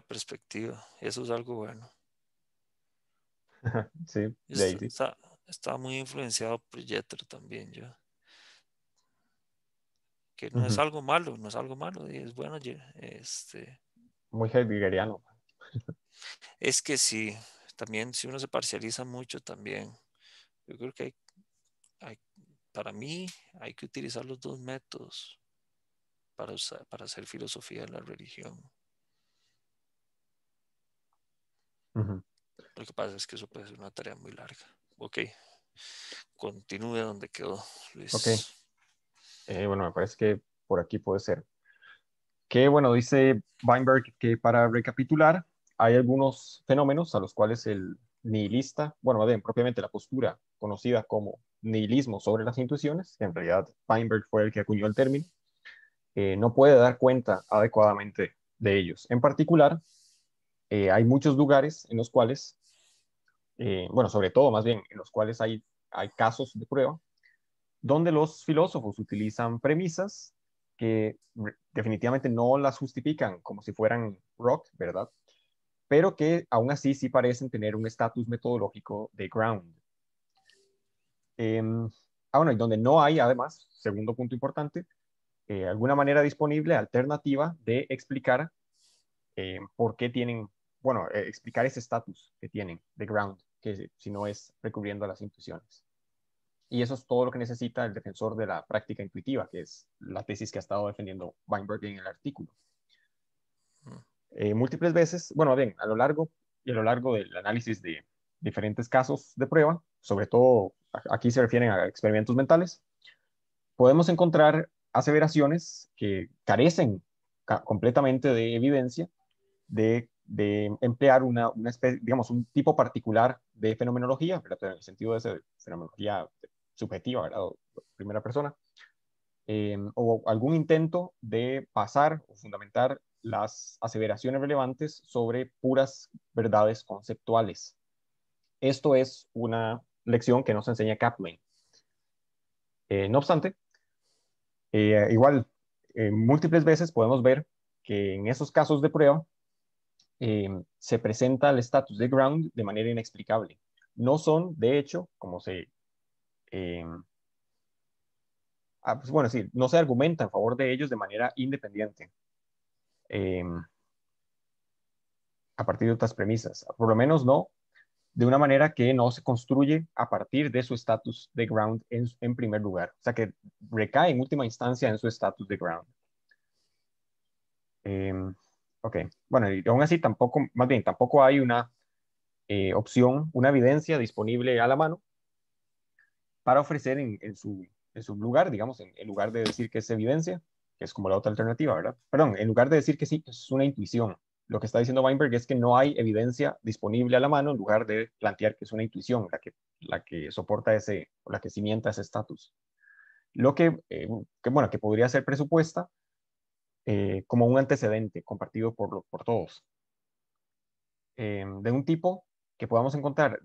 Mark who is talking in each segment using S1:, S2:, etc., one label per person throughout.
S1: perspectiva. Eso es algo bueno. sí, está, muy influenciado por Jeter también, yo. Que no es algo malo, no es algo malo, y es bueno. Este...
S2: Muy heideggeriano.
S1: es que sí, también si uno se parcializa mucho también, yo creo que hay, para mí hay que utilizar los dos métodos para, para hacer filosofía de la religión. Lo que pasa es que eso puede ser una tarea muy larga. Ok, continúe donde quedó Luis. Ok. Eh, bueno, me
S2: parece que por aquí puede ser. Que bueno, dice Weinberg que para recapitular, hay algunos fenómenos a los cuales el nihilista, bueno, propiamente la postura conocida como nihilismo sobre las intuiciones, en realidad Weinberg fue el que acuñó el término, eh, no puede dar cuenta adecuadamente de ellos. En particular, eh, hay muchos lugares en los cuales, eh, bueno, sobre todo más bien, en los cuales hay, hay casos de prueba, donde los filósofos utilizan premisas que definitivamente no las justifican como si fueran rock, ¿verdad? Pero que aún así sí parecen tener un estatus metodológico de ground. Em, ah, bueno, y donde no hay, además, segundo punto importante, eh, alguna manera disponible, alternativa de explicar por qué tienen bueno, eh, explicar ese estatus que tienen de ground, que si no es recubriendo a las intuiciones. Y eso es todo lo que necesita el defensor de la práctica intuitiva, que es la tesis que ha estado defendiendo Weinberg en el artículo. Mm. Eh, múltiples veces, bueno, bien, a lo largo y a lo largo del análisis de diferentes casos de prueba, sobre todo aquí se refieren a experimentos mentales, podemos encontrar aseveraciones que carecen completamente de evidencia de de emplear una, especie, digamos, un tipo particular de fenomenología, en el sentido de esa fenomenología subjetiva, primera persona, eh, o algún intento de pasar o fundamentar las aseveraciones relevantes sobre puras verdades conceptuales. Esto es una lección que nos enseña Kaplan. Eh, no obstante, eh, igual, múltiples veces podemos ver que en esos casos de prueba, Em, se presenta el estatus de ground de manera inexplicable. No son, de hecho, como se... Em, ah, pues, bueno, sí, no se argumenta en favor de ellos de manera independiente. Em, a partir de otras premisas, por lo menos no de una manera que no se construye a partir de su estatus de ground en, primer lugar. O sea, que recae en última instancia en su estatus de ground. Ok, bueno, y aún así tampoco, más bien, tampoco hay una eh, opción, una evidencia disponible a la mano para ofrecer en, su, lugar, digamos, en, lugar de decir que es evidencia, que es como la otra alternativa, ¿verdad? Perdón, en lugar de decir que sí, es una intuición. Lo que está diciendo Weinberg es que no hay evidencia disponible a la mano en lugar de plantear que es una intuición la que, la que soporta ese, o la que cimienta ese estatus. Lo que, eh, que, bueno, que podría ser presupuesta eh, como un antecedente compartido por, por todos. Eh, de un tipo que podamos encontrar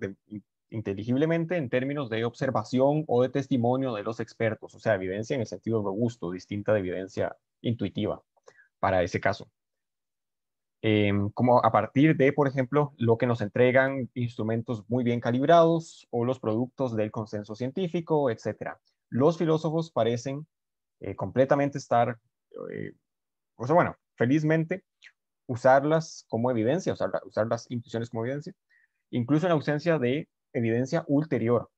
S2: inteligiblemente en términos de observación o de testimonio de los expertos, o sea, evidencia en el sentido robusto, distinta de evidencia intuitiva para ese caso. Eh, como a partir de, por ejemplo, lo que nos entregan instrumentos muy bien calibrados o los productos del consenso científico, etc. Los filósofos parecen completamente estar o sea, bueno, felizmente, usarlas como evidencia, usar, las intuiciones como evidencia, incluso en ausencia de evidencia ulterior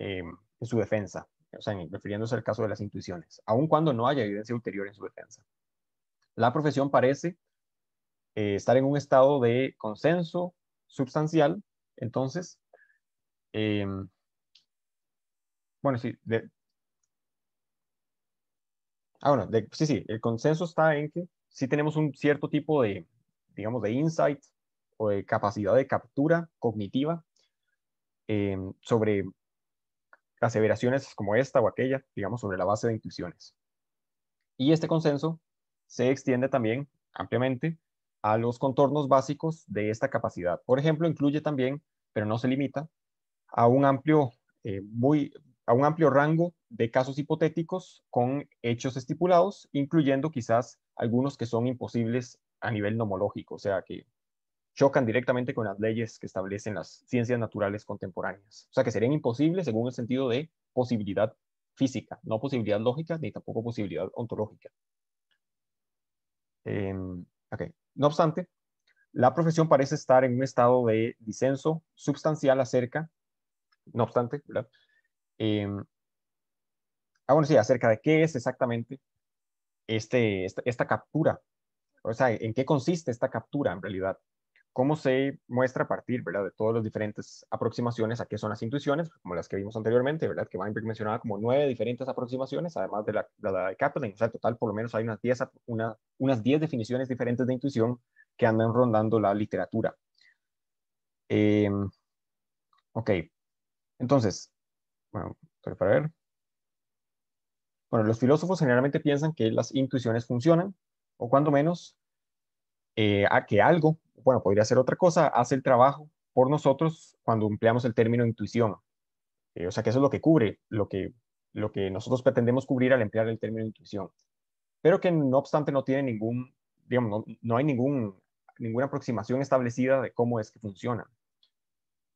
S2: em, en su defensa, o sea, refiriéndose al caso de las intuiciones, aun cuando no haya evidencia ulterior en su defensa. La profesión parece eh, estar en un estado de consenso sustancial entonces, em, bueno, sí, de, Ah, bueno, sí, sí, el consenso está en que sí tenemos un cierto tipo de, digamos, de insight o de capacidad de captura cognitiva eh, sobre aseveraciones como esta o aquella, digamos, sobre la base de intuiciones. Y este consenso se extiende también ampliamente a los contornos básicos de esta capacidad. Por ejemplo, incluye también, pero no se limita, a un amplio, eh, muy, a un amplio rango de casos hipotéticos con hechos estipulados, incluyendo quizás algunos que son imposibles a nivel nomológico, o sea, que chocan directamente con las leyes que establecen las ciencias naturales contemporáneas. O sea, que serían imposibles según el sentido de posibilidad física, no posibilidad lógica ni tampoco posibilidad ontológica. Em, no obstante, la profesión parece estar en un estado de disenso sustancial acerca, no obstante, eh, Ah, bueno, sí, acerca de qué es exactamente este, esta, captura. O sea, en qué consiste esta captura en realidad. Cómo se muestra a partir, ¿verdad? De todas las diferentes aproximaciones a qué son las intuiciones, como las que vimos anteriormente, ¿verdad? Que Weinberg mencionaba como nueve diferentes aproximaciones, además de la, de Kaplan. en total, por lo menos hay unas unas diez definiciones diferentes de intuición que andan rondando la literatura. Em, ok. Entonces, bueno, para ver. Bueno, los filósofos generalmente piensan que las intuiciones funcionan, o cuando menos, eh, a que algo, bueno, podría ser otra cosa, hace el trabajo por nosotros cuando empleamos el término intuición. Eh, o sea, que eso es lo que cubre, lo que, lo que nosotros pretendemos cubrir al emplear el término intuición. Pero que no obstante no tiene ningún, digamos, no, hay ningún, ninguna aproximación establecida de cómo es que funciona.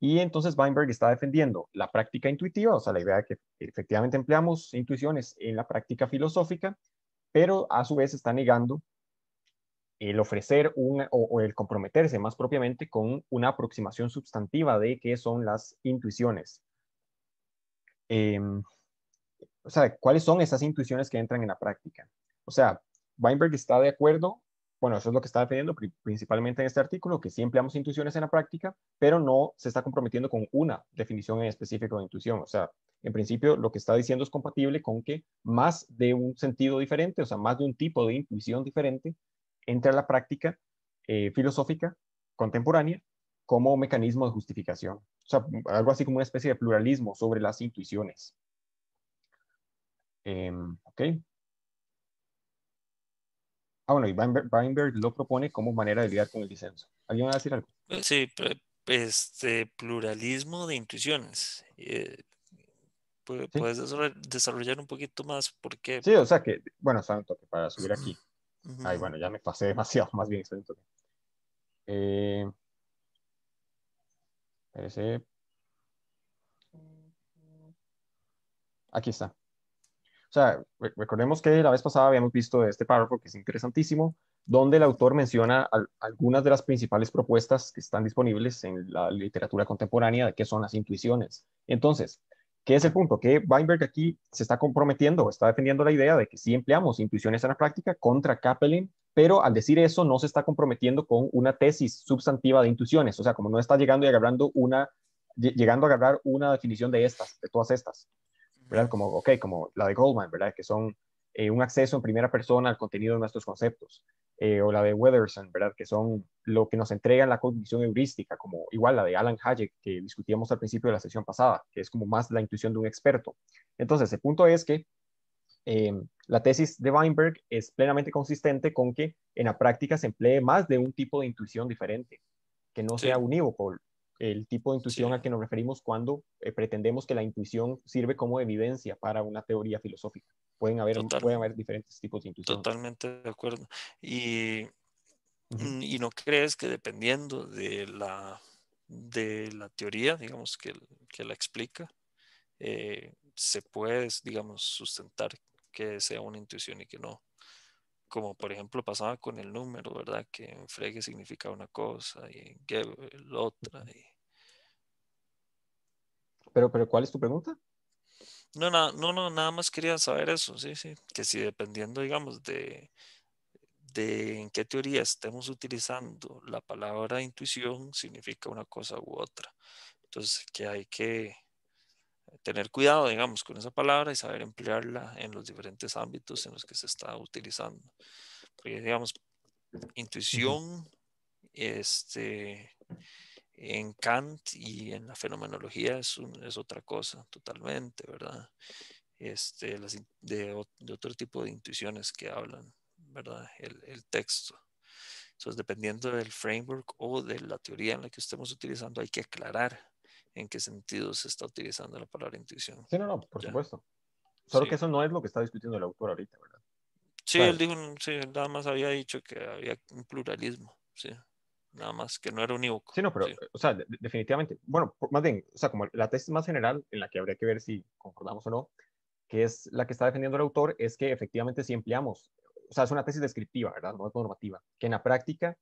S2: Y entonces Weinberg está defendiendo la práctica intuitiva, o sea, la idea de que efectivamente empleamos intuiciones en la práctica filosófica, pero a su vez está negando el ofrecer un o, el comprometerse más propiamente con una aproximación sustantiva de qué son las intuiciones. Em, o sea, ¿cuáles son esas intuiciones que entran en la práctica? O sea, Weinberg está de acuerdo bueno, eso es lo que está defendiendo principalmente en este artículo, que sí empleamos intuiciones en la práctica, pero no se está comprometiendo con una definición en específico de intuición. O sea, en principio lo que está diciendo es compatible con que más de un sentido diferente, o sea, más de un tipo de intuición diferente, entre a la práctica eh, filosófica contemporánea como mecanismo de justificación. O sea, algo así como una especie de pluralismo sobre las intuiciones. Em, ok. Ah, bueno, y Weinberg lo propone como manera de lidiar con el disenso. ¿Alguien va a decir algo?
S1: Sí, este pluralismo de intuiciones. Eh, ¿Puedes desarrollar un poquito más por qué? Sí, o sea que,
S2: bueno, santo, que para subir aquí. Ay, bueno, ya me pasé demasiado, más bien, santo. Eh, parece... Aquí está. O sea, recordemos que la vez pasada habíamos visto este párrafo que es interesantísimo, donde el autor menciona algunas de las principales propuestas que están disponibles en la literatura contemporánea de qué son las intuiciones. Entonces, ¿qué es el punto? Que Weinberg aquí se está comprometiendo, está defendiendo la idea de que sí empleamos intuiciones en la práctica contra Kapelin, pero al decir eso no se está comprometiendo con una tesis sustantiva de intuiciones, o sea, como no está llegando y agarrando una llegando a agarrar una definición de estas, de todas estas. ¿verdad? Como, ok, como la de Goldman, ¿verdad? Que son eh, un acceso en primera persona al contenido de nuestros conceptos. Eh, o la de Weatherson, ¿verdad? Que son lo que nos entregan la cognición heurística, como igual la de Alan Hayek que discutíamos al principio de la sesión pasada, que es como más la intuición de un experto. Entonces, el punto es que em, la tesis de Weinberg es plenamente consistente con que en la práctica se emplee más de un tipo de intuición diferente, que no sea unívoco, el tipo de intuición a que nos referimos cuando eh, pretendemos que la intuición sirve como evidencia para una teoría filosófica. Pueden haber, diferentes tipos de intuición.
S1: Totalmente de acuerdo. Mm, y, no crees que dependiendo de la, de la teoría, digamos, que, la explica, eh, se puede, digamos, sustentar que sea una intuición y que no como por ejemplo pasaba con el número, ¿verdad? Que en Frege significa una cosa y en Gebel otra.
S2: Pero, pero, ¿cuál es tu pregunta?
S1: No, no, no, nada más quería saber eso, sí, sí, que si dependiendo, digamos, de, de en qué teoría estemos utilizando la palabra intuición, significa una cosa u otra. Entonces, que hay que tener cuidado, digamos, con esa palabra y saber emplearla en los diferentes ámbitos en los que se está utilizando. Porque, digamos, intuición, este, en Kant y en la fenomenología es, es otra cosa totalmente, ¿verdad? Este, de, de, otro tipo de intuiciones que hablan, ¿verdad? El, el, texto. Entonces, dependiendo del framework o de la teoría en la que estemos utilizando, hay que aclarar en qué sentido se está utilizando la palabra intuición.
S2: Sí, no, no, por supuesto. Solo que eso no es lo que está discutiendo el autor ahorita, ¿verdad? Sí, él dijo,
S1: sí, nada más había dicho que había un pluralismo, sí. Nada más, que no era unívoco. Sí, no, pero, o sea,
S2: definitivamente, bueno, más bien, o sea, como la tesis más general en la que habría que ver si concordamos o no, que es la que está defendiendo el autor, es que efectivamente si empleamos, o sea, es una tesis descriptiva, ¿verdad? No es normativa, que en la práctica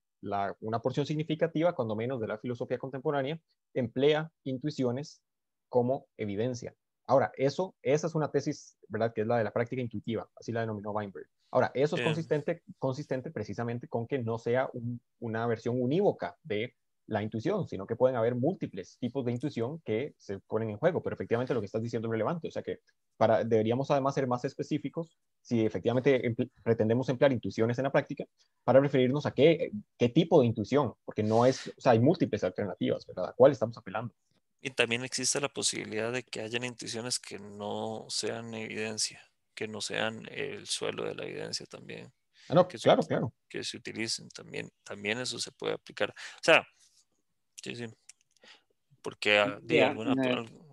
S2: una porción significativa, cuando menos, de la filosofía contemporánea, emplea intuiciones como evidencia. Ahora, eso, esa es una tesis, ¿verdad? Que es la de la práctica intuitiva, así la denominó Weinberg. Ahora, eso es consistente, consistente precisamente con que no sea una versión unívoca de la intuición, sino que pueden haber múltiples tipos de intuición que se ponen en juego, pero efectivamente lo que estás diciendo es relevante, o sea que para, deberíamos además ser más específicos si efectivamente pretendemos emplear intuiciones en la práctica para referirnos a qué, qué tipo de intuición, porque no es, o sea, hay múltiples alternativas, ¿verdad? ¿A cuál estamos apelando?
S1: Y también existe la posibilidad de que hayan intuiciones que no sean evidencia, que no sean el suelo de la evidencia también. Ah,
S2: no, que claro, claro.
S1: Que se utilicen también, también eso se puede aplicar. O sea, Sí, sí. Porque ah, alguna,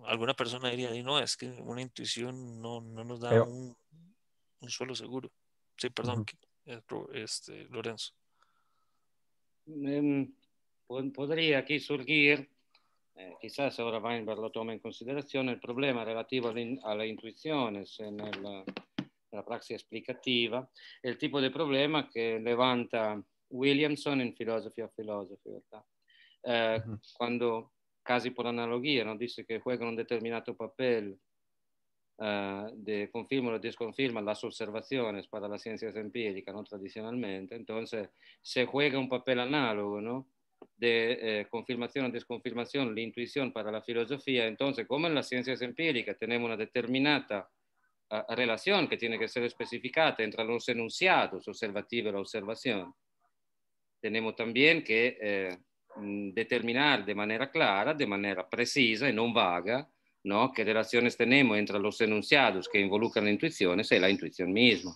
S1: alguna, persona diría, no, es que una intuición no, no nos da un, suelo seguro. Sí, perdón, eh, este, Lorenzo. Mm,
S3: podría aquí surgir, eh, quizás ahora Weinberg lo toma en consideración, el problema relativo a, la intuición las eh, en la praxis explicativa, el tipo de problema que levanta Williamson en Philosophy of Philosophy. ¿verdad? cuando eh, casi por analogía no dice que juega un determinado papel eh, de confirma o desconfirma las observaciones para las ciencias empíricas, ¿no? tradicionalmente, entonces se juega un papel análogo, ¿no? de eh, confirmación o desconfirmación, la intuición para la filosofía, entonces como en las ciencias empíricas tenemos una determinada relación que tiene que ser especificada entre los enunciados, observativo y la observación, tenemos también que Mm, determinar de manera clara, de manera precisa y no vaga, ¿no? qué relaciones tenemos entre los enunciados que involucran intuiciones es la intuición misma.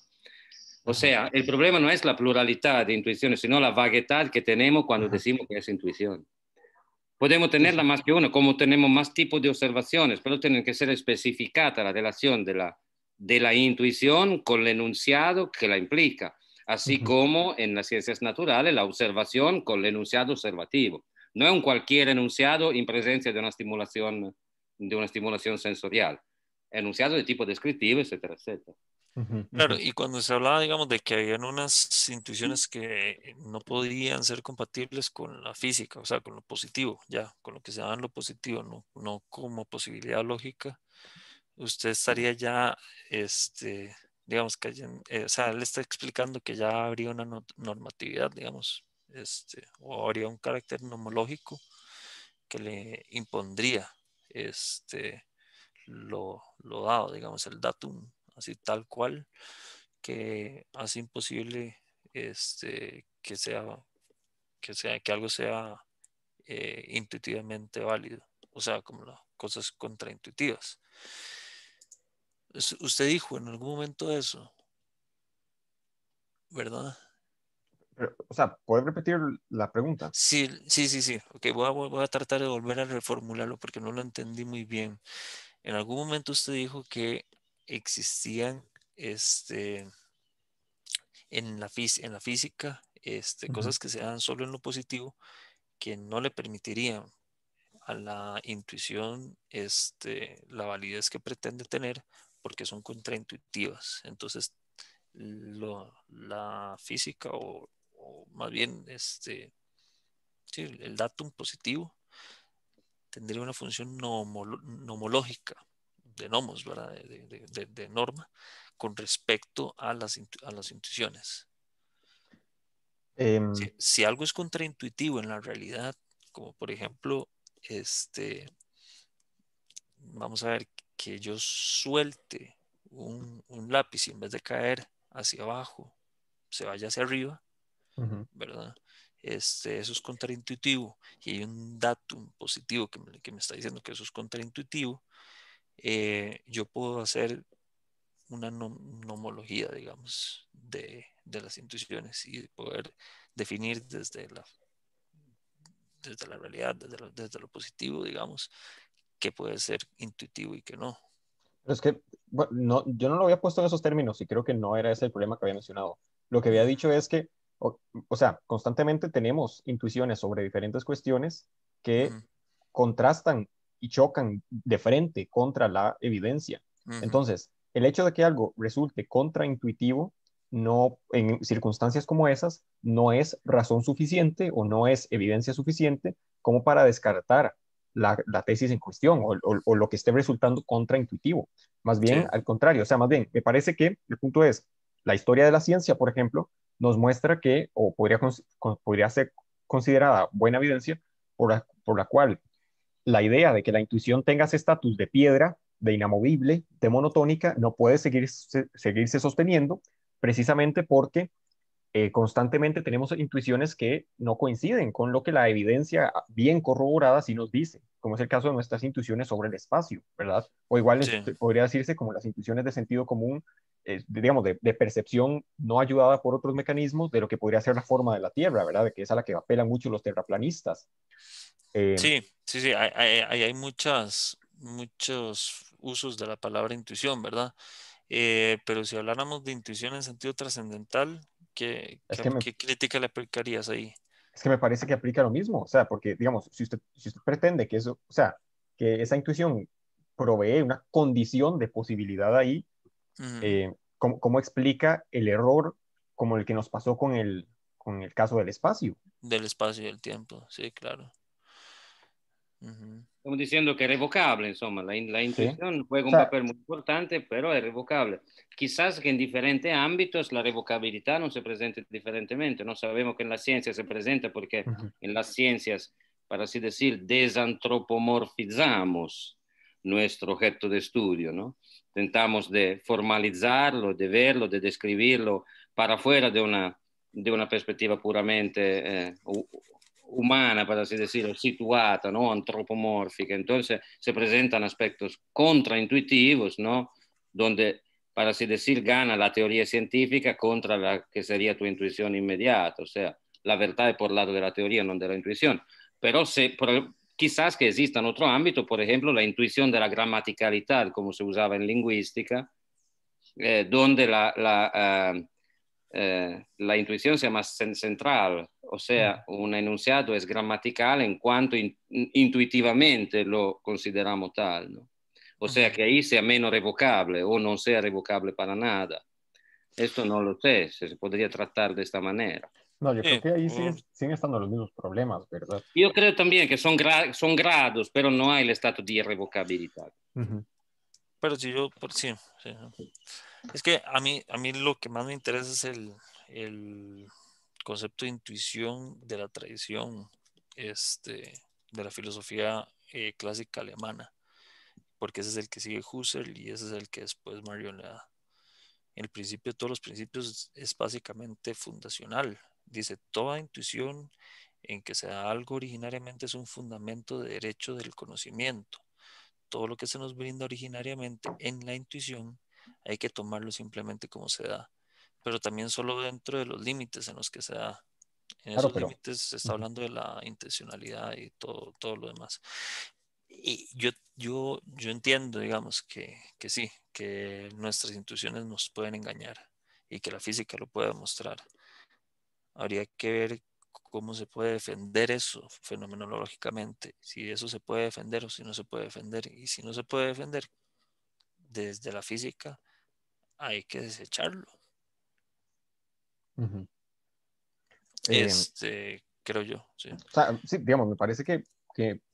S3: O sea, el problema no es la pluralidad de intuiciones, sino la vaguedad que tenemos cuando decimos que es intuición. Podemos tenerla más que una, como tenemos más tipos de observaciones, pero tiene que ser especificada la relación de la intuición con el enunciado que la implica así como en las ciencias naturales la observación con el enunciado observativo. No es un cualquier enunciado en presencia de una estimulación, de una estimulación sensorial, enunciado de tipo descriptivo, etcétera, etcétera.
S1: Claro, y cuando se hablaba, digamos, de que habían unas intuiciones que no podían ser compatibles con la física, o sea, con lo positivo, ya, con lo que se llama lo positivo, no, no como posibilidad lógica, usted estaría ya, este, digamos que, él eh, está explicando que ya habría una normatividad, digamos, este, o habría un carácter nomológico que le impondría este, lo, dado, digamos, el datum, así tal cual, que hace imposible este, que sea que sea que algo sea eh, intuitivamente válido o sea como las cosas contraintuitivas Usted dijo en algún momento eso, ¿verdad?
S2: o sea, puede repetir la pregunta? Sí,
S1: sí, sí, sí. Ok, voy a, tratar de volver a reformularlo porque no lo entendí muy bien. En algún momento usted dijo que existían este, en, la, física este, cosas que se dan solo en lo positivo que no le permitirían a la intuición este, la validez que pretende tener porque son contraintuitivas. Entonces, la física o, más bien este, el datum positivo tendría una función nomológica de nomos, De, norma, con respecto a las, las intuiciones. Em, si, si, algo es contraintuitivo en la realidad, como por ejemplo, este, vamos a ver, que yo suelte un, lápiz y en vez de caer hacia abajo, se vaya hacia arriba, ¿verdad? Este, eso es contraintuitivo y hay un datum positivo que me, que me está diciendo que eso es contraintuitivo, eh, yo puedo hacer una nomología, digamos, de, de, las intuiciones y poder definir desde la, desde la realidad, desde lo, desde lo positivo, digamos, que puede ser intuitivo y que no.
S2: es que yo no lo había puesto en esos términos y creo que no era ese el problema que había mencionado. Lo que había dicho es que, o, sea, constantemente tenemos intuiciones sobre diferentes cuestiones que contrastan y chocan de frente contra la evidencia. Entonces, el hecho de que algo resulte contraintuitivo no en circunstancias como esas no es razón suficiente o no es evidencia suficiente como para descartar la, tesis en cuestión o, lo que esté resultando contraintuitivo. Más bien, al contrario, o sea, más bien, me parece que el punto es, la historia de la ciencia, por ejemplo, nos muestra que, o podría, podría ser considerada buena evidencia, por la, cual la idea de que la intuición tenga ese estatus de piedra, de inamovible, de monotónica, no puede seguirse sosteniendo, precisamente porque eh, constantemente tenemos intuiciones que no coinciden con lo que la evidencia bien corroborada sí nos dice, como es el caso de nuestras intuiciones sobre el espacio, ¿verdad? O igual podría decirse como las intuiciones de sentido común, eh, digamos, de, percepción no ayudada por otros mecanismos de lo que podría ser la forma de la Tierra, ¿verdad? De que es a la que apelan mucho los terraplanistas. Eh, sí,
S1: sí, sí, hay, hay, muchos usos de la palabra intuición, ¿verdad? pero si habláramos de intuición en sentido trascendental, ¿Qué, que ¿qué crítica le aplicarías ahí?
S2: Es que me parece que aplica lo mismo, o sea, porque, digamos, si usted, si usted pretende que eso, o sea, que esa intuición provee una condición de posibilidad ahí, eh, ¿cómo, explica el error como el que nos pasó con el, con el caso del espacio?
S1: Del espacio y del tiempo,
S3: sí, claro. Estamos diciendo que es revocable, insomma, la, la intuición juega un papel muy importante, pero es revocable. Quizás que en diferentes ámbitos la revocabilidad no se presente diferentemente. No sabemos que en la ciencia se presenta porque en las ciencias, para así decir, desantropomorfizamos nuestro objeto de estudio, ¿no? Intentamos de formalizarlo, de verlo, de describirlo para fuera de una, de una perspectiva puramente eh, humana, para así decirlo, situada, ¿no? antropomórfica. Entonces se presentan aspectos contraintuitivos, ¿no? donde, para así decir, gana la teoría científica contra la que sería tu intuición inmediata. O sea, la verdad es por el lado de la teoría, no de la intuición. Pero se, quizás que exista en otro ámbito, por ejemplo, la intuición de la gramaticalidad, como se usaba en lingüística, eh, donde la, la, ah, eh, la intuición sea más central o mm. sea, un enunciado es gramatical en cuanto intuitivamente lo consideramos tal, O sea, que ahí sea menos revocable o no sea revocable para nada. Esto no lo sé, se podría tratar de esta manera.
S2: No, yo creo que ahí pues. siguen, estando los mismos problemas, ¿verdad?
S3: Yo creo también que son, son grados, pero no hay el estado de irrevocabilidad.
S1: Pero si yo, por sí, Es que a mí, a mí lo que más me interesa es el, el concepto de intuición de la tradición este, de la filosofía eh, clásica alemana, porque ese es el que sigue Husserl y ese es el que después Marion le da. El principio de todos los principios es básicamente fundacional. Dice, toda intuición en que se da algo originariamente es un fundamento de derecho del conocimiento. Todo lo que se nos brinda originariamente en la intuición hay que tomarlo simplemente como se da pero también solo dentro de los límites en los que se da. En esos límites se está hablando de la intencionalidad y todo, todo lo demás. Y yo, yo, yo entiendo, digamos, que, que sí, que nuestras intuiciones nos pueden engañar y que la física lo puede demostrar. Habría que ver cómo se puede defender eso fenomenológicamente, si eso se puede defender o si no se puede defender. Y si no se puede defender desde la física, hay que desecharlo.
S2: Eh, este, creo yo. digamos, me parece que,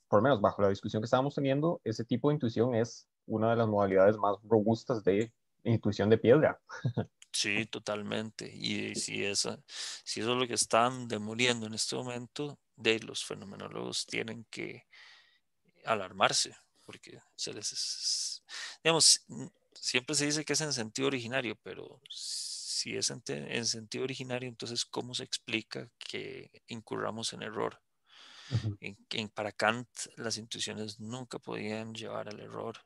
S2: por lo menos bajo la discusión que estábamos teniendo, ese tipo de intuición es una de las modalidades más robustas de intuición de piedra.
S1: Sí, totalmente. Y si, si eso es lo que están demoliendo en este momento, de los fenomenólogos tienen que alarmarse, porque se les... digamos, siempre se dice que es en sentido originario, pero si es en, sentido originario, entonces ¿cómo se explica que incurramos en error? en, para Kant las intuiciones nunca podían llevar al error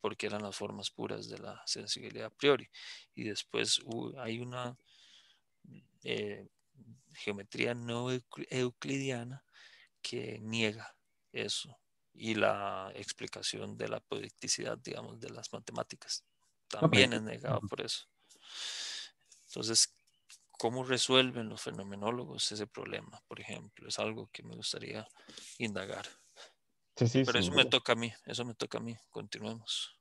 S1: porque eran las formas puras de la sensibilidad a priori. Y después uh, hay una eh, geometría no euclidiana que niega eso y la explicación de la poeticidad, digamos, de las matemáticas. También es negada por eso. Entonces, ¿cómo resuelven los fenomenólogos ese problema, por ejemplo? Es algo que me gustaría indagar.
S2: Pero eso me
S1: toca a mí, eso me toca a mí. Continuemos.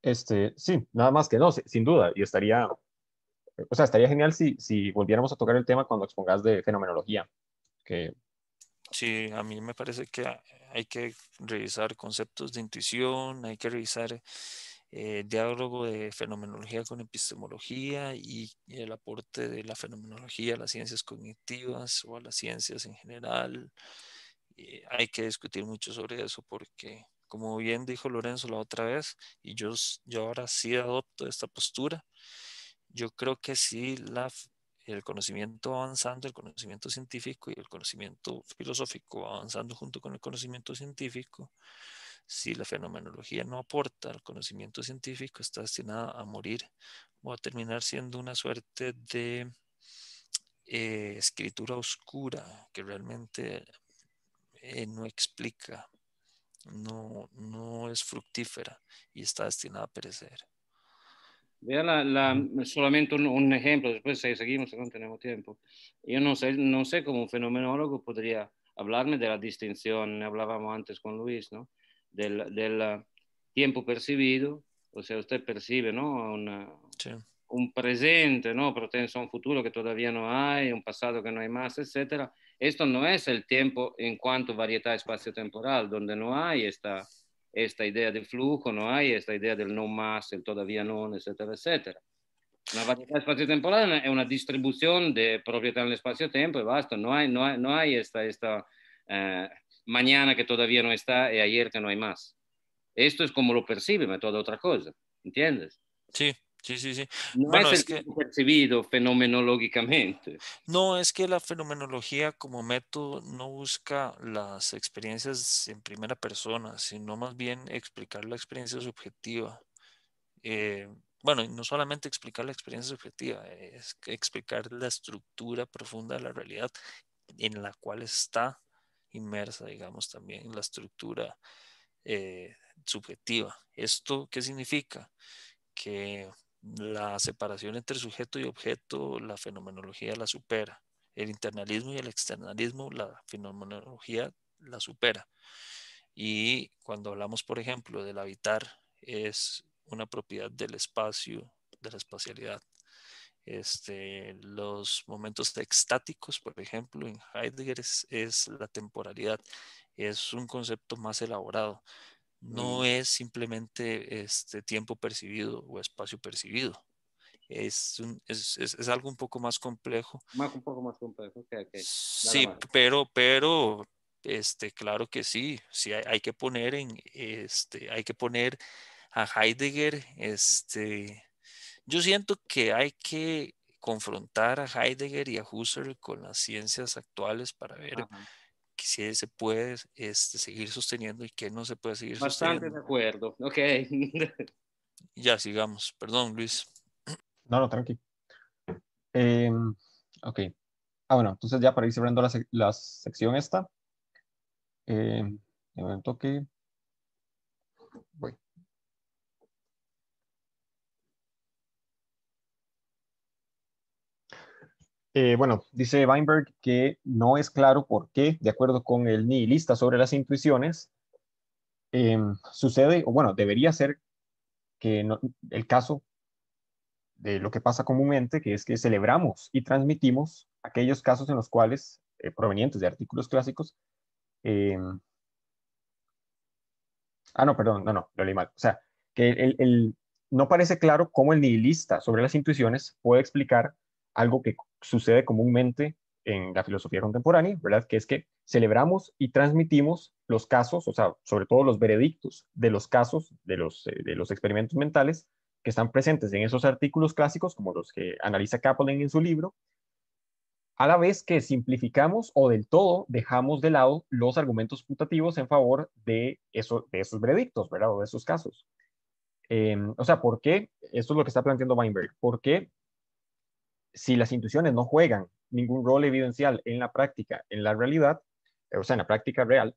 S2: Este, sí, nada más que no, sin duda. Y estaría, o sea, estaría genial si, si volviéramos a tocar el tema cuando expongas de fenomenología.
S1: Que... Sí, a mí me parece que hay que revisar conceptos de intuición, hay que revisar eh, diálogo de fenomenología con epistemología y, el aporte de la fenomenología a las ciencias cognitivas o a las ciencias en general. Eh, hay que discutir mucho sobre eso porque, como bien dijo Lorenzo la otra vez, y yo, yo ahora sí adopto esta postura, yo creo que sí el conocimiento avanzando, el conocimiento científico y el conocimiento filosófico avanzando junto con el conocimiento científico. Si la fenomenología no aporta al conocimiento científico, está destinada a morir o a terminar siendo una suerte de eh, escritura oscura que realmente eh, no explica, no, es fructífera y está destinada a perecer.
S3: Vea mm. solamente un, ejemplo, después seguimos, no tenemos tiempo. Yo no sé, no sé cómo un fenomenólogo podría hablarme de la distinción, hablábamos antes con Luis, ¿no? del, del ah, tiempo percibido, o sea, usted percibe, ¿no? Un presente, ¿no? un futuro que todavía no hay, un pasado que no hay más, etcétera. Esto no es el tiempo en cuanto a variedad espacio-temporal, donde no hay esta, esta idea del flujo, no hay esta idea del no más, el todavía no, etc. etcétera. Una variedad espacio-temporal es una distribución de propiedad en el espacio-tiempo y basta, no hay, no no hay esta, esta eh, mañana que todavía no está y eh, ayer que no hay más. Esto es como lo percibe me toda otra cosa, ¿entiendes? Sí. Sí, sí, sí. No es, el es percibido fenomenológicamente.
S1: No, es que la fenomenología como método no busca las experiencias en primera persona, sino más bien explicar la experiencia subjetiva. Eh, bueno, no solamente explicar la experiencia subjetiva, es explicar la estructura profunda de la realidad en la cual está inmersa, digamos, también en la estructura eh, subjetiva. ¿Esto qué significa? Que la separación entre sujeto y objeto, la fenomenología la supera. El internalismo y el externalismo, la fenomenología la supera. Y cuando hablamos, por ejemplo, del habitar, es una propiedad del espacio, de la espacialidad. Este, los momentos extáticos, por ejemplo, en Heidegger es, la temporalidad, es un concepto más elaborado. No mm. es simplemente este tiempo percibido o espacio percibido. Es, algo un poco más complejo. Más, un poco más complejo. Okay, Sí, pero, pero, este, claro que sí, sí hay, que poner en, este, hay que poner a Heidegger, este, yo siento que hay que confrontar a Heidegger y a Husserl con las ciencias actuales para ver si se puede este, seguir sosteniendo y qué no se puede seguir sosteniendo. Bastante de acuerdo, ok. ya, sigamos. Perdón, Luis.
S2: No, no, tranqui. Em, ok. Ah, bueno, entonces ya para ir cerrando la, sección esta, eh, em, de momento que Eh, bueno, dice Weinberg que no es claro por qué, de acuerdo con el nihilista sobre las intuiciones, em, sucede, o bueno, debería ser que el caso de lo que pasa comúnmente, que es que celebramos y transmitimos aquellos casos en los cuales, eh, provenientes de artículos clásicos, em, ah, no, perdón, no, no, lo leí mal, o sea, que no parece claro cómo el nihilista sobre las intuiciones puede explicar algo que sucede comúnmente en la filosofía contemporánea, ¿verdad? Que es que celebramos y transmitimos los casos, o sea, sobre todo los veredictos de los casos, de los, eh, de los experimentos mentales que están presentes en esos artículos clásicos, como los que analiza Kaplan en su libro, a la vez que simplificamos o del todo dejamos de lado los argumentos putativos en favor de, eso, de esos veredictos, ¿verdad? O de esos casos. Em, o sea, ¿por qué? Esto es lo que está planteando Weinberg. ¿Por qué si las intuiciones no juegan ningún rol evidencial en la práctica, en la realidad, eh, o sea, en la práctica real,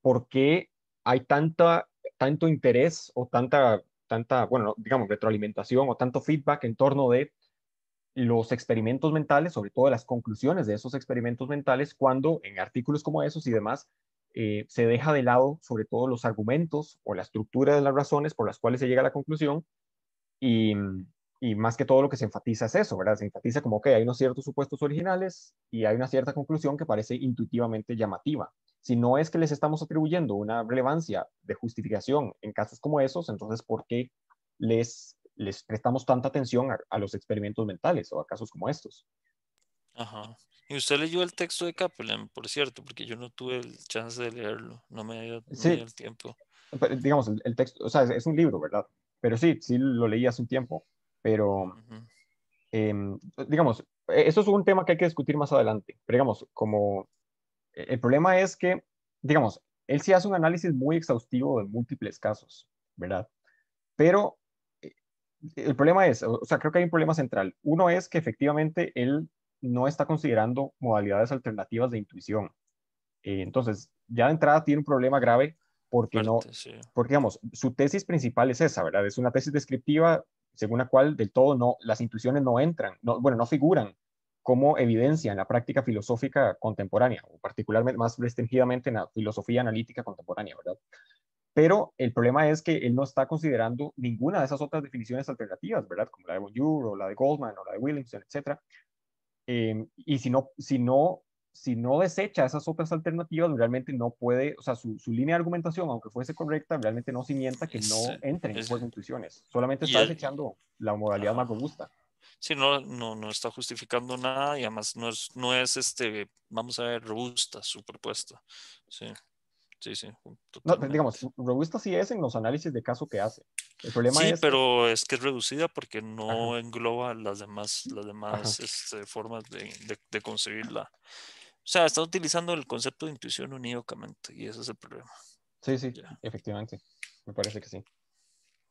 S2: ¿por qué hay tanta, tanto interés o tanta, tanta, bueno, digamos, retroalimentación o tanto feedback en torno de los experimentos mentales, sobre todo las conclusiones de esos experimentos mentales, cuando en artículos como esos y demás eh, se deja de lado sobre todo los argumentos o la estructura de las razones por las cuales se llega a la conclusión y, y más que todo lo que se enfatiza es eso, ¿verdad? Se enfatiza como que hay unos ciertos supuestos originales y hay una cierta conclusión que parece intuitivamente llamativa. Si no es que les estamos atribuyendo una relevancia de justificación en casos como esos, entonces ¿por qué les, les prestamos tanta atención a, los experimentos mentales o a casos como estos?
S1: Ajá. Y usted leyó el texto de Kaplan, por cierto, porque yo no tuve el chance de leerlo, no me dio, el tiempo.
S2: digamos, el, texto, o sea, es, es un libro, ¿verdad? Pero sí, sí lo leí hace un tiempo. Pero, em, digamos, e, eso es un tema que hay que discutir más adelante. Pero digamos, como e, el problema es que, digamos, él sí hace un análisis muy exhaustivo de múltiples casos, ¿verdad? Pero e, el problema es, o sea, creo que hay un problema central. Uno es que efectivamente él no está considerando modalidades alternativas de intuición. Eh, entonces, ya de entrada tiene un problema grave porque no, porque digamos, su tesis principal es esa, ¿verdad? Es una tesis descriptiva según la cual del todo no, las intuiciones no entran, bueno, no figuran como evidencia en la práctica filosófica contemporánea, o particularmente más restringidamente en la filosofía analítica contemporánea, ¿verdad? Pero el problema es que él no está considerando ninguna de esas otras definiciones alternativas, ¿verdad? Como la de Bonjour, o la de Goldman, o la de Williamson, etc. Eh, y si no, si no si no desecha esas otras alternativas, realmente no puede, o sea, su, su línea de argumentación, aunque fuese correcta, realmente no cimienta que no entren en juego intuiciones. Solamente está desechando la modalidad más robusta.
S1: Sí, no, no, no, está justificando nada y además no es, no es este, vamos a ver, robusta su propuesta. Sí, sí, sí.
S2: digamos, robusta sí es en los análisis de caso que hace. El problema sí,
S1: pero es que es reducida porque no engloba las demás, las demás este, formas de, de, de o sea, está utilizando el concepto de intuición unívocamente y ese es el problema.
S2: Sí, sí, efectivamente. Me parece que sí.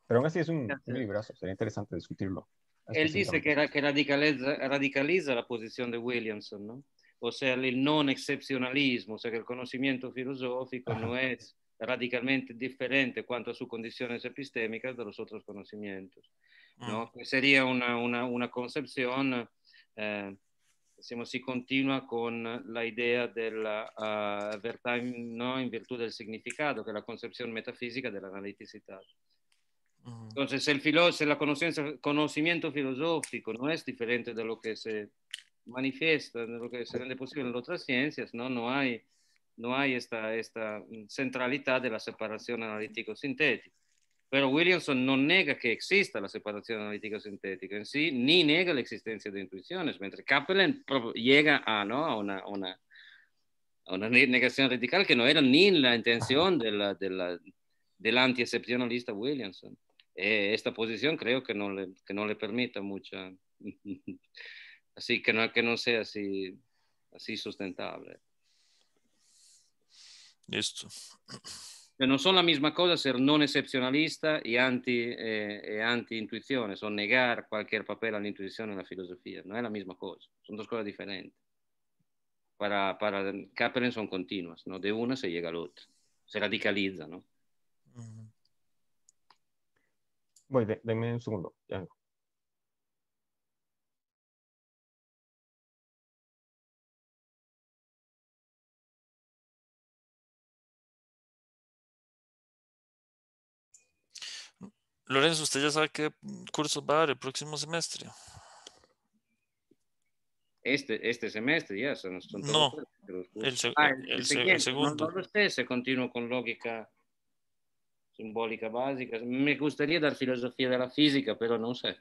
S2: Pero aún así es un, libro, sería interesante discutirlo. Él dice
S1: que, que radicaliza,
S3: radicaliza, la posición de Williamson, ¿no? O sea, el non-excepcionalismo, o sea, que el conocimiento filosófico no es radicalmente diferente cuanto a sus condiciones epistémicas de los otros conocimientos, ¿no? Mm. Que sería una, una, una concepción... Eh, siamo, si continua con la idea de la ah, no en virtud del significado, que es la concepción metafísica de la analiticidad. Entonces, el, si la el conocimiento filosófico no es diferente de lo que se manifiesta, de lo que se rende posible en otras ciencias, no, no hay, no hay esta, esta centralidad de la separación analítico-sintética. Pero Williamson no nega que exista la separación analítica sintética en sí, ni nega la existencia de intuiciones, mientras Kaplan llega a, ¿no? a una, una, negación radical que no era ni la intención de la, de la, del Williamson. Eh, esta posición creo que no le, que no le permita mucha, así que no, que no sea así, así sustentable. Listo. Cioè, non sono la misma cosa essere non excepcionalista y anti, eh, e anti-intuizione, sono negare qualche papel all'intuizione e alla filosofia, non è la misma cosa, sono due cose differenti. Para, para Kaplan sono continue, no? de una se llega all'altra, se radicalizza. ¿no? Mm-hmm.
S2: Voy, denme un segundo. Ya vengo.
S1: Lorenzo, ¿usted ya sabe qué cursos va a dar el próximo semestre?
S3: Este, este semestre ya Son, No, ah, el, el, el, segundo. No, se continúa con lógica simbólica básica. Me gustaría dar filosofía de la física, pero no sé.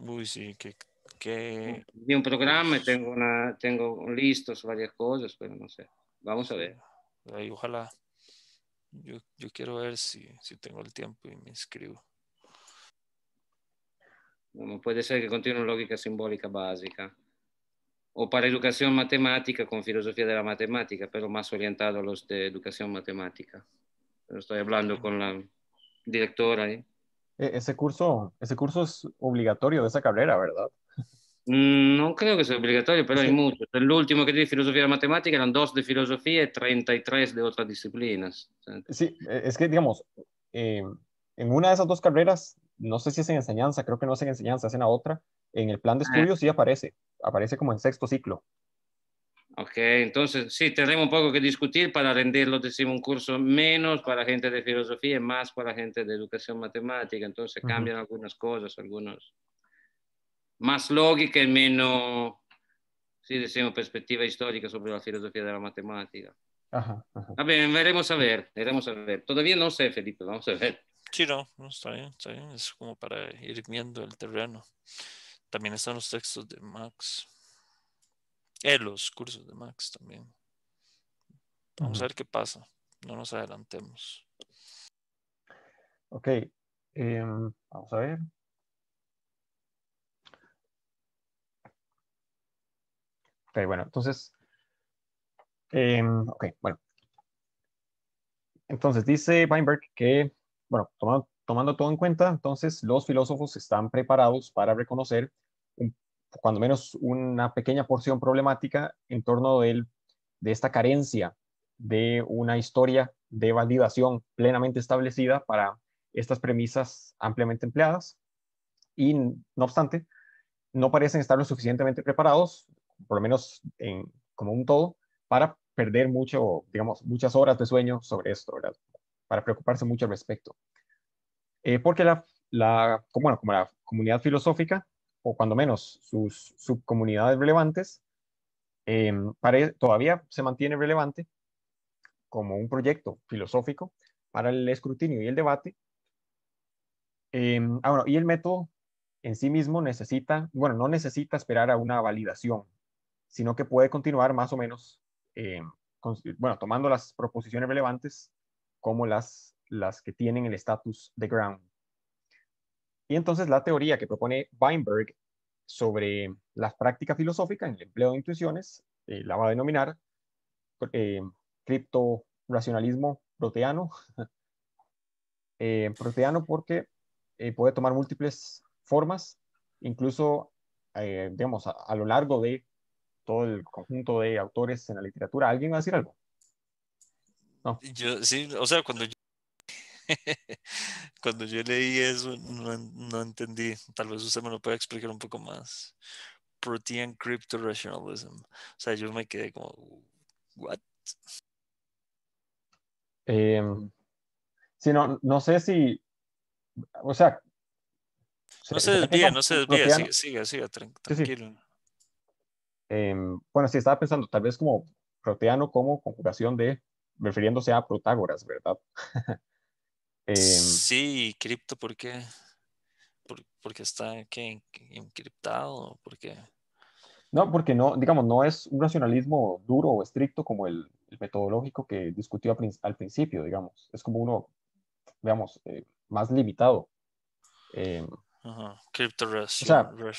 S1: Uy, sí, que... que...
S3: un programa, tengo, una, tengo listos varias cosas, pero no sé. Vamos a
S1: ver. ojalá. Yo, yo quiero ver si, si tengo el tiempo y me inscribo
S3: puede ser que contiene una lógica simbólica básica. O para educación matemática con filosofía de la matemática, pero más orientado a los de educación matemática. Pero estoy hablando con la directora.
S2: E, ese, curso, ese curso es obligatorio de esa carrera, ¿verdad?
S3: Mm, no creo que sea obligatorio, pero hay muchos. El último que tiene filosofía la matemática eran dos de filosofía y 33 de otras disciplinas.
S2: Sí, e, es que, digamos, eh, en una de esas dos carreras no sé si es en enseñanza, creo que no es en enseñanza, es en otra, en el plan de ah. estudios sí aparece, aparece como en sexto ciclo.
S3: Ok, entonces sí, tenemos un poco que discutir para rendirlo, decimos, un curso menos para gente de filosofía y más para gente de educación matemática, entonces cambian algunas cosas, algunos más lógica y menos, si decimos, perspectiva histórica sobre la filosofía de la matemática.
S2: A
S1: ver, veremos a ver, veremos a ver. Todavía no sé, Felipe, vamos a ver. Sí, no, está bien, está bien. Es como para ir viendo el terreno. También están los textos de Max. Eh, los cursos de Max también. Vamos a ver qué pasa. No nos adelantemos.
S2: Ok. Em, vamos a ver. Ok, bueno, entonces. Em, ok, bueno. Entonces dice Weinberg que bueno, tomando, todo en cuenta, entonces los filósofos están preparados para reconocer cuando menos una pequeña porción problemática en torno de esta carencia de una historia de validación plenamente establecida para estas premisas ampliamente empleadas y no obstante no parecen estar lo suficientemente preparados por lo menos en, como un todo para perder mucho digamos muchas horas de sueño sobre esto ¿verdad? para preocuparse mucho al respecto. Eh, porque la, como, la comunidad filosófica, o cuando menos sus subcomunidades relevantes, em, todavía se mantiene relevante como un proyecto filosófico para el escrutinio y el debate. Em, ahora, y el método en sí mismo necesita, bueno, no necesita esperar a una validación, sino que puede continuar más o menos, em, bueno, tomando las proposiciones relevantes como las, las que tienen el estatus de ground. Y entonces la teoría que propone Weinberg sobre la práctica filosófica en el empleo de intuiciones eh, la va a denominar eh, racionalismo proteano. Eh, proteano porque eh, puede tomar múltiples formas, incluso, digamos, a lo largo de todo el conjunto de autores en la literatura. ¿Alguien va a decir algo?
S1: No. Yo, sí, o sea, cuando yo, cuando yo leí eso, no, no, entendí. Tal vez usted me lo pueda explicar un poco más. Protean Crypto Rationalism. O sea, yo me quedé como, ¿what?
S2: Em, sí, no, no sé si, o sea... No se desvía
S1: no se desvía sigue, sigue, tranquilo.
S2: Em, bueno, sí, estaba pensando, tal vez como proteano como conjugación de refiriéndose a Protágoras, ¿verdad? eh,
S1: sí, cripto, ¿por qué? ¿Por, porque está ¿qué, encriptado,
S2: No, porque no, digamos, no es un racionalismo duro o estricto como el, metodológico que discutió al, principio, digamos. Es como uno, veamos, eh, más limitado. Eh,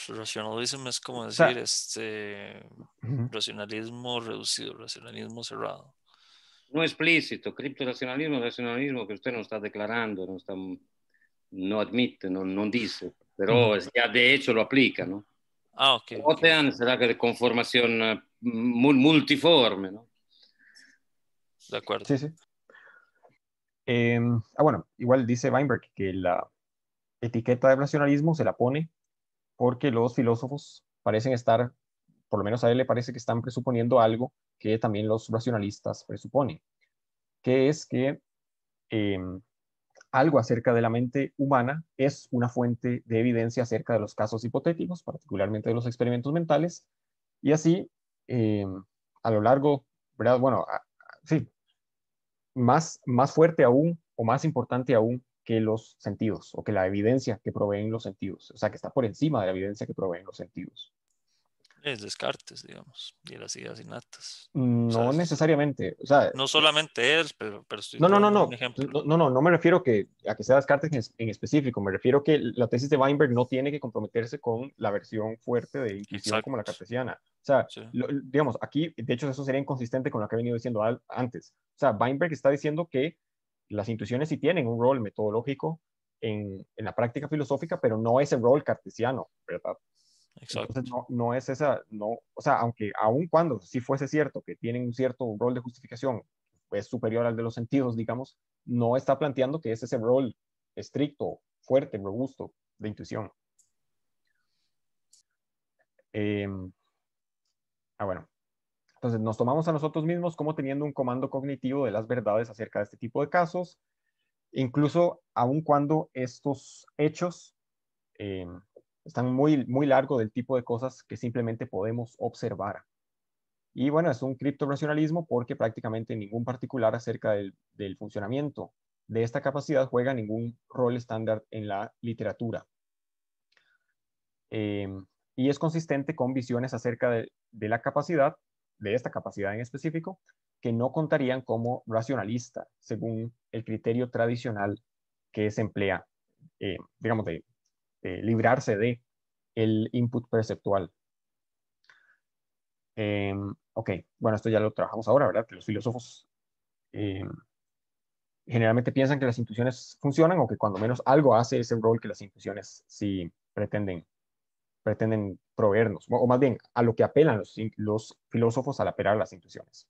S1: racionalismo es como decir este racionalismo reducido, racionalismo cerrado
S3: no explícito, criptoracionalismo, racionalismo que usted no está declarando, no, está, no admite, no, no, dice, pero ya de hecho lo aplica, ¿no? Ah, ok. sea, será que de conformación eh, multiforme, ¿no?
S1: De acuerdo. Sí,
S2: sí. Em, ah, bueno, igual dice Weinberg que la etiqueta de racionalismo se la pone porque los filósofos parecen estar, por lo menos a él le parece que están presuponiendo algo que también los racionalistas presuponen, que es que em, algo acerca de la mente humana es una fuente de evidencia acerca de los casos hipotéticos, particularmente de los experimentos mentales, y así em, a lo largo, bueno, sí, más, más fuerte aún o más importante aún que los sentidos o que la evidencia que proveen los sentidos, o sea, que está por encima de la evidencia que proveen los sentidos.
S1: Es Descartes, digamos, y las ideas innatas.
S2: No necesariamente. O sea, no
S1: solamente él, pero, pero no, no, no, no.
S2: No, no, no, me refiero que, a que sea Descartes en, específico, me refiero que la tesis de Weinberg no tiene que comprometerse con la versión fuerte de intuición como la cartesiana. O sea, digamos, aquí, de hecho, eso sería inconsistente con lo que he venido diciendo antes. O sea, Weinberg está diciendo que las intuiciones sí tienen un rol metodológico en, en la práctica filosófica, pero no ese rol cartesiano, ¿verdad? no, es esa, no, o sea, aunque aun cuando si fuese cierto que tienen un cierto rol de justificación, es superior al de los sentidos, digamos, no está planteando que es ese rol estricto, fuerte, robusto de intuición. Em, ah, bueno. Entonces nos tomamos a nosotros mismos como teniendo un comando cognitivo de las verdades acerca de este tipo de casos, incluso aun cuando estos hechos eh, están muy, muy largo del tipo de cosas que simplemente podemos observar. Y bueno, es un criptoracionalismo porque prácticamente ningún particular acerca del, funcionamiento de esta capacidad juega ningún rol estándar en la literatura. Eh, y es consistente con visiones acerca de, la capacidad, de esta capacidad en específico, que no contarían como racionalista, según el criterio tradicional que se emplea, eh, digamos, de, eh, librarse de el input perceptual. Em, ok, bueno, esto ya lo trabajamos ahora, ¿verdad? Que los filósofos em, generalmente piensan que las intuiciones funcionan o que cuando menos algo hace ese rol que las intuiciones sí pretenden, pretenden proveernos, o más bien a lo que apelan los, filósofos al apelar a las intuiciones.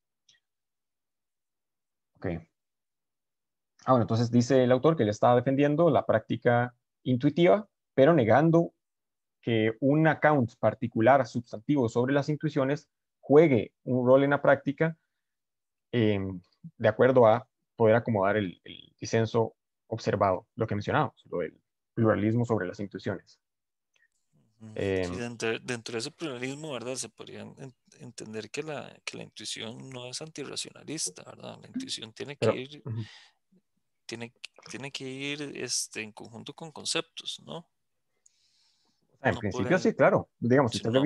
S2: Ok. Ahora, entonces dice el autor que le está defendiendo la práctica intuitiva pero negando que un account particular sustantivo sobre las intuiciones juegue un rol en la práctica em, de acuerdo a poder acomodar el, disenso observado, lo que mencionábamos, lo del pluralismo sobre las intuiciones. Em,
S1: dentro, de ese pluralismo, ¿verdad? Se podría entender que la, que la, intuición no es antirracionalista, ¿verdad? La intuición tiene que ir, tiene, tiene que ir este, en conjunto con conceptos, ¿no?
S2: En principio sí, claro. Digamos, no,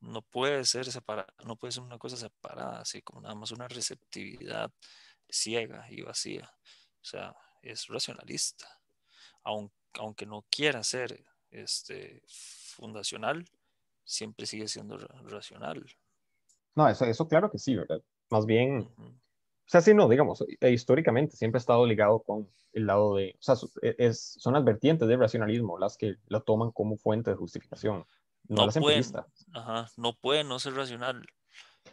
S1: No, puede ser no puede ser una cosa separada, así como nada más una receptividad ciega y vacía. O sea, es racionalista. Aunque, aunque no quiera ser este, fundacional, siempre sigue siendo racional.
S2: No, eso, eso claro que sí, ¿verdad? Más bien, o sea, sí, no, digamos, e, históricamente siempre ha estado ligado con el lado de, o sea, e, es, son las vertientes del racionalismo las que la toman como fuente de justificación, no, no
S1: Ajá, no puede no ser racional.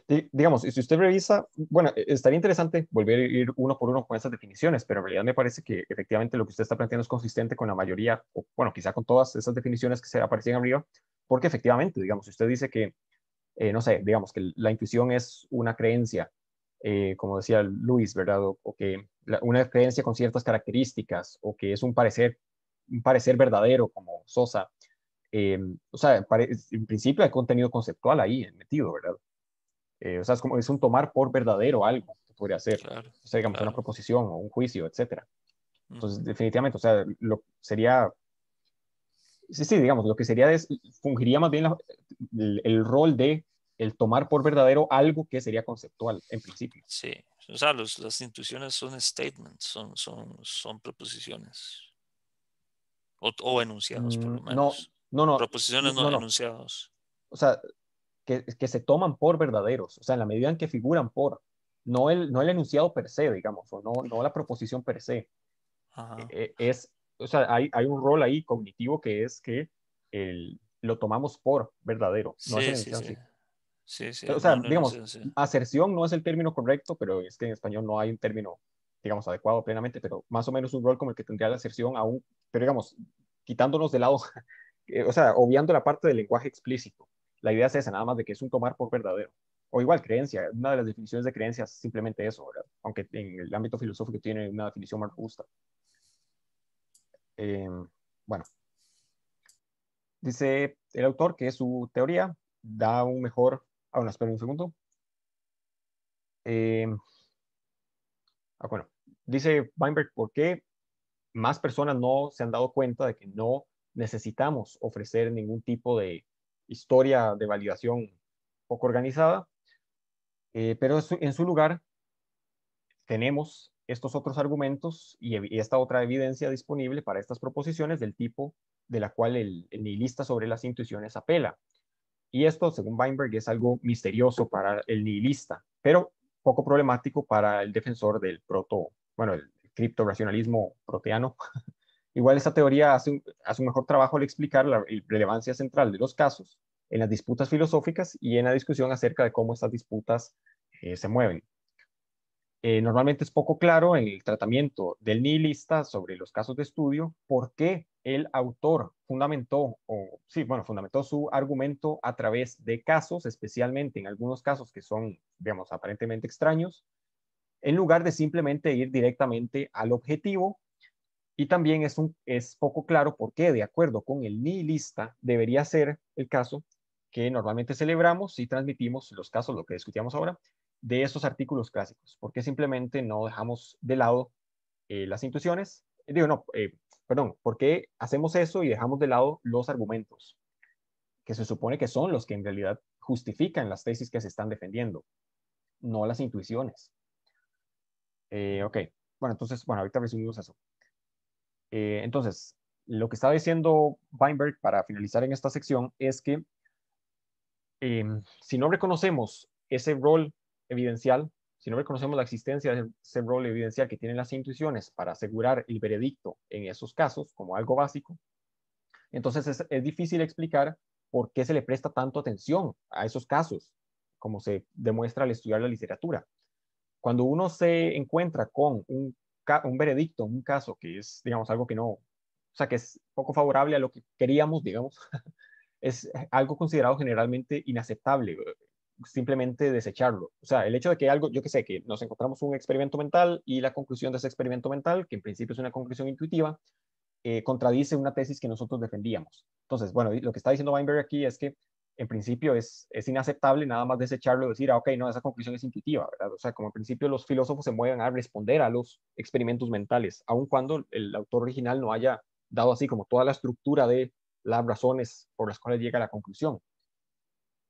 S2: digamos, y si usted revisa, bueno, e, estaría interesante volver a ir uno por uno con esas definiciones, pero en realidad me parece que efectivamente lo que usted está planteando es consistente con la mayoría, o bueno, quizá con todas esas definiciones que se aparecían arriba, porque efectivamente, digamos, usted dice que, eh, no sé, digamos que la intuición es una creencia eh, como decía Luis, ¿verdad? O, que una creencia con ciertas características, o que es un parecer, un parecer verdadero, como Sosa. Em, o sea, en principio hay contenido conceptual ahí metido, ¿verdad? Eh, o sea, es, como, es un tomar por verdadero algo que podría ser, o sea, digamos, una proposición o un juicio, etc. Entonces, definitivamente, o sea, lo, sería sí, sí, digamos, lo que sería es, fungiría más bien el, rol de el tomar por verdadero algo que sería conceptual en principio. Sí,
S1: o sea, las intuiciones son statements, son, son, son proposiciones. O, o enunciados, por lo mm, menos. No, no, no. Proposiciones no, enunciados.
S2: O sea, que, que, se toman por verdaderos, o sea, en la medida en que figuran por, no el, no el enunciado per se, digamos, o no, no la proposición per se. E, e, es, o sea, hay, hay un rol ahí cognitivo que es que el, lo tomamos por verdadero. sí, sí. Sí, sí. O sea, digamos, aserción no es el término correcto, pero es que en español no hay un término, digamos, adecuado plenamente, pero más o menos un rol como el que tendría la aserción aún, pero digamos, quitándonos de lado, eh, o sea, obviando la parte del lenguaje explícito. La idea es esa, nada más de que es un tomar por verdadero. O igual, creencia. Una de las definiciones de creencia es simplemente eso, Aunque en el ámbito filosófico tiene una definición más justa em, bueno. Dice el autor que su teoría da un mejor Ahora, espera un segundo. Em, ah, bueno, dice Weinberg, ¿por qué más personas no se han dado cuenta de que no necesitamos ofrecer ningún tipo de historia de validación poco organizada? Eh, pero en su lugar, tenemos estos otros argumentos y, esta otra evidencia disponible para estas proposiciones del tipo de la cual el nihilista sobre las intuiciones apela. Y esto, según Weinberg, es algo misterioso para el nihilista, pero poco problemático para el defensor del proto, bueno, el criptoracionalismo proteano. Igual esta teoría hace un, hace mejor trabajo al explicar la, relevancia central de los casos en las disputas filosóficas y en la discusión acerca de cómo estas disputas eh, se mueven. Eh, normalmente es poco claro en el tratamiento del nihilista sobre los casos de estudio por qué el autor fundamentó, o sí, bueno, fundamentó su argumento a través de casos, especialmente en algunos casos que son, digamos, aparentemente extraños, en lugar de simplemente ir directamente al objetivo. Y también es, un, es poco claro por qué, de acuerdo con el nihilista, debería ser el caso que normalmente celebramos y transmitimos los casos, lo que discutíamos ahora, de esos artículos clásicos, porque simplemente no dejamos de lado eh, las intuiciones, digo, no, eh, perdón, porque hacemos eso y dejamos de lado los argumentos, que se supone que son los que en realidad justifican las tesis que se están defendiendo, no las intuiciones. Eh, ok, bueno, entonces, bueno, ahorita resumimos eso. Eh, entonces, lo que está diciendo Weinberg para finalizar en esta sección es que em, si no reconocemos ese rol evidencial, si no reconocemos la existencia de ese rol evidencial que tienen las intuiciones para asegurar el veredicto en esos casos como algo básico, entonces es, difícil explicar por qué se le presta tanto atención a esos casos, como se demuestra al estudiar la literatura. Cuando uno se encuentra con un, un veredicto, un caso que es, digamos, algo que no, o sea, que es poco favorable a lo que queríamos, digamos, es algo considerado generalmente inaceptable, simplemente desecharlo. O sea, el hecho de que algo, yo que sé, que nos encontramos un experimento mental y la conclusión de ese experimento mental, que en principio es una conclusión intuitiva, eh, contradice una tesis que nosotros defendíamos. Entonces, bueno, lo que está diciendo Weinberg aquí es que en principio es, es inaceptable nada más desecharlo y decir, ah, ok, no, esa conclusión es intuitiva, ¿verdad? O sea, como en principio los filósofos se mueven a responder a los experimentos mentales, aun cuando el autor original no haya dado así como toda la estructura de las razones por las cuales llega a la conclusión.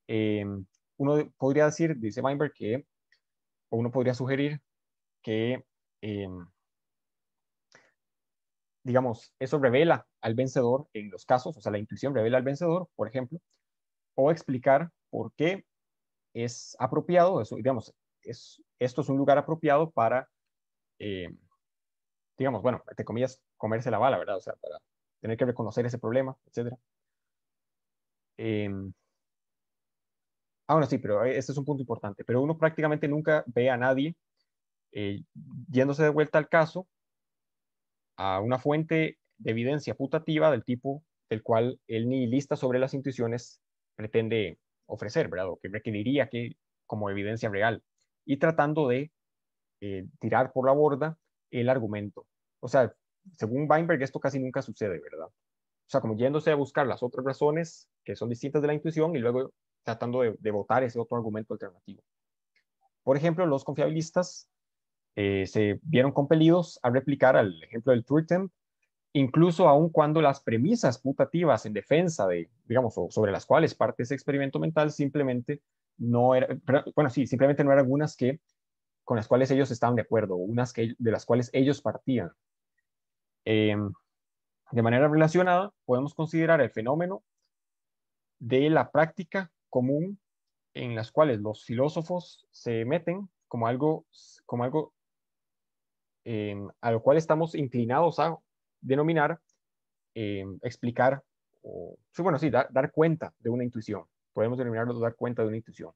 S2: Eh, uno podría decir, dice Weinberg, que, o uno podría sugerir que, em, digamos, eso revela al vencedor en los casos, o sea, la intuición revela al vencedor, por ejemplo, o explicar por qué es apropiado, eso, digamos, es, esto es un lugar apropiado para, em, digamos, bueno, te comillas, comerse la bala, ¿verdad? O sea, para tener que reconocer ese problema, etc. Eh, em, Ah, bueno, sí, pero eh, este es un punto importante. Pero uno prácticamente nunca ve a nadie eh, yéndose de vuelta al caso a una fuente de evidencia putativa del tipo del cual el nihilista sobre las intuiciones pretende ofrecer, ¿verdad? O que requeriría que como evidencia real y tratando de eh, tirar por la borda el argumento. O sea, según Weinberg esto casi nunca sucede, ¿verdad? O sea, como yéndose a buscar las otras razones que son distintas de la intuición y luego tratando de, votar ese otro argumento alternativo. Por ejemplo, los confiabilistas eh, se vieron compelidos a replicar al ejemplo del Turtemp, incluso aun cuando las premisas putativas en defensa de, digamos, sobre las cuales parte ese experimento mental simplemente no era, bueno, sí, simplemente no eran algunas que con las cuales ellos estaban de acuerdo, unas que, de las cuales ellos partían. Em, de manera relacionada, podemos considerar el fenómeno de la práctica común en las cuales los filósofos se meten como algo, como algo eh, a lo cual estamos inclinados a denominar, eh, explicar, o, bueno, sí, dar, cuenta de una intuición. Podemos denominarlo dar cuenta de una intuición.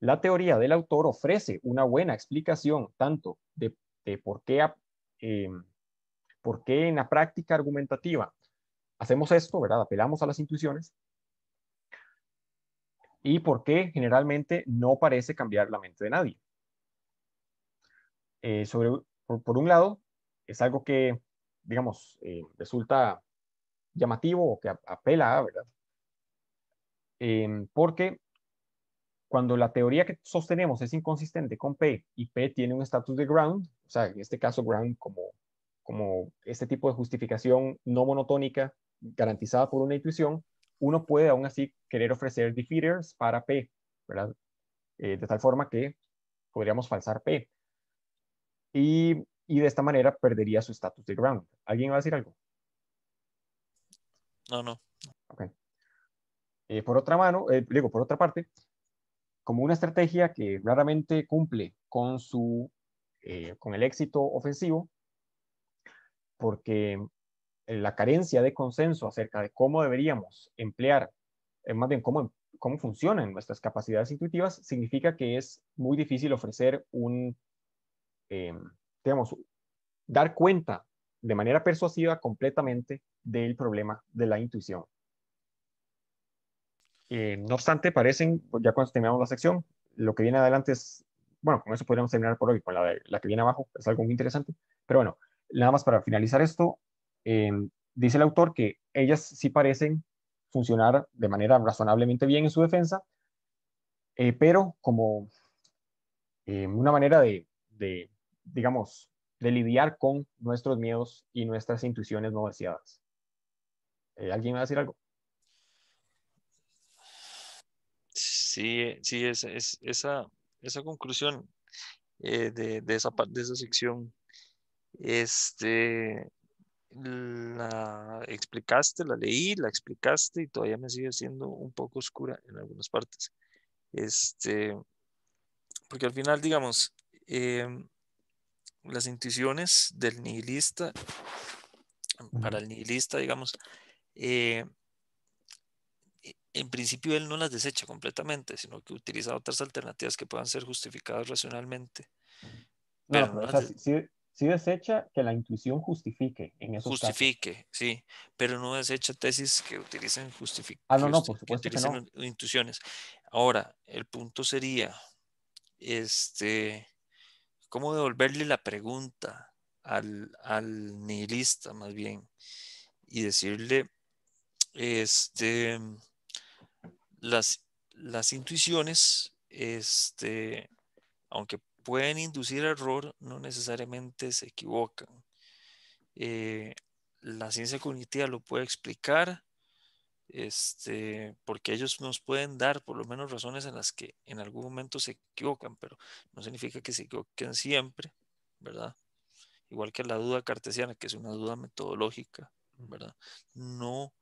S2: La teoría del autor ofrece una buena explicación tanto de, por, qué, eh, por qué en la práctica argumentativa hacemos esto, ¿verdad? Apelamos a las intuiciones, y por qué generalmente no parece cambiar la mente de nadie. Eh, por, un lado, es algo que, digamos, eh, resulta llamativo o que apela a, ¿verdad? Em, porque cuando la teoría que sostenemos es inconsistente con P y P tiene un estatus de ground, o sea, en este caso ground como, como este tipo de justificación no monotónica garantizada por una intuición, uno puede aún así querer ofrecer defeaters para P, ¿verdad? Eh, de tal forma que podríamos falsar P. Y, de esta manera perdería su estatus de ground. ¿Alguien va a decir algo? No, no. Ok. Eh, por otra mano, eh, digo, por otra parte, como una estrategia que raramente cumple con su, con el éxito ofensivo, porque la carencia de consenso acerca de cómo deberíamos emplear, eh, más bien cómo, cómo funcionan nuestras capacidades intuitivas, significa que es muy difícil ofrecer un, em, digamos, dar cuenta de manera persuasiva completamente del problema de la intuición. Eh, no obstante, parecen, ya cuando terminamos la sección, lo que viene adelante es, bueno, con eso podríamos terminar por hoy, con la, la que viene abajo, es algo muy interesante, pero bueno, nada más para finalizar esto, dice el autor que ellas sí parecen funcionar de manera razonablemente bien en su defensa, eh, pero como eh, una manera de, digamos, de lidiar con nuestros miedos y nuestras intuiciones no deseadas. Eh, ¿Alguien va a decir algo?
S1: Sí, sí, es, esa, conclusión
S2: de,
S1: esa, de esa sección este, la explicaste, la leí, la explicaste y todavía me sigue siendo un poco oscura en algunas partes. Este, porque al final, digamos, em, las intuiciones del nihilista, para el nihilista, digamos, eh, e, en principio él no las desecha completamente, sino que utiliza otras alternativas que puedan ser justificadas racionalmente
S2: sí desecha que la intuición justifique en esos Justifique,
S1: sí, pero no desecha tesis que utilicen justificaciones. Ah, no, no, por supuesto que, no. intuiciones. Ahora, el punto sería, este, cómo devolverle la pregunta al, al nihilista más bien y decirle, este, las, las intuiciones, este, aunque pueden inducir error, no necesariamente se equivocan. Eh, la ciencia cognitiva lo puede explicar, este, porque ellos nos pueden dar por lo menos razones en las que en algún momento se equivocan, pero no significa que se equivoquen siempre, ¿verdad? Igual que la duda cartesiana, que es una duda metodológica, ¿verdad? No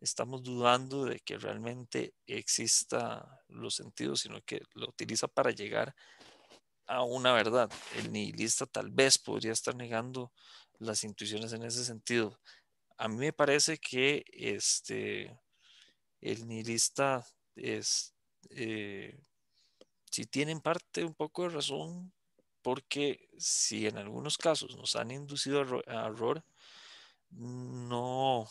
S1: estamos dudando de que realmente exista los sentidos, sino que lo utiliza para llegar una verdad. El nihilista tal vez podría estar negando las intuiciones en ese sentido. A mí me parece que este, el nihilista es, eh, si tiene en parte un poco de razón, porque si en algunos casos nos han inducido a, error, no,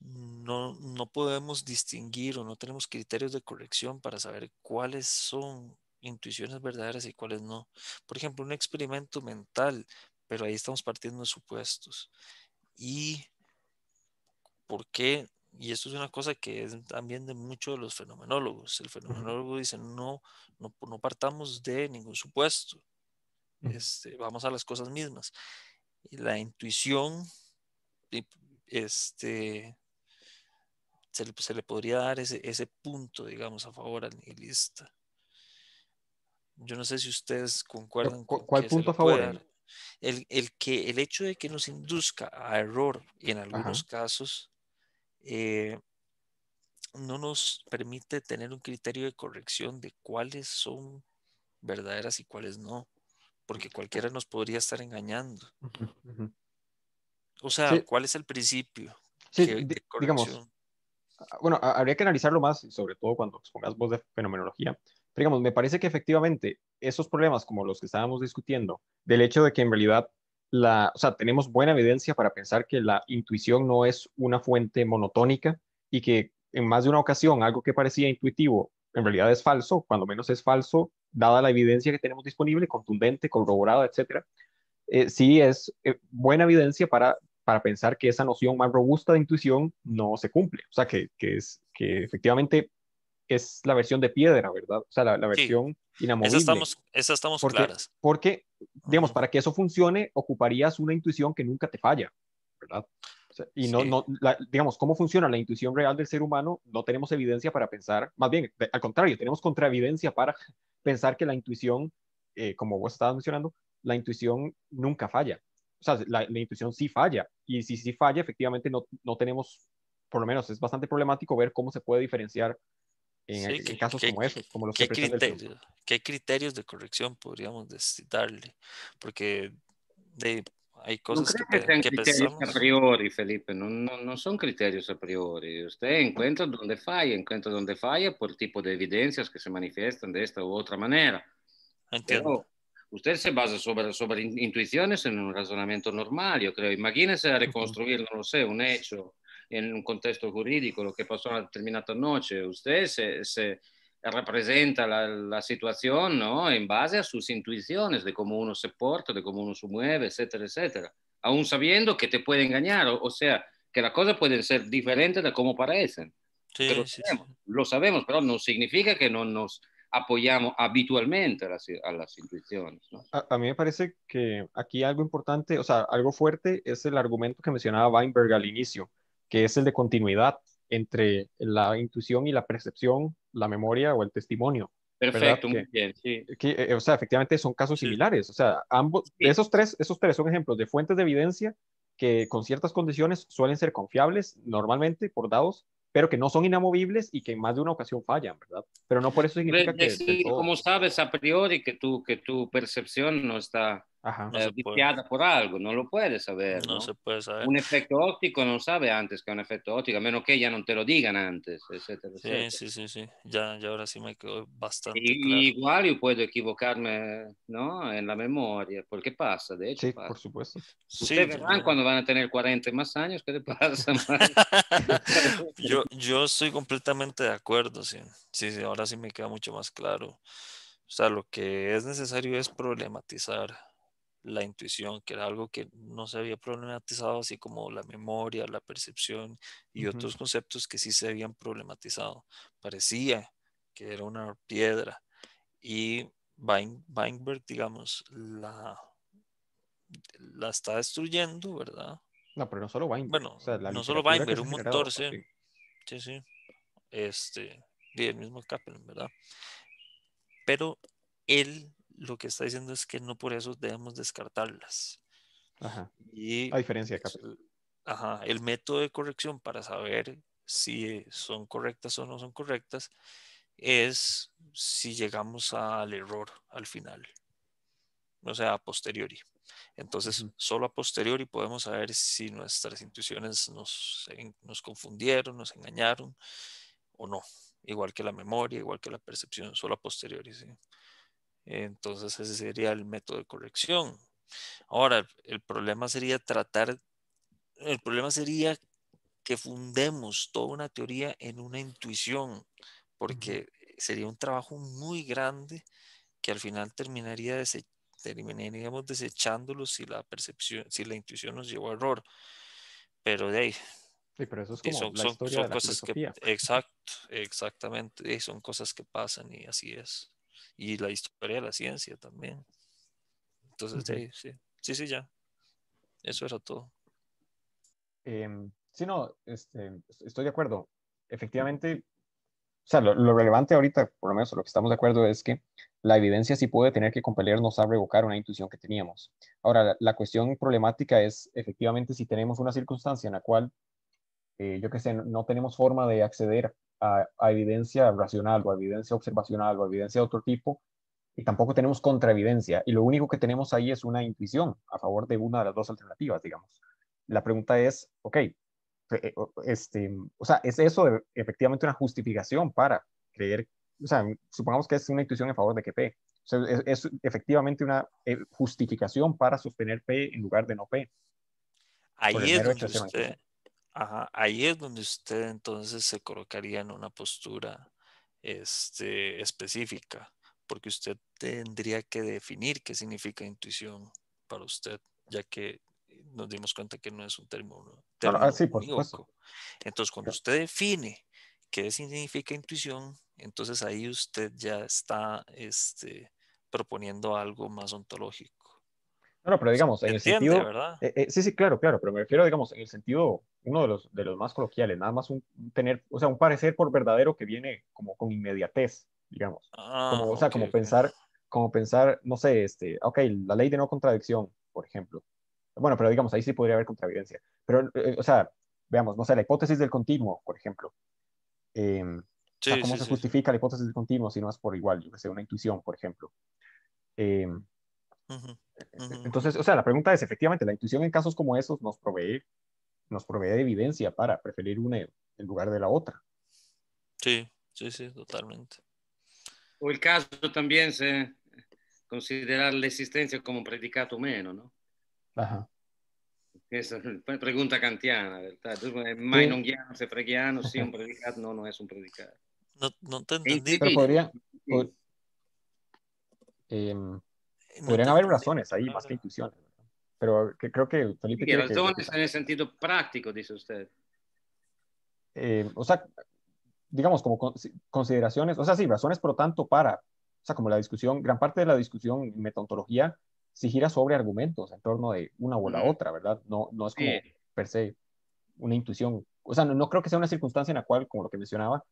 S1: no, no podemos distinguir o no tenemos criterios de corrección para saber cuáles son intuiciones verdaderas y cuáles no. Por ejemplo, un experimento mental, pero ahí estamos partiendo de supuestos. Y por qué, y esto es una cosa que es también de muchos de los fenomenólogos. El fenomenólogo dice, no, no, partamos de ningún supuesto. Este, vamos a las cosas mismas. Y la intuición, este, se le, podría dar ese, ese punto, digamos, a favor al nihilista. Yo no sé si ustedes concuerdan ¿Cuál, punto a favor? El, que, el hecho de que nos induzca a error en algunos casos eh, no nos permite tener un criterio de corrección de cuáles son verdaderas y cuáles no, porque cualquiera nos podría estar engañando. O sea, ¿cuál es el principio?
S2: Sí, digamos. Ah, bueno, habría que analizarlo más, sobre todo cuando expongas voz de fenomenología, digamos, me parece que efectivamente esos problemas como los que estábamos discutiendo, del hecho de que en realidad la, o tenemos buena evidencia para pensar que la intuición no es una fuente monotónica y que en más de una ocasión algo que parecía intuitivo en realidad es falso, cuando menos es falso, dada la evidencia que tenemos disponible, contundente, corroborada, etcétera, eh, sí es eh, buena evidencia para, para pensar que esa noción más robusta de intuición no se cumple. O sea, que, es, que efectivamente es la versión de piedra, ¿verdad? O sea, la, la versión inamovible. Esa estamos,
S1: estamos claras.
S2: Porque, digamos, para que eso funcione, ocuparías una intuición que nunca te falla, ¿verdad? y no, no digamos, cómo funciona la intuición real del ser humano, no tenemos evidencia para pensar, más bien, al contrario, tenemos contraevidencia para pensar que la intuición, eh, como vos estabas mencionando, la intuición nunca falla. O sea, la, la intuición sí falla. Y si sí falla, efectivamente no, no tenemos por lo menos es bastante problemático ver cómo se puede diferenciar sí, e-, como que
S1: ¿Qué criterios de corrección podríamos citarle Porque hay cosas que, que, son criterios a
S3: priori, Felipe, no, son criterios a priori. Usted encuentra donde falla, encuentra donde falla por tipo de evidencias que se manifiestan de esta u otra manera. usted se basa sobre, sobre intuiciones en un razonamiento normal, yo creo. Imagínese reconstruir, no lo sé, un hecho en un contexto jurídico, lo que pasó una determinada noche. Usted se, representa la, situación ¿no? en base a sus intuiciones de cómo uno se porta, de cómo uno se mueve, etcétera, etcétera. Aún sabiendo que te puede engañar, o, sea, que las cosas pueden ser diferentes de cómo parecen. Sí, Lo sabemos, pero no significa que no nos apoyamos habitualmente a las, intuiciones.
S2: a, mí me parece que aquí algo importante, o sea, algo fuerte es el argumento que mencionaba Weinberg al inicio, que es el de continuidad entre la intuición y la percepción, la memoria o el testimonio. Perfecto, muy bien, eh, o sea, efectivamente son casos similares. O sea, ambos, esos, tres, esos tres son ejemplos de fuentes de evidencia que con ciertas condiciones suelen ser confiables normalmente por dados, pero que no son inamovibles y que en más de una ocasión fallan, ¿verdad? Pero no por eso significa que... como
S3: sabes a priori que tu, que tu percepción no está Ajá. viciada por algo, no lo puedes saber. No, puede saber. Un efecto óptico no sabe antes que un efecto óptico, a menos que ya no te lo digan antes, etcétera. Sí, sí,
S1: sí, sí. Ya, ya, ahora sí me quedó bastante. claro.
S3: Igual yo puedo equivocarme ¿no? en la memoria, porque pues, pasa, de hecho. Sí, por supuesto. Pues, verán cuando van a tener 40 más años, ¿qué pasa?
S1: yo, yo estoy completamente de acuerdo, sí, sí, ahora sí me queda mucho más claro. O sea, lo que es necesario es problematizar la intuición, que era algo que no se había problematizado, así como la memoria, la percepción y otros conceptos que sí se habían problematizado. Parecía que era una piedra. Y Weinberg, digamos, la, la está destruyendo, ¿verdad?
S2: No, pero no solo Weinberg. Bueno, no solo Weinberg, un motor, sí.
S1: Sí, sí. Este, y el mismo Kaplan, ¿verdad? Pero él lo que está diciendo es que no por eso debemos descartarlas. Ajá. a diferencia de pues, Ajá, el método de corrección para saber si son correctas o no son correctas es si llegamos al error al final, o sea, a posteriori. Entonces, solo a posteriori podemos saber si nuestras intuiciones nos, nos confundieron, nos engañaron o no. Igual que la memoria, igual que la percepción, solo a posteriori. Entonces ese sería el método de corrección. Ahora, el problema sería tratar, el problema sería que fundemos toda una teoría en una intuición, porque sería un trabajo muy grande que al final terminaría desechando terminaríamos desechándolo si la percepción, si la intuición nos llevó a error. Pero de ahí.
S2: Sí, pero eso es como la historia de la cosas
S1: Exacto, exactamente. son cosas que pasan y así es y la historia de la ciencia también. Entonces, sí, sí, sí, ya. Eso era todo.
S2: Eh, sí, no, este, estoy de acuerdo. Efectivamente, o lo, relevante ahorita, por lo menos lo que estamos de acuerdo, es que la evidencia sí puede tener que compelernos a revocar una intuición que teníamos. Ahora, la cuestión problemática es efectivamente si tenemos una circunstancia en la cual eh, yo qué sé, no, tenemos forma de acceder a, evidencia racional o a evidencia observacional o a evidencia de otro tipo, y tampoco tenemos contraevidencia, y lo único que tenemos ahí es una intuición a favor de una de las dos alternativas, digamos. La pregunta es, ok, eh, eh, este, o sea, ¿es eso e, efectivamente una justificación para creer, o sea, supongamos que es una intuición a favor de que P, o sea, es, efectivamente una justificación para sostener P en lugar de no P? Ahí es
S1: ahí es donde usted entonces se colocaría en una postura este, específica, porque usted tendría que definir qué significa intuición para usted, ya que nos dimos cuenta que no es un término. Ah, ah, entonces, cuando usted define qué significa intuición, entonces ahí usted ya está este, proponiendo algo más ontológico.
S2: No, pero digamos, en el sentido. Eh, eh, sí, sí, claro, claro, pero me refiero, digamos, en el sentido, uno de los, de los más coloquiales, nada más un tener, o sea, un parecer por verdadero que viene como con inmediatez, digamos.
S1: Ah, como, o sea, como
S2: pensar, como pensar, no sé, este, ok, la ley de no contradicción, por ejemplo. Bueno, pero digamos, ahí sí podría haber contravidencia. Pero, eh, o sea, veamos, no sé, la hipótesis del continuo, por ejemplo. Em, sí, ¿Cómo se justifica la hipótesis del continuo si no es por igual, yo que sé, una intuición, por ejemplo? Eh, entonces, o sea, la pregunta es, efectivamente, la intuición en casos como esos nos provee, nos provee de evidencia para preferir una en lugar de la otra.
S1: Sí, sí, sí, totalmente.
S3: O el caso también se considerar la existencia como un predicato menos ¿no? Ajá. Esa es la pregunta kantiana, ¿verdad? Mai non se preghiano, ah, si un predicado no, no es un predicado No, no te entendí.
S2: podría... Eh, Podrían haber razones ahí, más que intuiciones. Pero que, creo que Felipe... Y razones
S3: en el sentido práctico, dice usted?
S2: Eh, o sea, digamos, como consideraciones, o sea, sí, razones, por lo tanto, para, o sea, como la discusión, gran parte de la discusión en metodología se gira sobre argumentos en torno de una o la otra, ¿verdad? No, no es como per se una intuición. O sea, no, no, creo que sea una circunstancia en la cual, como lo que mencionaba,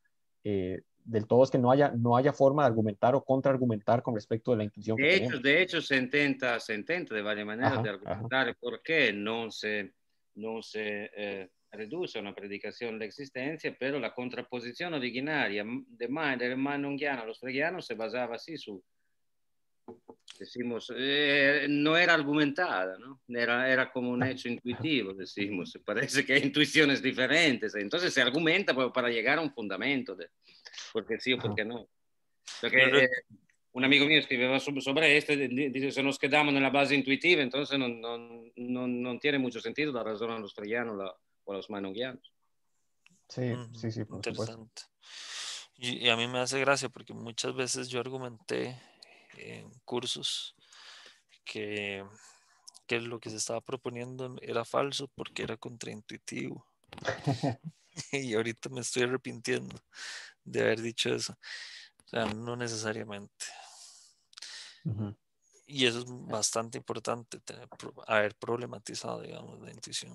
S2: eh, del todo es que no haya, no haya forma de argumentar o contraargumentar con respecto de la intención. De hecho,
S3: de hecho se intenta, se intenta de varias maneras de argumentar por qué no se, no se eh, reduce a una predicación de existencia, pero la contraposición originaria de hermano a los freguianos se basaba así su decimos, eh, no era argumentada, ¿no? Era, era como un hecho intuitivo, decimos, parece que hay intuiciones diferentes, entonces se argumenta para llegar a un fundamento, de, porque sí o porque no. Eh, un amigo mío escribía sobre esto, dice, se nos quedamos en la base intuitiva, entonces no, no, no, tiene mucho sentido la razón a los o a los
S1: manoguianos
S2: Sí, sí, sí, Interesante.
S1: y, a mí me hace gracia porque muchas veces yo argumenté en cursos que, lo que se estaba proponiendo era falso porque era contraintuitivo. y ahorita me estoy arrepintiendo de haber dicho eso. O sea, no necesariamente. Y eso es bastante importante, haber problematizado, digamos, la intuición.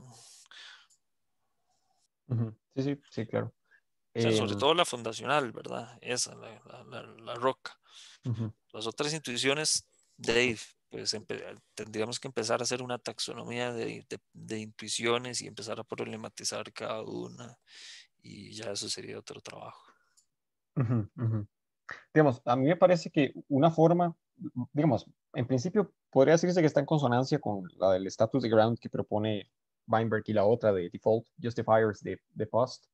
S2: Sí, sí, sí, claro sobre eh,
S1: todo la fundacional, ¿verdad? Esa, la, roca. Las otras intuiciones, Dave, pues tendríamos que empezar a hacer una taxonomía de, intuiciones y empezar a problematizar cada una y ya eso sería otro trabajo.
S2: Digamos, a mí me parece que una forma, digamos, en principio podría decirse que está en consonancia con la del status de ground que propone Weinberg y la otra de default justifiers de, de Post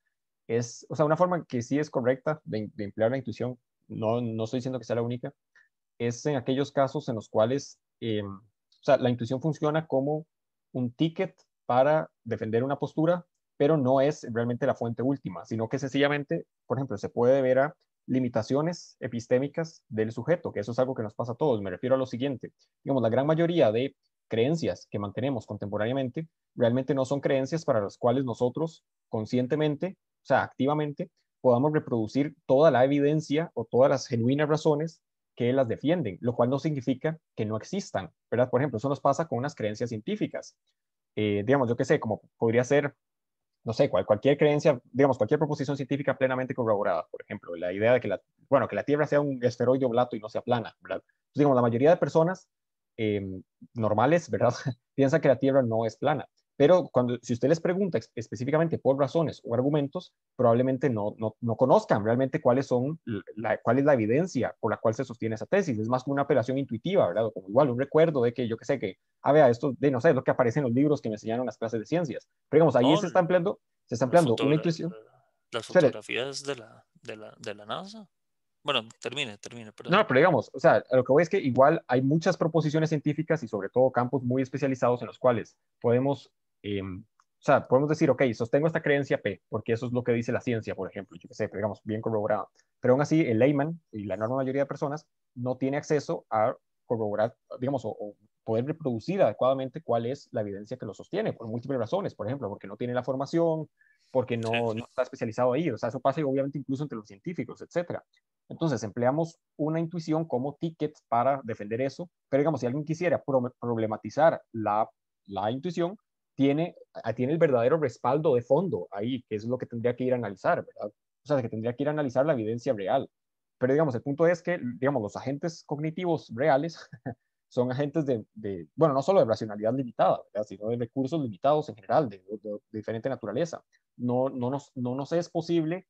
S2: es, o sea, una forma que sí es correcta de, emplear la intuición, no, no estoy diciendo que sea la única, es en aquellos casos en los cuales, eh, la intuición funciona como un ticket para defender una postura, pero no es realmente la fuente última, sino que sencillamente, por ejemplo, se puede ver a limitaciones epistémicas del sujeto, que eso es algo que nos pasa a todos. Me refiero a lo siguiente, digamos, la gran mayoría de creencias que mantenemos contemporáneamente realmente no son creencias para las cuales nosotros conscientemente o sea, activamente, podamos reproducir toda la evidencia o todas las genuinas razones que las defienden, lo cual no significa que no existan, ¿verdad? Por ejemplo, eso nos pasa con unas creencias científicas. Eh, digamos, yo qué sé, como podría ser, no sé, cualquier creencia, digamos, cualquier proposición científica plenamente corroborada, por ejemplo, la idea de que la, bueno, que la Tierra sea un esferoide oblato y no sea plana, ¿verdad? digamos, la mayoría de personas em, normales, ¿verdad? Piensan que la Tierra no es plana. Pero cuando, si usted les pregunta específicamente por razones o argumentos, probablemente no, no, no conozcan realmente cuáles son la, cuál es la evidencia por la cual se sostiene esa tesis. Es más como una apelación intuitiva, ¿verdad? Como igual un recuerdo de que yo que sé que, a ah, vea, esto de, no sé, es lo que aparece en los libros que me enseñaron en las clases de ciencias. Pero digamos, ahí se está ampliando, se está empleando una intuición. Las
S1: fotografías de la, de, la, de la NASA. Bueno, termine, termine. Perdón. No, pero
S2: digamos, o sea, lo que voy es que igual hay muchas proposiciones científicas y sobre todo campos muy especializados en los cuales podemos eh, o sea, podemos decir, ok, sostengo esta creencia P, porque eso es lo que dice la ciencia, por ejemplo, yo que sé, pero digamos, bien corroborada. Pero aún así, el layman y la enorme mayoría de personas no tiene acceso a corroborar, digamos, o, poder reproducir adecuadamente cuál es la evidencia que lo sostiene, por múltiples razones, por ejemplo, porque no tiene la formación, porque no, está especializado ahí. O sea, eso pasa obviamente incluso entre los científicos, etcétera. Entonces, empleamos una intuición como ticket para defender eso, pero digamos, si alguien quisiera problematizar la, la intuición, tiene, ah, tiene el verdadero respaldo de fondo ahí, que es lo que tendría que ir a analizar, ¿verdad? O sea, que tendría que ir a analizar la evidencia real. Pero digamos, el punto es que, digamos, los agentes cognitivos reales son agentes de, bueno, no solo de racionalidad limitada, ¿verdad? sino de recursos limitados en general, de, diferente naturaleza. No, no, nos, no sé es posible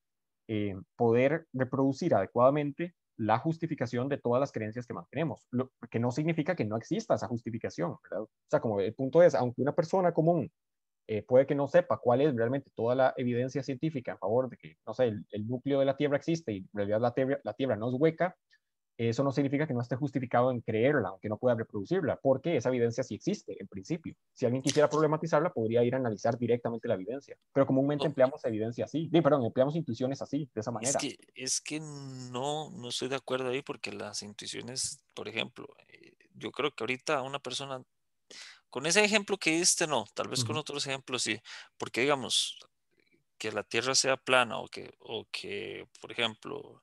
S2: eh, poder reproducir adecuadamente la justificación de todas las creencias que mantenemos, que no significa que no exista esa justificación, ¿verdad? O sea, como el punto es, aunque una persona común eh, puede que no sepa cuál es realmente toda la evidencia científica a favor de que, no sé, el, núcleo de la Tierra existe y en realidad la la tierra no es hueca, eso no significa que no esté justificado en creerla, aunque no pueda reproducirla, porque esa evidencia sí existe, en principio. Si alguien quisiera problematizarla, podría ir a analizar directamente la evidencia. Pero comúnmente empleamos evidencia así, sí, perdón, empleamos intuiciones así, de esa manera. Es que,
S1: es que no, no estoy de acuerdo ahí, porque las intuiciones, por ejemplo, eh, yo creo que ahorita una persona, con ese ejemplo que diste, no, tal vez con otros ejemplos sí, porque digamos, que la Tierra sea plana o que, o que por ejemplo,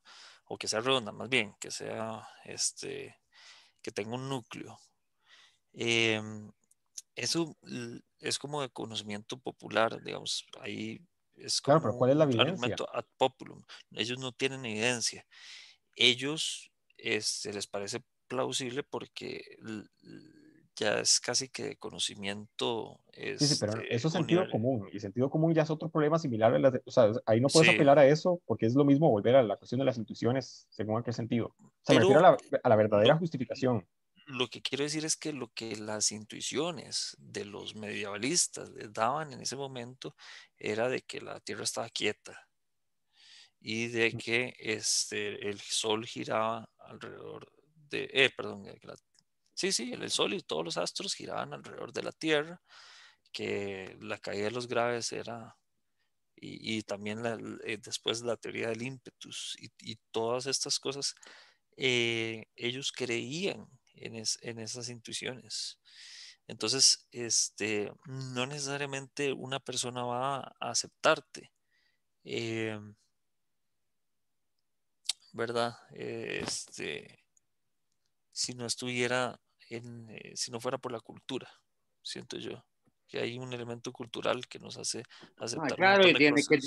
S1: o que sea redonda más bien, que sea este, que tenga un núcleo. Em, eso es como de conocimiento popular, digamos, ahí es Claro, pero ¿cuál es la evidencia? ad populum. Ellos no tienen evidencia. Ellos este, les parece plausible porque ya es casi que conocimiento. sí, sí, pero este, eso es sentido
S2: común. Y sentido común ya es otro problema similar. o sea, ahí no puedes apelar a eso porque es lo mismo volver a la cuestión de las intuiciones, según aquel sentido. Se refiere a la, verdadera justificación.
S1: Lo que quiero decir es que lo que las intuiciones de los medievalistas les daban en ese momento era de que la Tierra estaba quieta y de mm. que este, el Sol giraba alrededor de, eh, perdón, la Sí, sí, el Sol y todos los astros giraban alrededor de la Tierra, que la caída de los graves era, y, también eh, después la teoría del ímpetus y, todas estas cosas, eh, ellos creían en, esas intuiciones. Entonces, este, no necesariamente una persona va a aceptarte. Eh, ¿Verdad? este, si no estuviera eh, si no fuera por la cultura, siento yo, que hay un elemento cultural que nos hace ah, aceptar. claro,
S3: y tiene que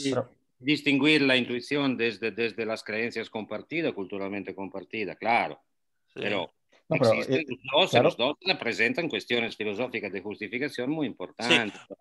S3: distinguir la intuición desde, desde las creencias compartidas, culturalmente compartidas, claro. Pero no, eh, los dos, claro. los cuestiones filosóficas de justificación muy importantes. Ah.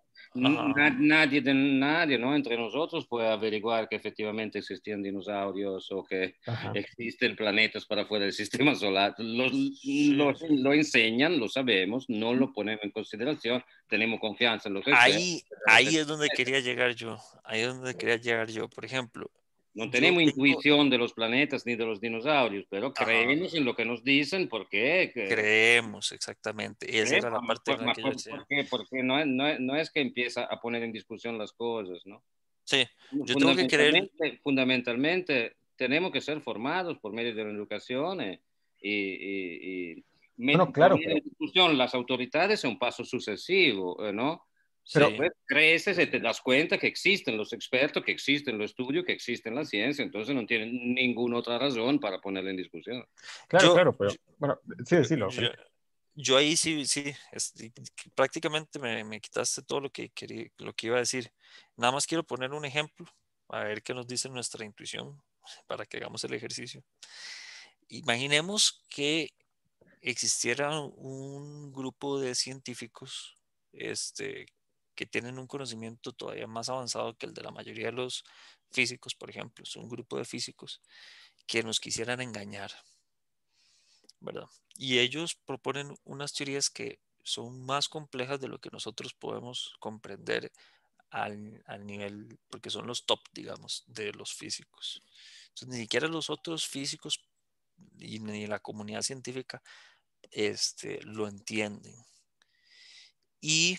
S3: Nadie, de, nadie ¿no? entre nosotros puede averiguar que efectivamente existían dinosaurios o que existe existen planetas para fuera del sistema solar. Lo, lo, enseñan, lo sabemos, no lo ponemos en consideración, tenemos confianza en lo que Ahí, ahí es donde quería llegar yo, ahí es donde quería llegar yo. Por ejemplo, no tenemos intuición de los planetas ni de los dinosaurios, pero creemos en lo que nos dicen porque...
S1: Creemos, exactamente. Esa era la parte pues, que yo decía.
S3: Porque no, no, es que empieza a poner en discusión las cosas, ¿no?
S1: Sí, yo tengo que creer...
S3: Fundamentalmente, tenemos que ser formados por medio de la educación eh, y... y, bueno, claro. discusión las autoridades es un paso sucesivo, eh, ¿no? Pero sí. creces, eh, te das cuenta que existen los expertos, que existen los estudios, que existen la ciencia, entonces no tienen ninguna otra razón para ponerla
S1: en discusión.
S2: Claro, yo, claro, pero bueno, sí,
S1: yo, ahí sí, sí, prácticamente me, me, quitaste todo lo que, quería, lo que iba a decir. Nada más quiero poner un ejemplo, a ver qué nos dice nuestra intuición para que hagamos el ejercicio. Imaginemos que existiera un grupo de científicos este, que tienen un conocimiento todavía más avanzado que el de la mayoría de los físicos, por ejemplo, es un grupo de físicos que nos quisieran engañar, ¿verdad? Y ellos proponen unas teorías que son más complejas de lo que nosotros podemos comprender al, al, nivel, porque son los top, digamos, de los físicos. Entonces, ni siquiera los otros físicos y ni la comunidad científica este, lo entienden. Y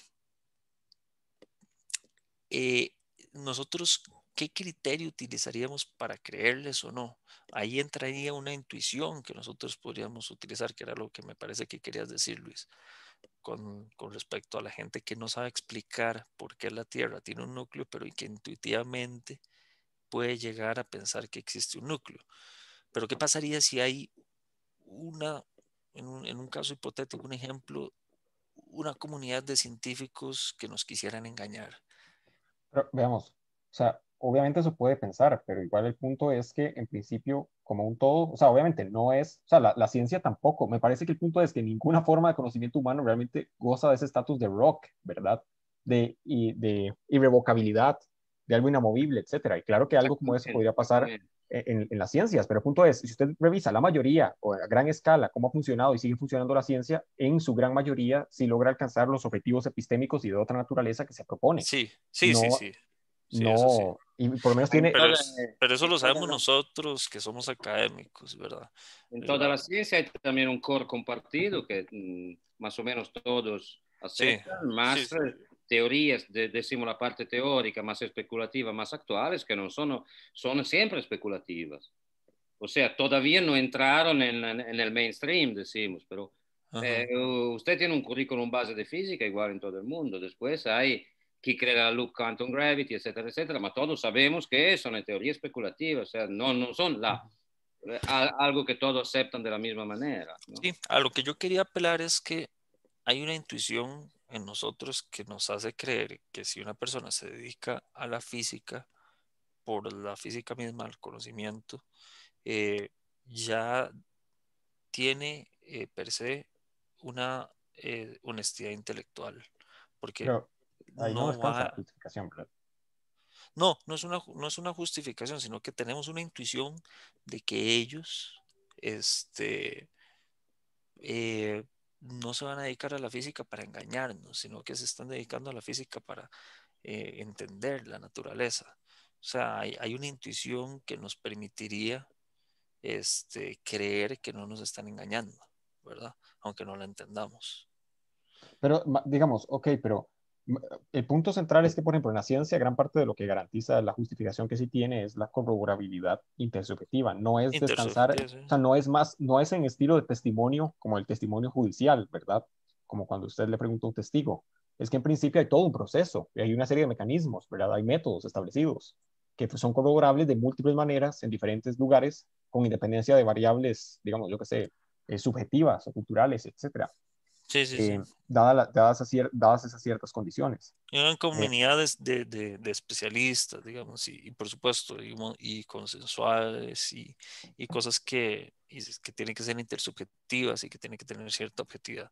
S1: eh, nosotros qué criterio utilizaríamos para creerles o no. Ahí entraría una intuición que nosotros podríamos utilizar, que era lo que me parece que querías decir, Luis, con, respecto a la gente que no sabe explicar por qué la Tierra tiene un núcleo, pero que intuitivamente puede llegar a pensar que existe un núcleo. Pero ¿qué pasaría si hay una, en un caso hipotético, un ejemplo, una comunidad de científicos que nos quisieran engañar?
S2: Pero veamos, o sea, obviamente eso puede pensar, pero igual el punto es que en principio, como un todo, o sea, obviamente no es, o sea, la, ciencia tampoco, me parece que el punto es que ninguna forma de conocimiento humano realmente goza de ese estatus de rock, ¿verdad? De, y, de irrevocabilidad, de algo inamovible, etcétera. Y claro que algo como eso podría pasar eh, en, las ciencias, pero el punto es, si usted revisa la mayoría o a gran escala cómo ha funcionado y sigue funcionando la ciencia, en su gran mayoría sí logra alcanzar los objetivos epistémicos y de otra naturaleza que se propone. Sí, sí, sí, sí. no, y por lo menos tiene... Pero, eso lo sabemos
S1: nosotros que somos académicos, ¿verdad?
S3: En toda la ciencia hay también un core compartido que mm, más o menos todos aceptan, sí, más teorías, de, decimos la parte teórica más especulativa, más actuales, que no son, son siempre especulativas. O sea, todavía no entraron en, el mainstream, decimos, pero eh, usted tiene un currículum base de física igual en todo el mundo. Después hay que crea Luke Quantum Gravity, etcétera, etcétera, pero todos sabemos que son teorías especulativas, o sea, no, no son la, eh, algo
S1: que todos aceptan de la misma manera. Sí, a lo que yo quería apelar es que hay una intuición en nosotros que nos hace creer que si una persona se dedica a la física, por la física misma, al conocimiento, eh, ya tiene eh, per se una eh, honestidad intelectual, porque no, una justificación, No, no es, una, no es una justificación, sino que tenemos una intuición de que ellos este, no se van a dedicar a la física para engañarnos, sino que se están dedicando a la física para eh, entender la naturaleza. O sea, hay, una intuición que nos permitiría este, creer que no nos están engañando, ¿verdad? Aunque no la entendamos.
S2: Pero, digamos, ok, pero el punto central es que, por ejemplo, en la ciencia, gran parte de lo que garantiza la justificación que sí tiene es la corroborabilidad intersubjetiva. No es descansar, o sea, no es más, no es en estilo de testimonio como el testimonio judicial, ¿verdad? Como cuando usted le pregunta a un testigo. Es que en principio hay todo un proceso, y hay una serie de mecanismos, ¿verdad? Hay métodos establecidos que son corroborables de múltiples maneras en diferentes lugares, con independencia de variables, digamos, yo que sé, eh, subjetivas o culturales, etcétera. Sí, sí, sí. Eh, dadas, esas ciertas condiciones.
S1: Eran eh, comunidades de, especialistas, digamos, y, por supuesto, y, consensuales y, cosas que, que tienen que ser intersubjetivas y que tienen que tener cierta objetividad.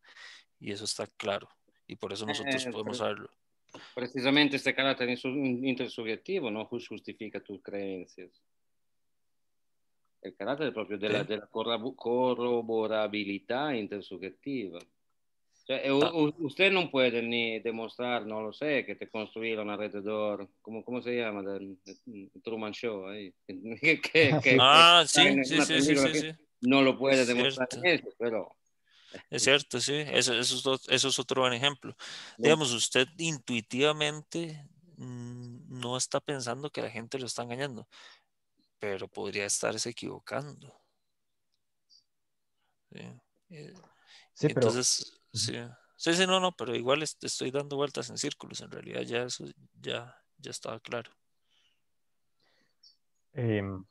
S1: Y eso está claro. Y por eso nosotros eh, podemos saberlo
S3: Precisamente este carácter intersubjetivo no justifica tus creencias. El carácter propio de la corroborabilidad intersubjetiva. Eh, usted no puede ni demostrar, no lo sé, que te construyeron alrededor, ¿cómo se se llama, Truman Show, ah, sí, sí, sí. sí lo puede demostrar pero...
S1: Es cierto, sí, eso, es otro buen ejemplo. Digamos, usted intuitivamente mm, no está pensando que la gente lo está engañando, pero podría estarse equivocando. Eh, entonces, Sí. Sí, sí, no, no, pero igual este, estoy dando vueltas en círculos, en realidad ya eso ya, ya estaba claro.
S2: Em, ah,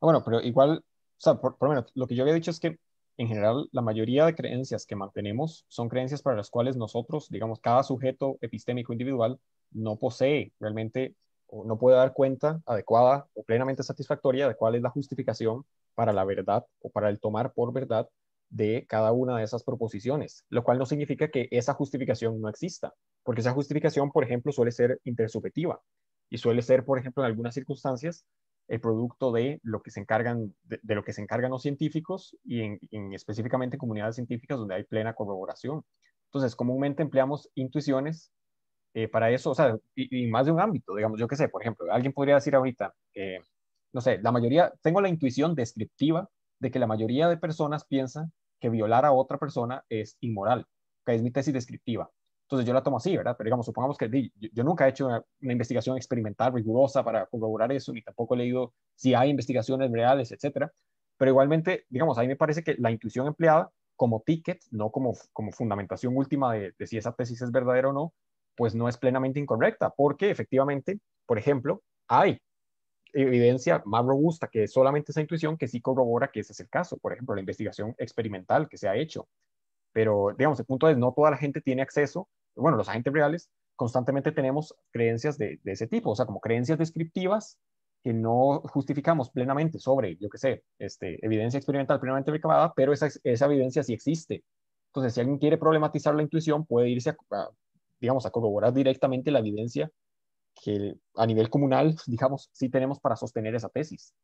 S2: bueno, pero igual, o sea, por, lo menos lo que yo había dicho es que en general la mayoría de creencias que mantenemos son creencias para las cuales nosotros, digamos, cada sujeto epistémico individual no posee realmente o no puede dar cuenta adecuada o plenamente satisfactoria de cuál es la justificación para la verdad o para el tomar por verdad de cada una de esas proposiciones, lo cual no significa que esa justificación no exista, porque esa justificación, por ejemplo, suele ser intersubjetiva y suele ser, por ejemplo, en algunas circunstancias, el producto de lo que se encargan, de, lo que se encargan los científicos y específicamente en comunidades científicas donde hay plena corroboración. Entonces, comúnmente empleamos intuiciones eh, para eso, o sea, y, más de un ámbito, digamos, yo qué sé, por ejemplo, alguien podría decir ahorita, eh, no sé, la mayoría, tengo la intuición descriptiva de que la mayoría de personas piensan que violar a otra persona es inmoral, que es mi tesis descriptiva. Entonces yo la tomo así, ¿verdad? Pero digamos, supongamos que yo, nunca he hecho una, investigación experimental rigurosa para corroborar eso, ni tampoco he leído si hay investigaciones reales, etcétera. Pero igualmente, digamos, a mí me parece que la intuición empleada como ticket, no como, como fundamentación última de si esa tesis es verdadera o no, pues no es plenamente incorrecta, porque efectivamente, por ejemplo, hay evidencia más robusta que solamente esa intuición que sí corrobora que ese es el caso. Por ejemplo, la investigación experimental que se ha hecho. Pero, digamos, el punto es, no toda la gente tiene acceso, bueno, los agentes reales constantemente tenemos creencias de, ese tipo, o sea, como creencias descriptivas que no justificamos plenamente sobre, yo qué sé, este, evidencia experimental plenamente recabada, pero esa, evidencia sí existe. Entonces, si alguien quiere problematizar la intuición, puede irse a digamos, a corroborar directamente la evidencia que a nivel comunal, digamos, sí tenemos para sostener esa tesis.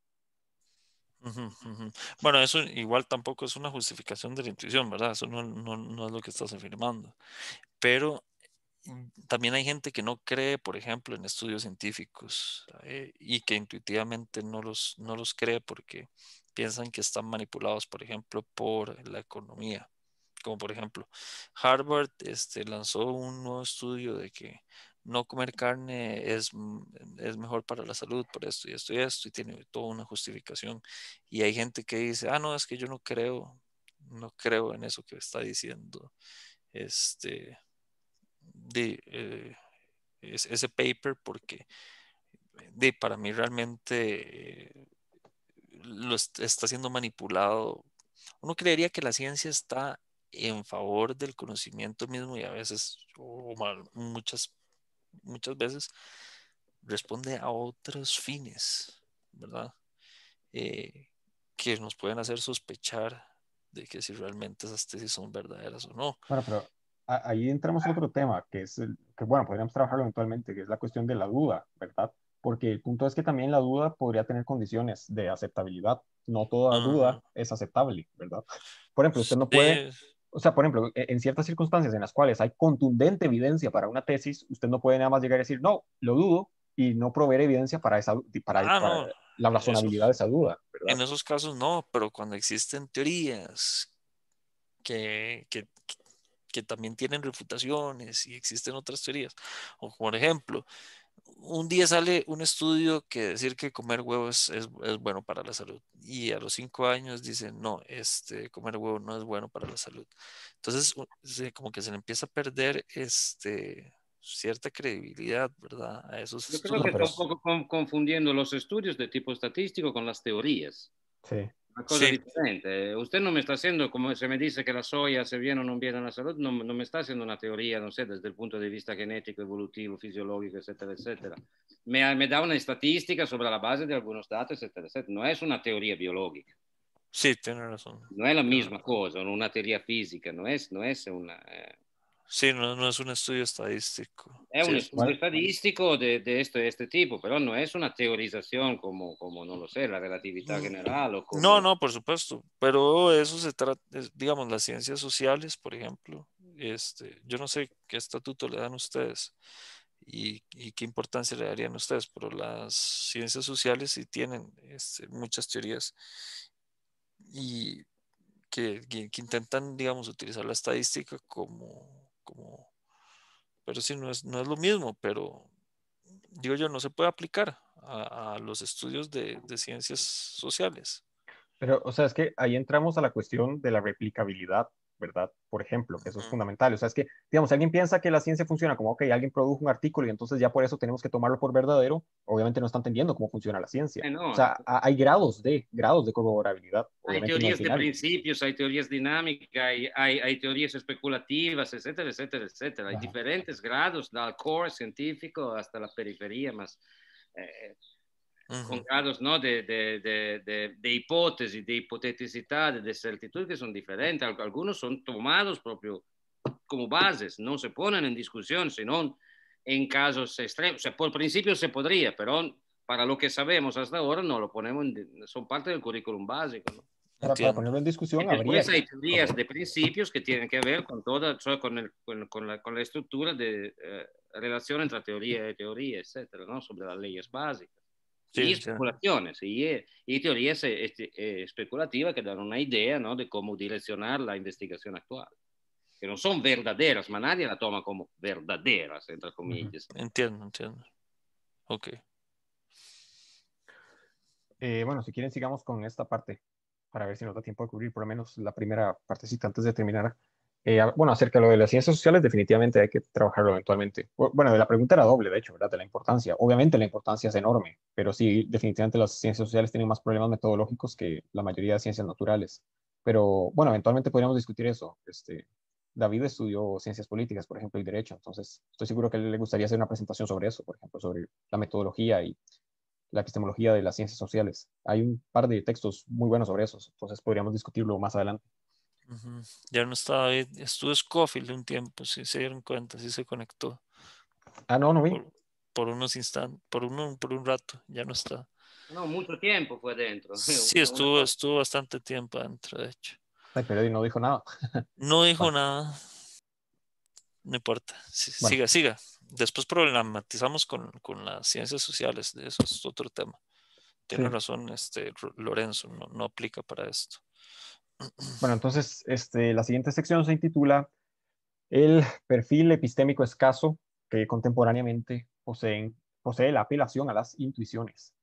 S1: Bueno, eso igual tampoco es una justificación de la intuición, ¿verdad? Eso no, es lo que estás afirmando. Pero mm, también hay gente que no cree, por ejemplo, en estudios científicos eh, y que intuitivamente no los, no los cree porque piensan que están manipulados, por ejemplo, por la economía. Como por ejemplo, Harvard este, lanzó un nuevo estudio de que no comer carne mm, es, mejor para la salud, por esto y esto y esto, y tiene toda una justificación. Y hay gente que dice, ah, no, es que yo no creo, no creo en eso que está diciendo este, eh, ese paper, porque de, para mí realmente eh, lo está siendo manipulado. Uno creería que la ciencia está en favor del conocimiento mismo y a veces o muchas muchas veces responde a otros fines, ¿verdad? Eh, que nos pueden hacer sospechar de que si realmente esas tesis son verdaderas o no.
S2: Bueno, pero ahí entramos a otro tema, que es, el, que bueno, podríamos trabajarlo eventualmente, que es la cuestión de la duda, ¿verdad? Porque el punto es que también la duda podría tener condiciones de aceptabilidad. No toda duda es aceptable, ¿verdad? Por ejemplo, usted no puede, o sea, por ejemplo, e, en ciertas circunstancias en las cuales hay contundente evidencia para una tesis, usted no puede nada más llegar a decir, no, lo dudo, y no proveer evidencia para, esa, para, ah, la razonabilidad de esa duda.
S1: En esos casos no, pero cuando existen teorías que, que, que también tienen refutaciones y existen otras teorías, o por ejemplo, un día sale un estudio que decir que comer huevos es, bueno para la salud y a los cinco años dicen no, este, comer huevo no es bueno para la salud. Entonces, como que se le empieza a perder este, cierta credibilidad, ¿verdad? A esos Yo creo que poco
S3: confundiendo los estudios de tipo estadístico con las teorías. Sí. una cosa sí. diferente. Usted non mi sta haciendo, come se me dice che la soia, se viene o non viene a salute, non, no, no, me está una teoria, non so, dal punto di vista genetico, evolutivo, fisiologico, eccetera, eccetera. Me, me dà una statistica sopra la base de algunos datos, eccetera, etcétera. No es una teoria biologica. Sì,
S1: tiene razón.
S3: No es la misma cosa, una teoria fisica, non è, no es una... Eh...
S1: Sí, no, es un estudio estadístico. Es un estudio
S3: estadístico de, de, este tipo, pero no es una
S1: teorización como, como no lo sé, la relatividad general. O No, no, por supuesto, pero eso se trata, digamos, las ciencias sociales, por ejemplo, este, yo no sé qué estatuto le dan ustedes y, y qué importancia le darían ustedes, pero las ciencias sociales sí tienen este, muchas teorías y que, que intentan, digamos, utilizar la estadística como como, pero sí, no es, no es lo mismo, pero digo yo, no se puede aplicar a, los estudios de, de, ciencias sociales.
S2: Pero, o sea, es que ahí entramos a la cuestión de la replicabilidad ¿verdad? Por ejemplo, que eso es fundamental. O sea, es que, digamos, alguien piensa que la ciencia funciona como, ok, alguien produjo un artículo y entonces ya por eso tenemos que tomarlo por verdadero, obviamente no está entendiendo cómo funciona la ciencia. o sea, hay grados de, grados de corroborabilidad. Hay teorías de
S3: principios, hay teorías dinámicas, hay, hay, teorías especulativas, etcétera, etcétera, etcétera. Hay diferentes grados, del core científico hasta la periferia más... Eh, con grados ¿no? de, de, de, de, hipótesis, de hipoteticidad, de certitud, que son diferentes. Algunos son tomados propio como bases, no se ponen en discusión, sino en casos extremos. por principio se podría, pero para lo que sabemos hasta ahora no lo ponemos, son parte del currículum básico. ¿no?
S2: Para, ponerlo en discusión, y habría... hay teorías
S3: de principios que tienen que ver con con, la, con estructura de eh, relación entre teoría y teoría, etcétera, ¿no? Sobre las leyes básicas. Y y eh, y teorías eh, este, eh, especulativas que dan una idea de no, direccionar la investigación actual. Que no son verdaderas, más nadie la toma
S1: como verdaderas, entre comillas. Entiendo, entiendo. Ok.
S2: bueno, si quieren, sigamos con esta parte para ver si nos da tiempo de cubrir por lo menos la primera partecita antes de terminar eh, bueno, acerca de lo de las ciencias sociales, definitivamente hay que trabajarlo eventualmente. Bueno, la pregunta era doble, de hecho, ¿verdad? De la importancia. Obviamente la importancia es enorme, pero sí, definitivamente las ciencias sociales tienen más problemas metodológicos que la mayoría de ciencias naturales. Pero bueno, eventualmente podríamos discutir eso. Este, David estudió ciencias políticas, por ejemplo, y derecho, entonces estoy seguro que le gustaría hacer una presentación sobre eso, por ejemplo, sobre la metodología y la epistemología de las ciencias sociales. Hay un par de textos muy buenos sobre eso, entonces podríamos discutirlo más adelante.
S1: Ya no estaba ahí, eh, Estuvo Scofield un tiempo, si se dieron cuenta, si se conectó. Ah, no, no vi. Por, unos instantes, por, uno, por un rato, ya no está.
S3: No, mucho tiempo fue dentro. Sí, estuvo,
S1: estuvo bastante tiempo adentro de
S2: hecho. Ay, pero no dijo nada.
S1: No dijo nada. No importa. Siga, siga. Después problematizamos con, las ciencias sociales, eso es otro tema. Tiene razón este, Lorenzo, no aplica para esto.
S2: Bueno, entonces este, la siguiente sección se intitula El perfil epistémico escaso que contemporáneamente poseen, posee la apelación a las intuiciones.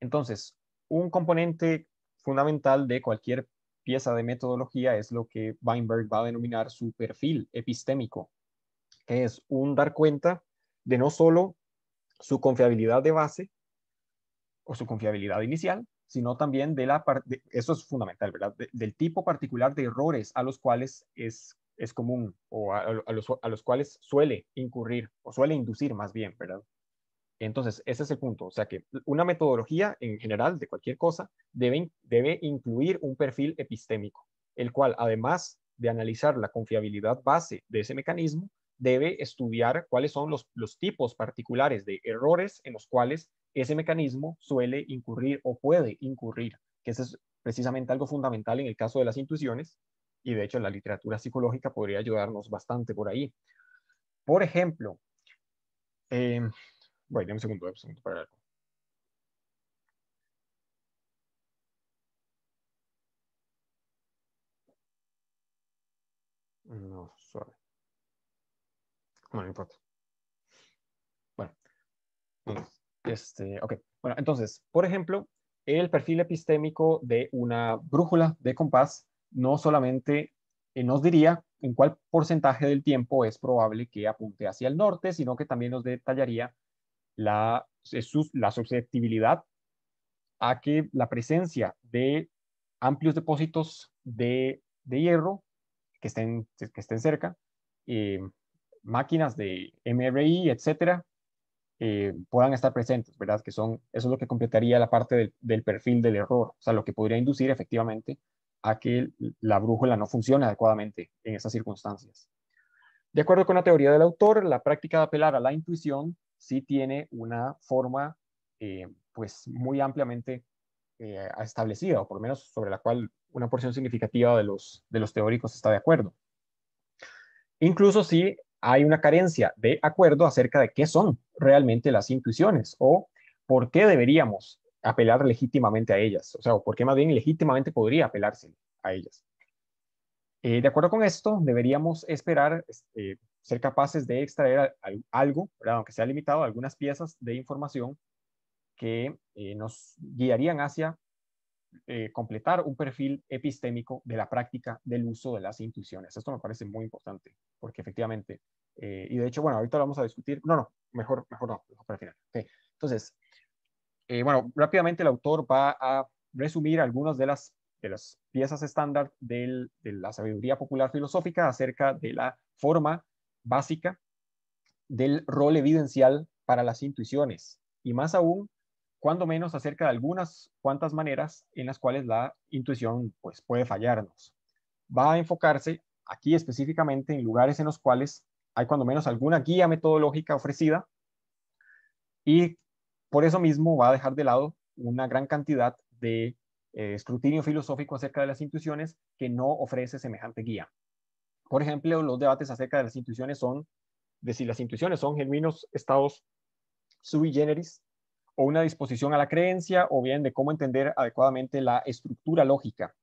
S2: Entonces, un componente fundamental de cualquier pieza de metodología es lo que Weinberg va a denominar su perfil epistémico, que es un dar cuenta de no solo su confiabilidad de base o su confiabilidad inicial, sino también de la parte, eso es fundamental, ¿verdad? del tipo particular de errores a los cuales es, es común o a, los, cuales suele incurrir o suele inducir más bien, ¿verdad? Entonces, ese es el punto. O sea que una metodología en general de cualquier cosa debe, debe incluir un perfil epistémico, el cual, además de analizar la confiabilidad base de ese mecanismo, debe estudiar cuáles son los, los tipos particulares de errores en los cuales ese mecanismo suele incurrir o puede incurrir, que ese es precisamente algo fundamental en el caso de las intuiciones, y de hecho la literatura psicológica podría ayudarnos bastante por ahí. Por ejemplo, eh, em, bueno, un segundo, un segundo para algo. No, Bueno, no importa. Este, ok, bueno, entonces, por ejemplo, el perfil epistémico de una brújula de compás no solamente eh, nos diría en cuál porcentaje del tiempo es probable que apunte hacia el norte, sino que también nos detallaría la, eh, susceptibilidad a que la presencia de amplios depósitos de, hierro que estén, que estén cerca, eh, máquinas de MRI, etcétera, eh, puedan estar presentes, ¿verdad? Que son, eso es lo que completaría la parte del, perfil del error, o sea, lo que podría inducir efectivamente a que la brújula no funcione adecuadamente en esas circunstancias. De acuerdo con la teoría del autor, la práctica de apelar a la intuición sí tiene una forma eh, pues muy ampliamente eh, establecida, o por lo menos sobre la cual una porción significativa de los, de los teóricos está de acuerdo. Incluso si hay una carencia de acuerdo acerca de qué son realmente las intuiciones o por qué deberíamos apelar legítimamente a ellas, o sea, por qué más bien legítimamente podría apelarse a ellas. Eh, de acuerdo con esto, deberíamos esperar este, ser capaces de extraer algo, aunque sea limitado, algunas piezas de información que eh, nos guiarían hacia eh, completar un perfil epistémico de la práctica del uso de las intuiciones. Esto me parece muy importante, porque efectivamente, eh, y de hecho, bueno, ahorita lo vamos a discutir. No, no, mejor, mejor no, para el final. Entonces, eh, bueno, rápidamente el autor va a resumir algunas de las, de las piezas estándar de la sabiduría popular filosófica acerca de la forma básica del rol evidencial para las intuiciones, y más aún cuando menos acerca de algunas cuantas maneras en las cuales la intuición pues, puede fallarnos. Va a enfocarse aquí específicamente en lugares en los cuales hay cuando menos alguna guía metodológica ofrecida y por eso mismo va a dejar de lado una gran cantidad de eh, escrutinio filosófico acerca de las intuiciones que no ofrece semejante guía. Por ejemplo, los debates acerca de las intuiciones son de si las intuiciones son genuinos estados sui generis o una disposición a la creencia, o bien de cómo entender adecuadamente la estructura lógica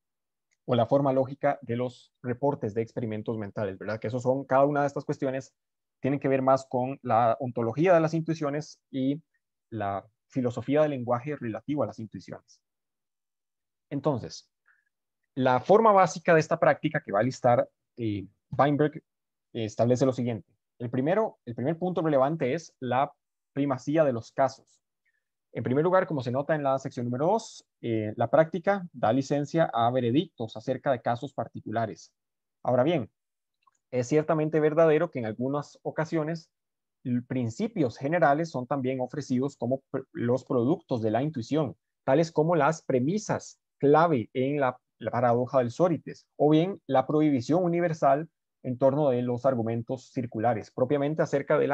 S2: o la forma lógica de los reportes de experimentos mentales, ¿verdad? Que eso son, cada una de estas cuestiones tienen que ver más con la ontología de las intuiciones y la filosofía del lenguaje relativo a las intuiciones. Entonces, la forma básica de esta práctica que va a listar eh, Weinberg eh, establece lo siguiente. El primero, el primer punto relevante es la primacía de los casos. En primer lugar, como se nota en la sección número 2, eh, la práctica da licencia a veredictos acerca de casos particulares. Ahora bien, es ciertamente verdadero que en algunas ocasiones principios generales son también ofrecidos como los productos de la intuición, tales como las premisas clave en la, paradoja del Sórites, o bien la prohibición universal en torno de los argumentos circulares, propiamente acerca de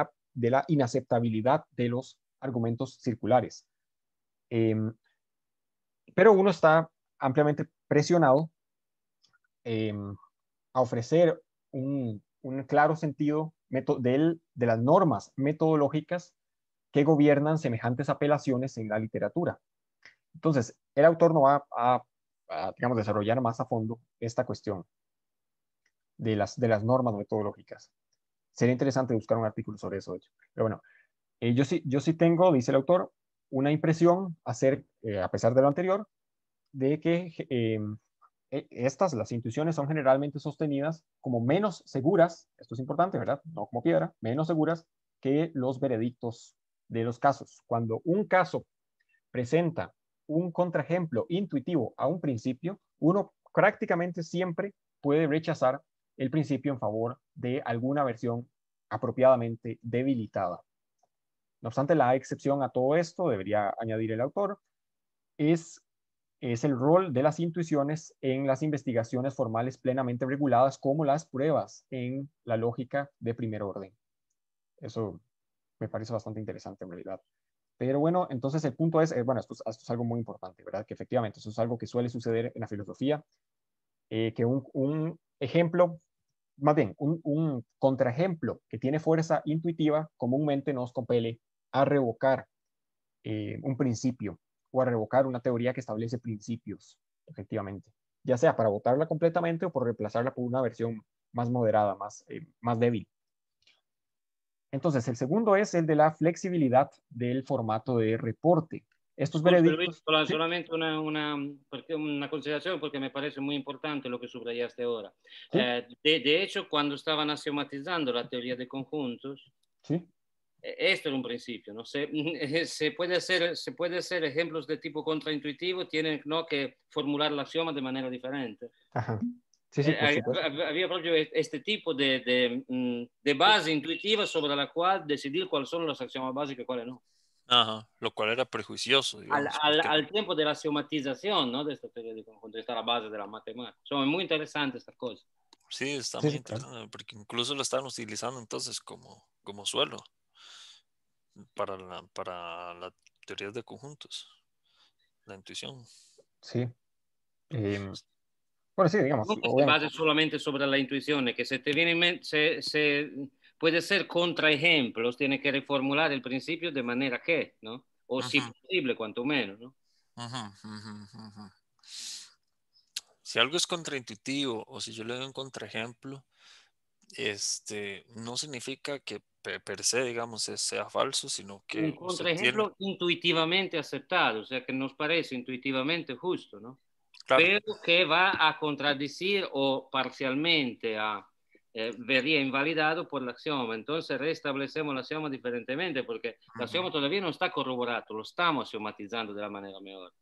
S2: la inaceptabilidad de los argumentos circulares. Em, pero uno está ampliamente presionado em, a ofrecer un, claro sentido de, de las normas metodológicas que gobiernan semejantes apelaciones en la literatura. Entonces, el autor no va a, digamos, desarrollar más a fondo esta cuestión de las, de las normas metodológicas. Sería interesante buscar un artículo sobre eso, Pero bueno, eh, yo, sí, yo sí tengo, dice el autor, una impresión, hacer, eh, a pesar de lo anterior, de que eh, e, estas, las intuiciones, son generalmente sostenidas como menos seguras, esto es importante, ¿verdad? No como piedra, menos seguras que los veredictos de los casos. Cuando un caso presenta un contraejemplo intuitivo a un principio, uno prácticamente siempre puede rechazar el principio en favor de alguna versión apropiadamente debilitada. No obstante, la excepción a todo esto, debería añadir el autor, es, es el rol de las intuiciones en las investigaciones formales plenamente reguladas como las pruebas en la lógica de primer orden. Eso me parece bastante interesante en realidad. Pero bueno, entonces el punto es, eh, bueno, esto es, algo muy importante, ¿verdad? Que efectivamente eso es algo que suele suceder en la filosofía, eh, que un, ejemplo, más bien, un, un contraejemplo que tiene fuerza intuitiva comúnmente nos compele a revocar eh, un principio o a revocar una teoría que establece principios, efectivamente, ya sea para votarla completamente o por reemplazarla por una versión más moderada, más, eh, más débil. Entonces, el segundo es el de la flexibilidad del formato de reporte. Estos es Luis,
S3: solamente una, una, una, consideración porque me parece muy importante lo que subrayaste ahora. Eh, de, de, hecho, cuando estaban axiomatizando la teoría de conjuntos, ¿Sí? E-, esto es un principio, ¿no? Se, se, puede hacer, se puede hacer ejemplos de tipo contraintuitivo, tienen ¿no? que formular la axioma de manera diferente.
S2: Ajá. Sí, sí, eh,
S3: había propio e-, este tipo de, mm, de, base intuitiva sobre la cual decidir cuáles son los axiomas básicos y cuáles no.
S1: Ajá, lo cual era prejuicioso. al,
S3: tiempo de la axiomatización ¿no? de este esta teoría de conjunto, está la base de la matemática. Son muy
S1: interesantes estas cosas. Sí, está muy interesante, porque incluso lo están utilizando entonces como, como suelo para la, para la teoría de conjuntos, la intuición.
S2: Sí. Em, bueno, sí, digamos. No, pues, se base
S3: solamente sobre la intuición, que se te viene se, se, puede ser contraejemplos, tiene que reformular el principio de manera que, ¿no? O si es posible, cuanto menos
S1: ¿no? si algo es contraintuitivo o si yo le doy un contraejemplo, este, no significa que per, se, digamos, sea falso, sino que... Un contraejemplo
S3: intuitivamente aceptado, o sea, que nos parece intuitivamente justo, ¿no? Claro. Pero que va a contradecir o parcialmente a, eh, vería invalidado por el axioma. Entonces restablecemos el axioma diferentemente porque el axioma todavía no está corroborado, lo estamos axiomatizando de la manera mejor.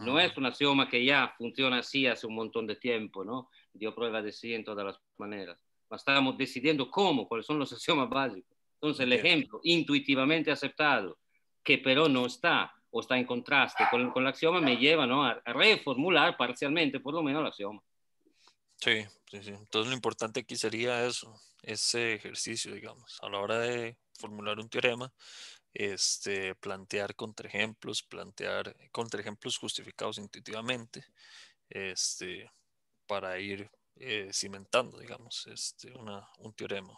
S3: No es un axioma que ya funciona así hace un montón de tiempo, ¿no? Dio prueba de sí en todas las maneras estábamos decidiendo cómo, cuáles son los axiomas básicos. Entonces, el ejemplo intuitivamente aceptado, que pero no está o está en
S1: contraste con, con el axioma, me lleva ¿no? a, reformular
S3: parcialmente, por lo menos, el axioma.
S1: Sí, sí, sí. Entonces, lo importante aquí sería eso, ese ejercicio, digamos, a la hora de formular un teorema, este, plantear contraejemplos, plantear contraejemplos justificados intuitivamente, este, para ir eh, cimentando, digamos, este, una, un teorema.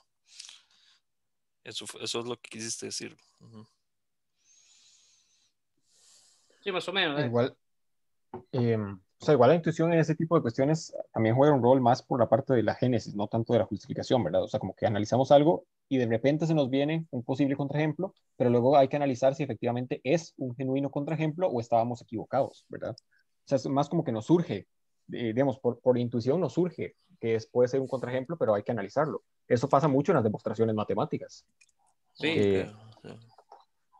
S1: Eso, eso es lo que quisiste decir. Sí, más o menos. ¿eh?
S2: Igual. Em, o sea, igual la intuición en ese tipo de cuestiones también juega un rol más por la parte de la génesis, no tanto de la justificación, ¿verdad? O sea, como que analizamos algo y de repente se nos viene un posible contraejemplo, pero luego hay que analizar si efectivamente es un genuino contraejemplo o estábamos equivocados, ¿verdad? O sea, es más como que nos surge digamos, por, por, intuición nos surge, que es, puede ser un contraejemplo, pero hay que analizarlo. Eso pasa mucho en las demostraciones matemáticas. Sí,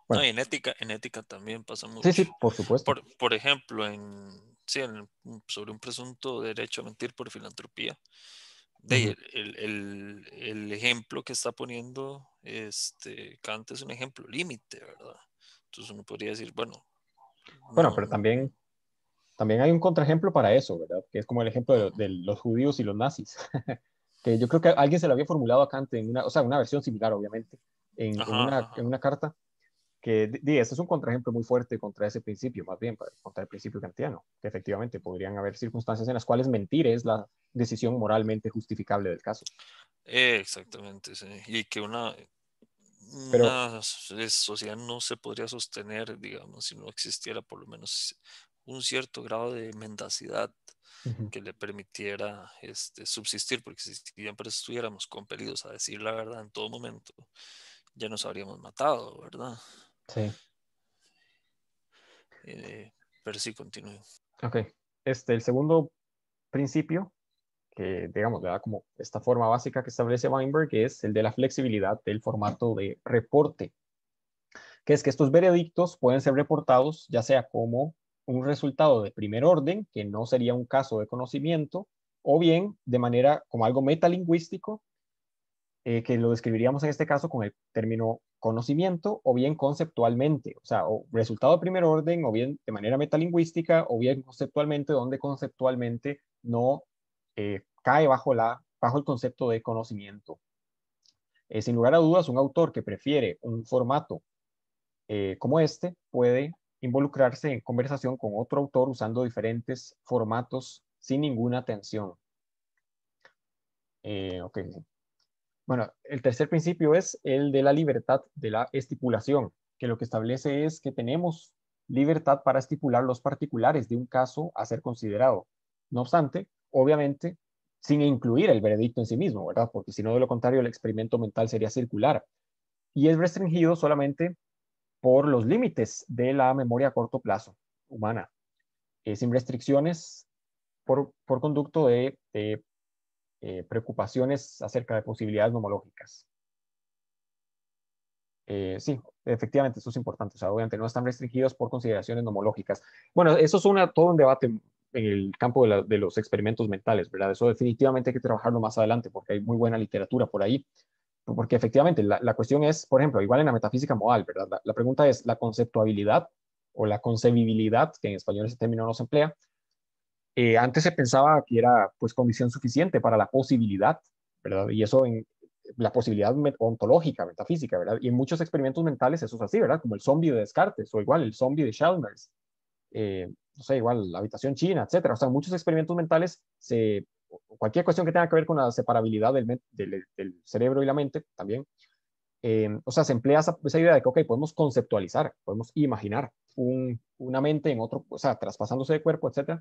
S2: en
S1: ética, en ética también pasa mucho. Sí, sí, por supuesto. Por, ejemplo, en, sobre un presunto derecho a mentir por filantropía, de, el, el, ejemplo que está poniendo este, Kant es un ejemplo límite, ¿verdad? Entonces uno podría decir, bueno.
S2: Bueno, pero también también hay un contraejemplo para eso, ¿verdad? Que es como el ejemplo de, los judíos y los nazis, que yo creo que alguien se lo había formulado a Kant en una, o sea, una versión similar, obviamente, en, en, una, en una, carta, que dice ese es un contraejemplo muy fuerte contra ese principio, más bien, contra el principio kantiano, que efectivamente podrían haber circunstancias en las cuales mentir es la decisión moralmente justificable del caso.
S1: exactamente, sí. Y que una, pero, una sociedad no se podría sostener, digamos, si no existiera por lo menos un cierto grado de mendacidad que le permitiera este, subsistir, porque si siempre pues estuviéramos compelidos a decir la verdad en todo momento, ya nos habríamos matado, ¿verdad? Sí. Eh, pero sí, continúo.
S2: Ok. Este, el segundo principio que, digamos, como esta forma básica que establece Weinberg, es el de la flexibilidad del formato de reporte, que es que estos veredictos pueden ser reportados ya sea como un resultado de primer orden, que no sería un caso de conocimiento, o bien de manera como algo metalingüístico, eh, que lo describiríamos en este caso con el término conocimiento, o bien conceptualmente, o sea, o resultado de primer orden, o bien de manera metalingüística, o bien conceptualmente, donde conceptualmente no eh, cae bajo, la, bajo el concepto de conocimiento. Eh, sin lugar a dudas, un autor que prefiere un formato eh, como este puede involucrarse en conversación con otro autor usando diferentes formatos sin ninguna tensión. Eh, bueno, el tercer principio es el de la libertad de la estipulación, que lo que establece es que tenemos libertad para estipular los particulares de un caso a ser considerado. No obstante, obviamente, sin incluir el veredicto en sí mismo, ¿verdad? Porque si no, de lo contrario, el experimento mental sería circular. Y es restringido solamente por los límites de la memoria a corto plazo humana, eh, sin restricciones por, por conducto de, eh, preocupaciones acerca de posibilidades nomológicas. Eh, sí, efectivamente, eso es importante. O sea, obviamente no están restringidos por consideraciones nomológicas. Bueno, eso es todo un debate en el campo de, de, los experimentos mentales, ¿verdad? Eso definitivamente hay que trabajarlo más adelante porque hay muy buena literatura por ahí porque efectivamente la, la, cuestión es, por ejemplo, igual en la metafísica modal, ¿verdad? La, pregunta es la conceptuabilidad o la concebibilidad, que en español ese término no se emplea. Eh, antes se pensaba que era pues condición suficiente para la posibilidad, ¿verdad? Y eso en la posibilidad ontológica, metafísica, ¿verdad? Y en muchos experimentos mentales eso es así, ¿verdad? Como el zombie de Descartes o igual el zombie de Chalmers, eh, no sé, igual la habitación china, etcétera. O sea, muchos experimentos mentales se cualquier cuestión que tenga que ver con la separabilidad del, cerebro y la mente también. Em, o sea, se emplea esa, idea de que, ok, podemos conceptualizar, podemos imaginar una mente en otro, o sea, traspasándose de cuerpo, etc.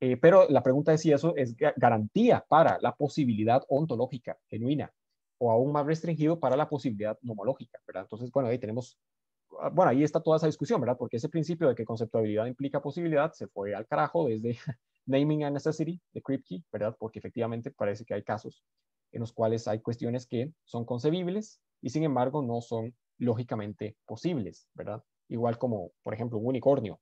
S2: Eh, pero la pregunta es si eso es garantía para la posibilidad ontológica genuina o aún más restringido para la posibilidad nomológica, ¿verdad? Entonces, bueno, ahí tenemos, ah, bueno, ahí está toda esa discusión, ¿verdad? Porque ese principio de que conceptualidad implica posibilidad se fue al carajo desde naming a necessity de Kripke, ¿verdad? Porque efectivamente parece que hay casos en los cuales hay cuestiones que son concebibles y sin embargo no son lógicamente posibles, ¿verdad? Igual como, por ejemplo, un unicornio.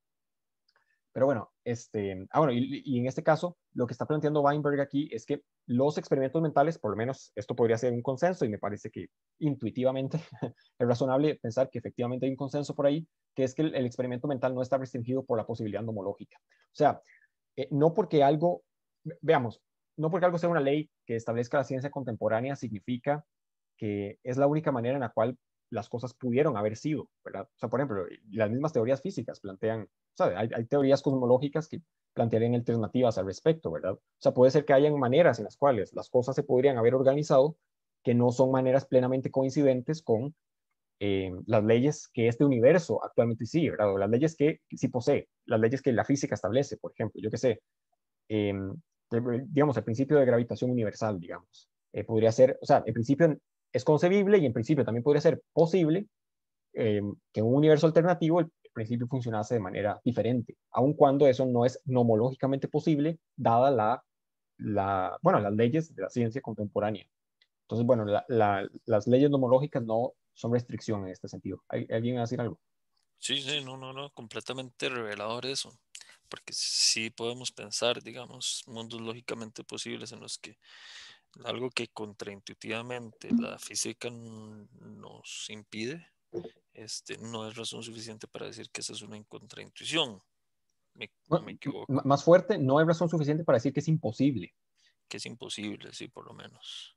S2: Pero bueno, este, ah, bueno, y, en este caso, lo que está planteando Weinberg aquí es que los experimentos mentales, por lo menos esto podría ser un consenso y me parece que intuitivamente es razonable pensar que efectivamente hay un consenso por ahí, que es que el, experimento mental no está restringido por la posibilidad nomológica. O sea, eh, no porque algo, veamos, no porque algo sea una ley que establezca la ciencia contemporánea significa que es la única manera en la cual las cosas pudieron haber sido, ¿verdad? O sea, por ejemplo, las mismas teorías físicas plantean, o hay, hay, teorías cosmológicas que plantearían alternativas al respecto, ¿verdad? O sea, puede ser que hayan maneras en las cuales las cosas se podrían haber organizado que no son maneras plenamente coincidentes con eh, las leyes que este universo actualmente sigue, ¿verdad? las leyes que, sí posee, las leyes que la física establece, por ejemplo, yo qué sé, em, digamos, el principio de gravitación universal, digamos, eh, podría ser, o sea, en principio es concebible y en principio también podría ser posible em, que en un universo alternativo el, principio funcionase de manera diferente, aun cuando eso no es nomológicamente posible, dada la, la bueno, las leyes de la ciencia contemporánea. Entonces, bueno, las leyes nomológicas no son restricción en este sentido. ¿Alguien va a decir algo?
S1: Sí, sí, no, no, no, completamente revelador eso, porque sí podemos pensar, digamos, mundos lógicamente posibles en los que algo que contraintuitivamente la física nos impide, este, no es razón suficiente para decir que esa es una contraintuición. Me, me equivoco.
S2: Más fuerte, no hay razón suficiente para decir que es imposible.
S1: Que es imposible, sí, por lo menos.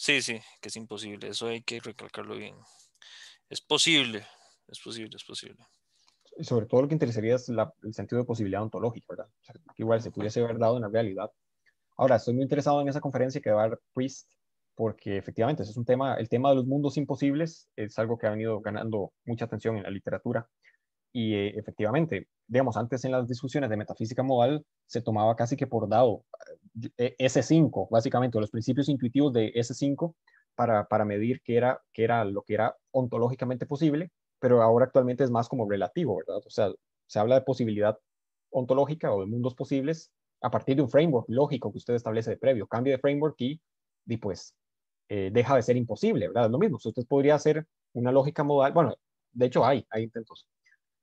S1: Sí, sí, que es imposible, eso hay que recalcarlo bien. Es posible, es posible, es posible.
S2: Y sobre todo lo que interesaría es el sentido de posibilidad ontológica, ¿verdad? que igual se pudiese haber dado en la realidad. Ahora, estoy muy interesado en esa conferencia que va a dar Priest, porque efectivamente ese es un tema, el tema de los mundos imposibles es algo que ha venido ganando mucha atención en la literatura, y eh, efectivamente, digamos, antes en las discusiones de metafísica modal se tomaba casi que por dado eh, S5, básicamente, los principios intuitivos de S5 para, medir qué era, qué era lo que era ontológicamente posible, pero ahora actualmente es más como relativo, ¿verdad? O sea, se habla de posibilidad ontológica o de mundos posibles a partir de un framework lógico que usted establece de previo. cambio de framework y, y pues eh, deja de ser imposible, ¿verdad? Es lo mismo. usted podría hacer una lógica modal, bueno, de hecho hay, hay intentos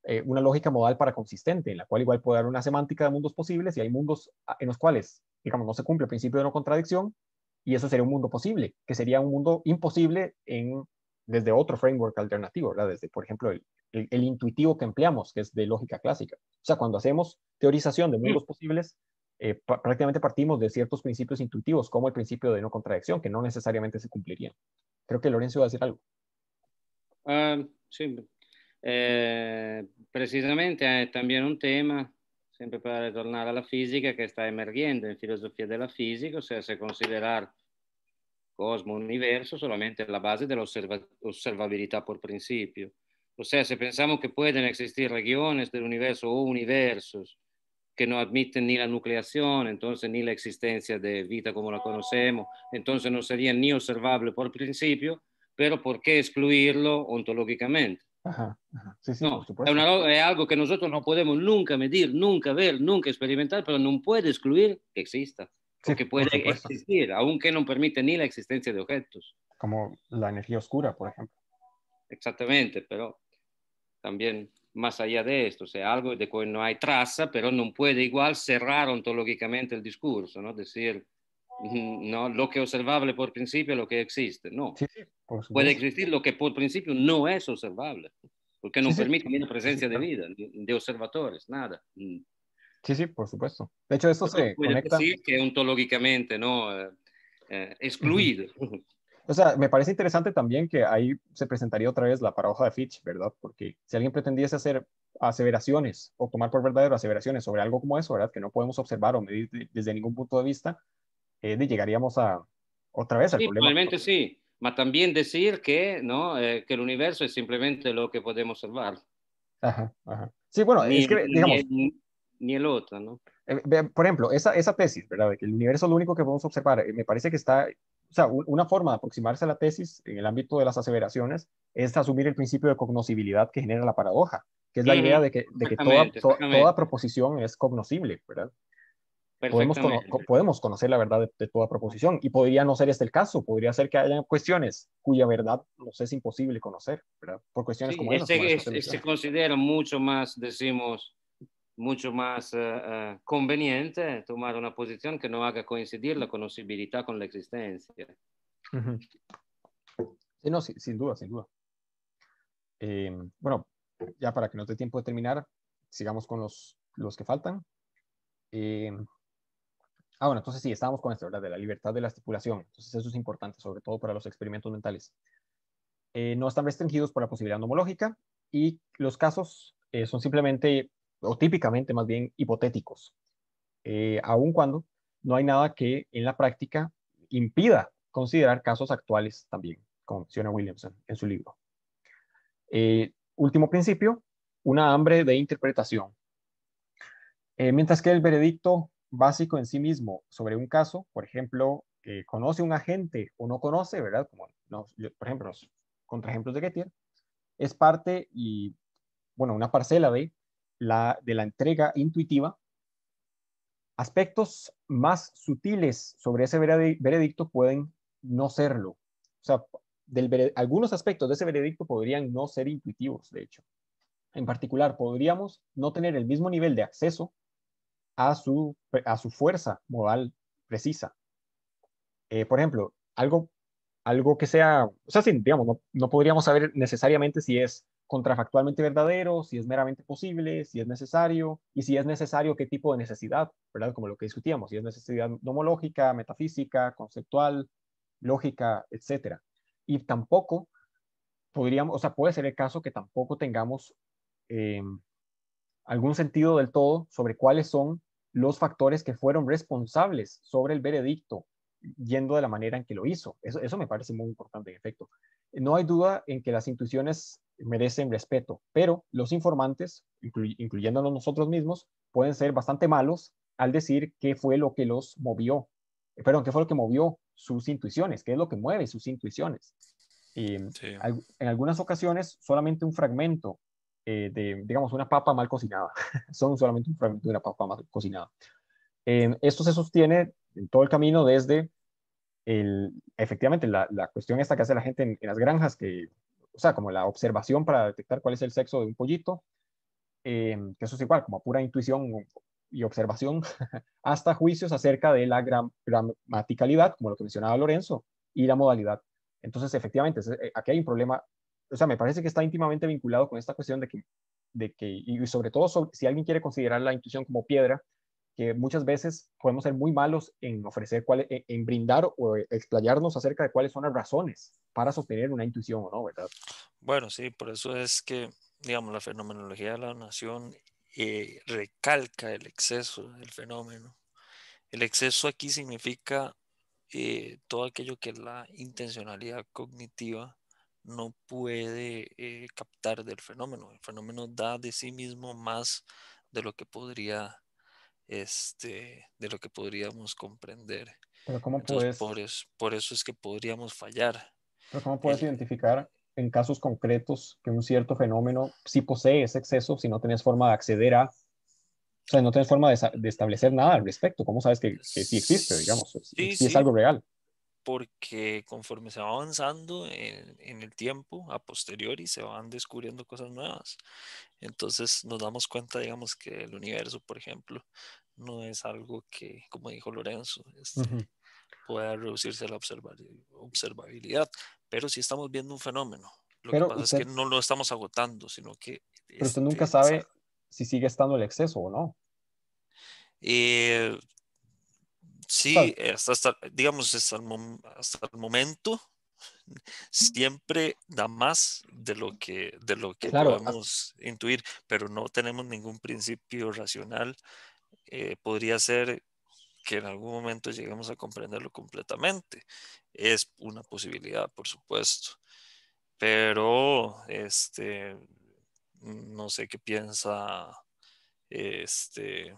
S2: eh, una lógica modal para consistente, en la cual igual puede dar una semántica de mundos posibles y hay mundos ah, en los cuales, digamos, no se cumple el principio de no contradicción y eso sería un mundo posible, que sería un mundo imposible en, desde otro framework alternativo, ¿verdad? Desde, por ejemplo, el, intuitivo que empleamos, que es de lógica clásica. O sea, cuando hacemos teorización de mundos mm. posibles, eh, prácticamente partimos de ciertos principios intuitivos, como el principio de no contradicción, que no necesariamente se cumplirían. Creo que Lorenzo va a decir algo.
S3: Ah, sí, Eh, precisamente è eh, anche un tema, sempre per ritornare alla fisica, che sta emergendo in filosofia della fisica, la se considerare cosmo-universo solamente la base de la observa por principio. O se pensiamo che possono pueden regioni regiones del universo o universi che non admiten ni la nucleazione, entonces ni la existencia de vida como la conosciamo, entonces no sería ni osservabile por principio, però perché qué excluirlo ontológicamente?
S2: es, algo
S3: que nosotros no podemos nunca medir, nunca ver, nunca experimentar, pero no puede excluir que exista, que puede existir, aunque no permite ni la existencia de objetos.
S2: Como la energía oscura, por ejemplo.
S3: Exactamente, pero también más allá de esto, o sea, algo de que no hay traza, pero no puede igual cerrar ontológicamente el discurso, ¿no? Decir, no lo que es observable por principio, lo que existe, no. Puede existir lo que por principio no es observable, porque no permite la presencia de vida, de observadores, nada. Mm.
S2: Sí, sí, por supuesto. De hecho, esto se puede
S3: que ontológicamente, ¿no? Eh, eh, excluido.
S2: O sea, me parece interesante también que ahí se presentaría otra vez la paradoja de Fitch, ¿verdad? Porque si alguien pretendiese hacer aseveraciones o tomar por verdadero aseveraciones sobre algo como eso, ¿verdad? Que no podemos observar o medir desde ningún punto de vista, eh, llegaríamos a otra vez al sí, problema. Probablemente
S3: sí, pero también decir que, ¿no? Eh, que el universo es simplemente lo que podemos observar.
S2: Ajá, ajá. Sí, bueno, es que, digamos...
S3: Ni, el otro, ¿no?
S2: Eh, por ejemplo, esa, esa tesis, ¿verdad? De que el universo es lo único que podemos observar, eh, me parece que está, o sea, una forma de aproximarse a la tesis en el ámbito de las aseveraciones es asumir el principio de cognoscibilidad que genera la paradoja, que es la idea de que, de que toda, toda proposición es cognoscible, ¿verdad? Podemos, podemos conocer la verdad de, toda proposición y podría no ser este el caso, podría ser que haya cuestiones cuya verdad nos es imposible conocer, ¿verdad? Por cuestiones como esas. se este este
S3: considera mucho más, decimos, mucho más eh, eh, conveniente tomar una posición que no haga coincidir la conocibilidad con la existencia.
S2: no, sin duda, sin duda. Em, bueno, ya para que no te tiempo de terminar, sigamos con los, los que faltan. Eh, Ah, bueno, entonces sí, estábamos con esto, ¿verdad? De la libertad de la estipulación. Entonces eso es importante, sobre todo para los experimentos mentales. Eh, no están restringidos por la posibilidad nomológica y los casos eh, son simplemente, o típicamente más bien, hipotéticos. Eh, aun cuando no hay nada que en la práctica impida considerar casos actuales también, como menciona Williamson en su libro. Eh, último principio, una hambre de interpretación. mientras que el veredicto básico en sí mismo sobre un caso, por ejemplo, que conoce un agente o no conoce, ¿verdad? Como, por ejemplo, los contraejemplos de Gettier, es parte y, bueno, una parcela de la, de la entrega intuitiva. Aspectos más sutiles sobre ese veredicto pueden no serlo. O sea, algunos aspectos de ese veredicto podrían no ser intuitivos, de hecho. En particular, podríamos no tener el mismo nivel de acceso a su, a su fuerza modal precisa. Eh, por ejemplo, algo, algo que sea, o sea, sí, digamos, no, podríamos saber necesariamente si es contrafactualmente verdadero, si es meramente posible, si es necesario, y si es necesario, qué tipo de necesidad, ¿verdad? Como lo que discutíamos, si es necesidad nomológica, metafísica, conceptual, lógica, etcétera. Y tampoco podríamos, o sea, puede ser el caso que tampoco tengamos em, algún sentido del todo sobre cuáles son los factores que fueron responsables sobre el veredicto yendo de la manera en que lo hizo. Eso, me parece muy importante, en efecto. No hay duda en que las intuiciones merecen respeto, pero los informantes, incluyéndonos nosotros mismos, pueden ser bastante malos al decir qué fue lo que los movió, eh, perdón, qué fue lo que movió sus intuiciones, qué es lo que mueve sus intuiciones. en algunas ocasiones solamente un fragmento eh, de, digamos, una papa mal cocinada. Son solamente un fragmento de una papa mal cocinada. Em, esto se sostiene en todo el camino desde, el, efectivamente, la, cuestión esta que hace la gente en, las granjas, que, o sea, como la observación para detectar cuál es el sexo de un pollito, em, que eso es igual, como pura intuición y observación, hasta juicios acerca de la gramaticalidad, como lo que mencionaba Lorenzo, y la modalidad. Entonces, efectivamente, eh, aquí hay un problema o sea, me parece que está íntimamente vinculado con esta cuestión de que, de que y sobre todo si alguien quiere considerar la intuición como piedra, que muchas veces podemos ser muy malos en ofrecer, cuál, e, en, brindar o explayarnos acerca de cuáles son las razones para sostener una intuición o no, ¿verdad?
S1: Bueno, sí, por eso es que, digamos, la fenomenología de la nación eh, recalca el exceso del fenómeno. El exceso aquí significa eh, todo aquello que es la intencionalidad cognitiva no puede eh, captar del fenómeno. El fenómeno da de sí mismo más de lo que podría, este, de lo que podríamos comprender. Pero por, eso, es que podríamos fallar.
S2: Pero ¿cómo puedes identificar en casos concretos que un cierto fenómeno sí posee ese exceso si no tienes forma de acceder a o sea, no tienes forma de, establecer nada al respecto. ¿Cómo sabes que, sí existe, digamos? si es algo real
S1: porque conforme se va avanzando en, el tiempo, a posteriori, se van descubriendo cosas nuevas. Entonces nos damos cuenta, digamos, que el universo, por ejemplo, no es algo que, como dijo Lorenzo, este, pueda reducirse a la observabilidad, pero si sí estamos viendo un fenómeno. Lo que pasa es que no lo estamos agotando, sino que...
S2: Pero usted nunca este, sabe si sigue estando el exceso o no.
S1: Eh, Sí, digamos, hasta el, momento siempre da más de lo que, de lo que podemos intuir, pero no tenemos ningún principio racional. Eh, podría ser que en algún momento lleguemos a comprenderlo completamente. Es una posibilidad, por supuesto. Pero, este, no sé qué piensa, este,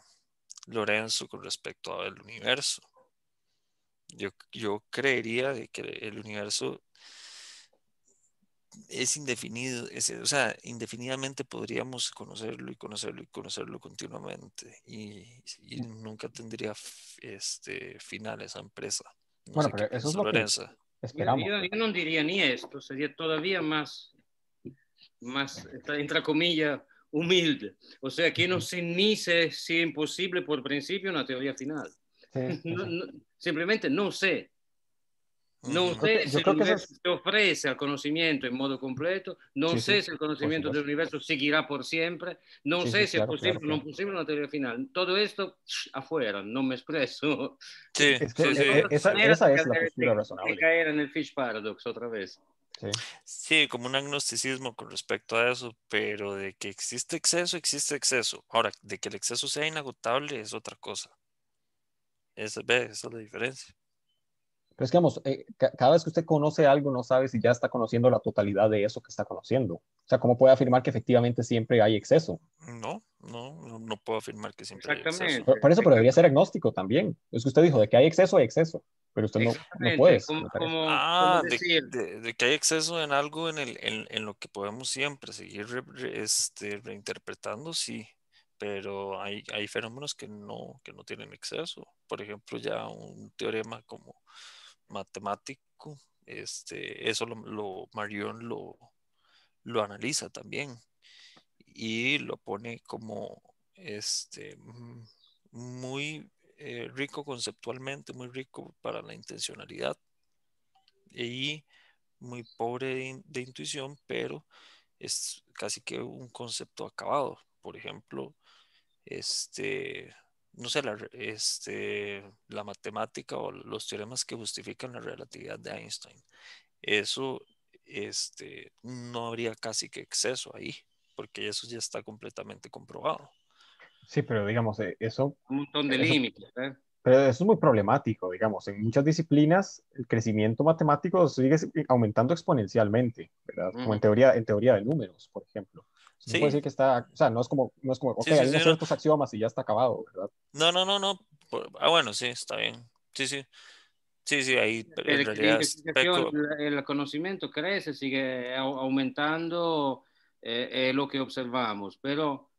S1: Lorenzo con respecto al universo. Yo, creería de que el universo es indefinido, es, o sea, indefinidamente podríamos conocerlo y conocerlo y conocerlo continuamente y, nunca tendría este final esa empresa.
S2: bueno, pero eso es lo que esperamos. Yo,
S3: pues. yo, no diría ni esto, sería todavía más, más, entre comillas, humilde. O sea, que no se ni si es imposible por principio una teoría final. simplemente no sé. No sé si el universo se ofrece al conocimiento en modo completo, no sé si el conocimiento del universo seguirá por siempre, no sé si es posible o no posible una teoría final. Todo esto afuera, no me expreso. esa, es la postura razonable. caer
S1: en el Fish Paradox otra vez. Sí. como un agnosticismo con respecto a eso, pero de que existe exceso, existe exceso. Ahora, de que el exceso sea inagotable es otra cosa. esa es la diferencia.
S2: Pero es que, vamos, eh, cada vez que usted conoce algo, no sabe si ya está conociendo la totalidad de eso que está conociendo. O sea, ¿cómo puede afirmar que efectivamente siempre hay exceso?
S1: No, no, no puedo afirmar que siempre hay exceso. Por, eso,
S2: pero debería ser agnóstico también. Es que usted dijo, de que hay exceso, hay exceso. Pero usted no, no puede. ah,
S1: de, que hay exceso en algo en, el, en, lo que podemos siempre seguir este, reinterpretando, sí pero hay, hay, fenómenos que no, que no tienen exceso. Por ejemplo, ya un teorema como matemático, este, eso lo, Marion lo, lo analiza también y lo pone como este, mm, muy eh, rico conceptualmente, muy rico para la intencionalidad y muy pobre de, intuición, pero es casi que un concepto acabado. Por ejemplo, este, no sé, la, este, la matemática o los teoremas que justifican la relatividad de Einstein. Eso este, no habría casi que exceso ahí, porque eso ya está completamente comprobado.
S2: Sí, pero digamos, eh, eso...
S1: Un montón de eh, límites. ¿eh?
S2: Pero eso es muy problemático, digamos. En muchas disciplinas el crecimiento matemático sigue aumentando exponencialmente, ¿verdad? Como en teoría, en teoría de números, por ejemplo puede decir que está, o sea, no es como, no es como ok, hay ciertos axiomas y ya está acabado, ¿verdad?
S1: No, no, no, no. Ah, bueno, sí, está bien. Sí, sí. Sí, sí, ahí
S2: en realidad
S3: el, conocimiento crece, sigue aumentando eh, lo que observamos, pero,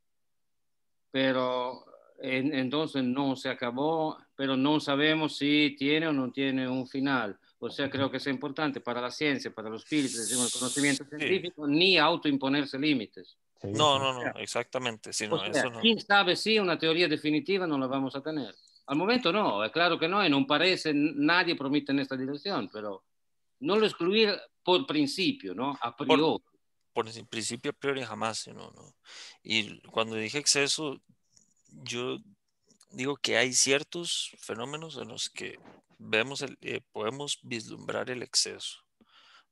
S3: pero entonces no se acabó, pero no sabemos si tiene o no tiene un final. O sea, creo que es importante para la ciencia, para los espíritus, el conocimiento científico, ni autoimponerse límites
S1: no, no, no, exactamente. Pues ¿Quién
S3: sabe si una teoría definitiva no la vamos a tener? Al momento no, es eh, claro que no, y no parece, nadie promete en esta dirección, pero no lo excluir por principio, ¿no? A priori.
S1: Por, principio, a priori jamás, no, no. Y cuando dije exceso, yo digo que hay ciertos fenómenos en los que vemos el, eh, podemos vislumbrar el exceso.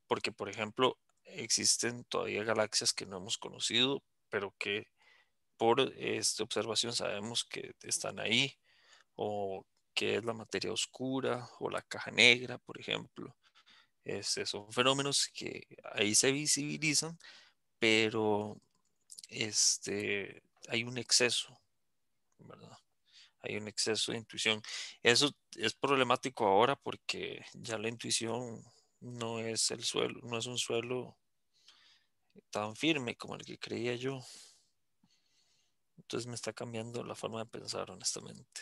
S1: Porque, por ejemplo, existen todavía galaxias que no hemos conocido, pero que por esta observación sabemos que están ahí, o que es la materia oscura, o la caja negra, por ejemplo. Este, son fenómenos que ahí se visibilizan, pero este, hay un exceso, ¿verdad? Hay un exceso de intuición. Eso es problemático ahora porque ya la intuición no es el suelo, no es un suelo tan firme como el que creía yo. Entonces me está cambiando la forma de pensar, honestamente.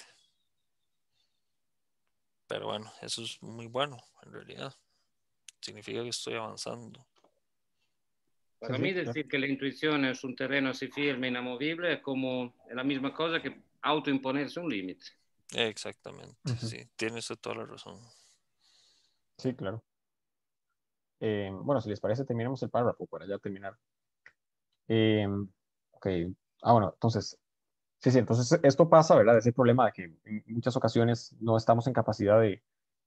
S1: Pero bueno, eso es muy bueno, en realidad. Significa que estoy avanzando.
S3: Para mí decir que la intuición es un terreno así firme, inamovible, es como la misma
S1: cosa que autoimponerse un límite. Exactamente, sí, Tienes toda la razón.
S2: Sí, claro. Eh, bueno, si les parece, terminemos el párrafo para ya terminar. Eh, ok, ah, bueno, entonces, sí, sí, entonces esto pasa, ¿verdad? Es el problema de que en muchas ocasiones no estamos en capacidad de,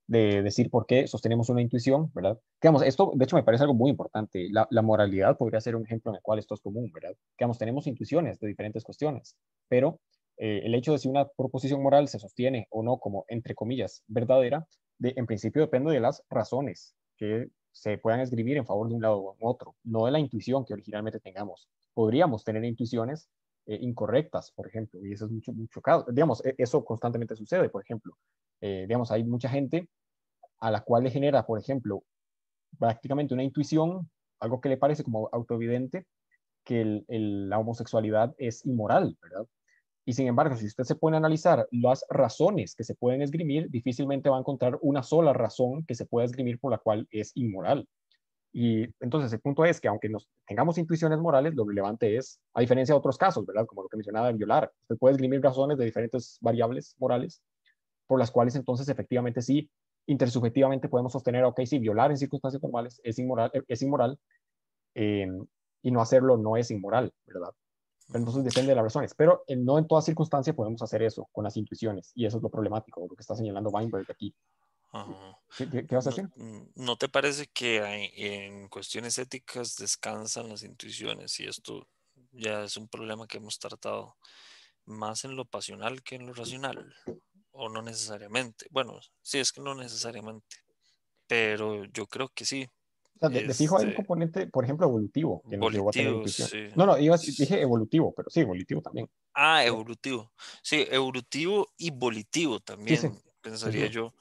S2: de decir por qué sostenemos una intuición, ¿verdad? Digamos, esto de hecho me parece algo muy importante. La, moralidad podría ser un ejemplo en el cual esto es común, ¿verdad? Digamos, tenemos intuiciones de diferentes cuestiones, pero eh, el hecho de si una proposición moral se sostiene o no como, entre comillas, verdadera, de, en principio depende de las razones que se puedan escribir en favor de un lado u otro, no de la intuición que originalmente tengamos. Podríamos tener intuiciones eh, incorrectas, por ejemplo, y eso es mucho, mucho caso. Digamos, e, eso constantemente sucede, por ejemplo. Eh, digamos, hay mucha gente a la cual le genera, por ejemplo, prácticamente una intuición, algo que le parece como autoevidente, que la homosexualidad es inmoral, ¿verdad? Y sin embargo, si usted se pone a analizar las razones que se pueden esgrimir, difícilmente va a encontrar una sola razón que se pueda esgrimir por la cual es inmoral. Y entonces el punto es que aunque nos tengamos intuiciones morales, lo relevante es, a diferencia de otros casos, ¿verdad? Como lo que mencionaba en violar, usted puede esgrimir razones de diferentes variables morales por las cuales entonces efectivamente sí, intersubjetivamente podemos sostener, ok, sí, violar en circunstancias normales es inmoral, eh, es inmoral eh, y no hacerlo no es inmoral, ¿verdad? Entonces depende de las razones, pero eh, no en todas circunstancias podemos hacer eso con las intuiciones y eso es lo problemático, lo que está señalando Weinberg aquí. ¿Qué, vas a decir?
S1: ¿No, te parece que en cuestiones éticas descansan las intuiciones y esto ya es un problema que hemos tratado más en lo pasional que en lo racional? ¿O no necesariamente? Bueno, sí, es que no necesariamente, pero yo creo que sí, o de, fijo hay un este
S2: componente, por ejemplo, evolutivo. No, no, iba, dije evolutivo, pero sí, evolutivo también.
S1: Ah, evolutivo. Sí, evolutivo y volitivo también, pensaría yo.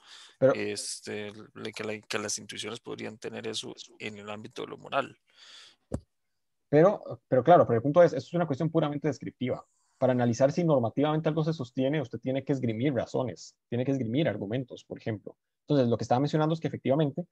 S1: Este, que, las intuiciones podrían tener eso en el ámbito de lo moral.
S2: Pero, pero claro, pero el punto es, eso es una cuestión puramente descriptiva. Para analizar si normativamente algo se sostiene, usted tiene que esgrimir razones, tiene que esgrimir argumentos, por ejemplo. Entonces, lo que estaba mencionando es que efectivamente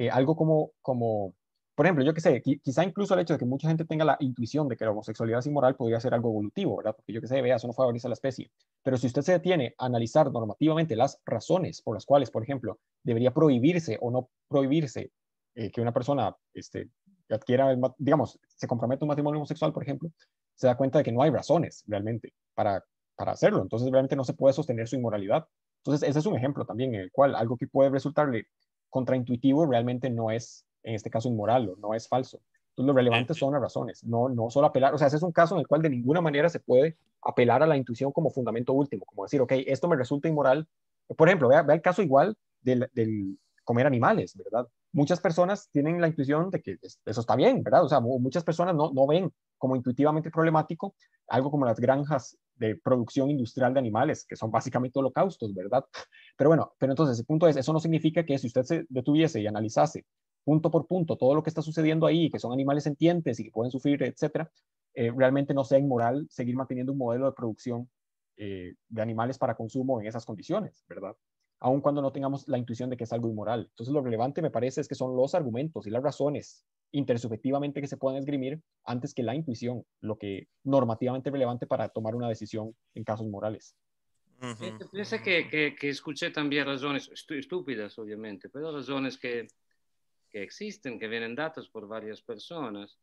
S2: eh, algo como, como, por ejemplo, yo que sé, quizá incluso el hecho de que mucha gente tenga la intuición de que la homosexualidad es inmoral podría ser algo evolutivo, ¿verdad? Porque yo que sé, vea, eso no favorece a la especie. Pero si usted se detiene a analizar normativamente las razones por las cuales, por ejemplo, debería prohibirse o no prohibirse eh, que una persona este, adquiera, digamos, se comprometa un matrimonio homosexual, por ejemplo, se da cuenta de que no hay razones realmente para, para hacerlo. Entonces, realmente no se puede sostener su inmoralidad. Entonces, ese es un ejemplo también en el cual algo que puede resultarle contraintuitivo realmente no es, en este caso, inmoral o no es falso. Entonces, lo relevante son las razones, no, no solo apelar, o sea, ese es un caso en el cual de ninguna manera se puede apelar a la intuición como fundamento último, como decir, ok, esto me resulta inmoral. Por ejemplo, vea, el caso igual del, comer animales, ¿verdad? Muchas personas tienen la intuición de que eso está bien, ¿verdad? O sea, muchas personas no, no ven como intuitivamente problemático algo como las granjas de producción industrial de animales, que son básicamente holocaustos, ¿verdad? Pero bueno, pero entonces el punto es, eso no significa que si usted se detuviese y analizase punto por punto todo lo que está sucediendo ahí, que son animales sentientes y que pueden sufrir, etcétera, eh, realmente no sea inmoral seguir manteniendo un modelo de producción eh, de animales para consumo en esas condiciones, ¿verdad? aun cuando no tengamos la intuición de que es algo inmoral. Entonces, lo relevante me parece es que son los argumentos y las razones intersubjetivamente que se puedan esgrimir antes que la intuición, lo que normativamente es relevante para tomar una decisión en casos morales. Uh
S3: parece que, escuché también razones estúpidas, obviamente, pero razones que, existen, que vienen dadas por varias personas,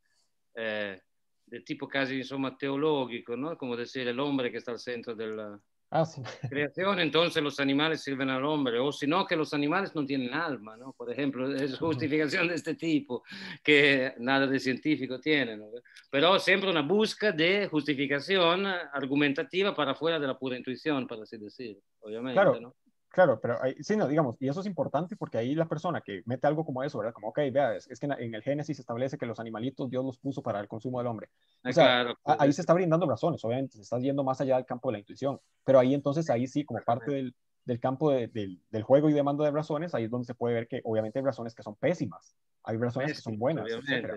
S3: eh, de tipo casi, teológico, ¿no? Como decir, el hombre que está al centro del...
S2: Ah,
S3: Creación, entonces los animales sirven al hombre, o si no, que los animales no tienen alma, ¿no? Por ejemplo, es justificación de este tipo, que nada de científico tiene, ¿no? Pero siempre una busca de justificación argumentativa para fuera de la pura intuición, para así decir, obviamente, ¿no?
S2: Claro, pero ahí, sí, no, digamos, y eso es importante porque ahí la persona que mete algo como eso, ¿verdad? Como, ok, vea, es, que en, el Génesis se establece que los animalitos Dios los puso para el consumo del hombre.
S3: Ah, o sea, claro, ahí se está
S2: brindando razones, obviamente, se está yendo más allá del campo de la intuición, pero ahí entonces, ahí sí, como parte del, del campo del, del, juego y demanda de razones, ahí es donde se puede ver que obviamente hay razones que son pésimas, hay razones que son buenas.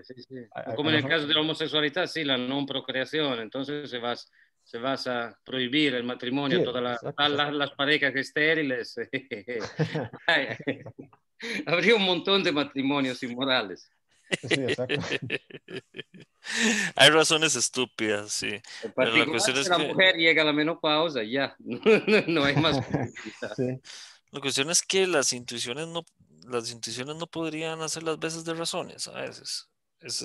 S2: Sí, sí. como en el caso
S3: de la homosexualidad, sí, la no procreación, entonces se vas se vas a prohibir el matrimonio a todas las, que parejas estériles. Habría un montón de matrimonios inmorales. Sí,
S1: Hay razones estúpidas, sí. Pero la cuestión es que mujer llega a la menopausa, ya. no hay más. La cuestión es que las intuiciones no, las intuiciones no podrían hacer las veces de razones a veces. es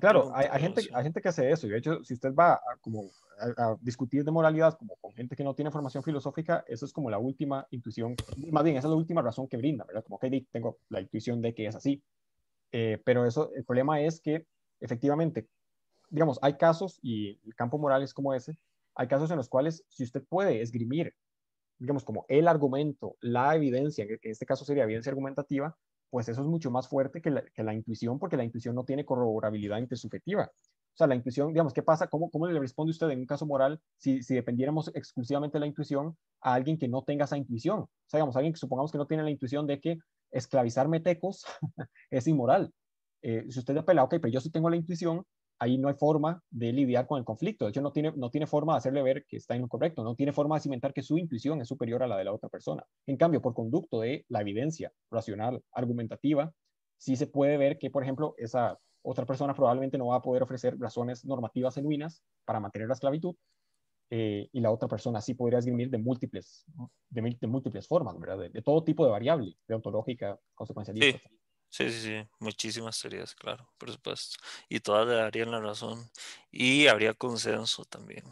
S1: claro, hay,
S2: gente, hay gente que hace eso. De hecho, si usted va a, como a, discutir de moralidad como con gente que no tiene formación filosófica, eso es como la última intuición, más bien esa es la última razón que brinda, ¿verdad? Como que tengo la intuición de que es así. Eh, pero eso, el problema es que efectivamente, digamos, hay casos, y el campo moral es como ese, hay casos en los cuales si usted puede esgrimir, digamos, como el argumento, la evidencia, que en este caso sería evidencia argumentativa, pues eso es mucho más fuerte que que la intuición, porque la intuición no tiene corroborabilidad intersubjetiva o sea, la intuición, digamos, ¿qué pasa? ¿Cómo, cómo le responde usted en un caso moral si, dependiéramos exclusivamente de la intuición a alguien que no tenga esa intuición? O sea, digamos, alguien que supongamos que no tiene la intuición de que esclavizar metecos es inmoral. Eh, si usted apela, ok, pero yo sí tengo la intuición, ahí no hay forma de lidiar con el conflicto. De hecho, no tiene, no tiene forma de hacerle ver que está en lo correcto, no tiene forma de cimentar que su intuición es superior a la de la otra persona. En cambio, por conducto de la evidencia racional, argumentativa, sí se puede ver que, por ejemplo, esa otra persona probablemente no va a poder ofrecer razones normativas genuinas para mantener la esclavitud eh, y la otra persona sí podría esgrimir de múltiples, de, múltiples formas, ¿verdad? De, todo tipo de variable, deontológica, consecuencialista.
S1: Sí. Sí, sí, sí, muchísimas teorías, claro, por supuesto. Y todas le darían la razón. Y habría consenso también.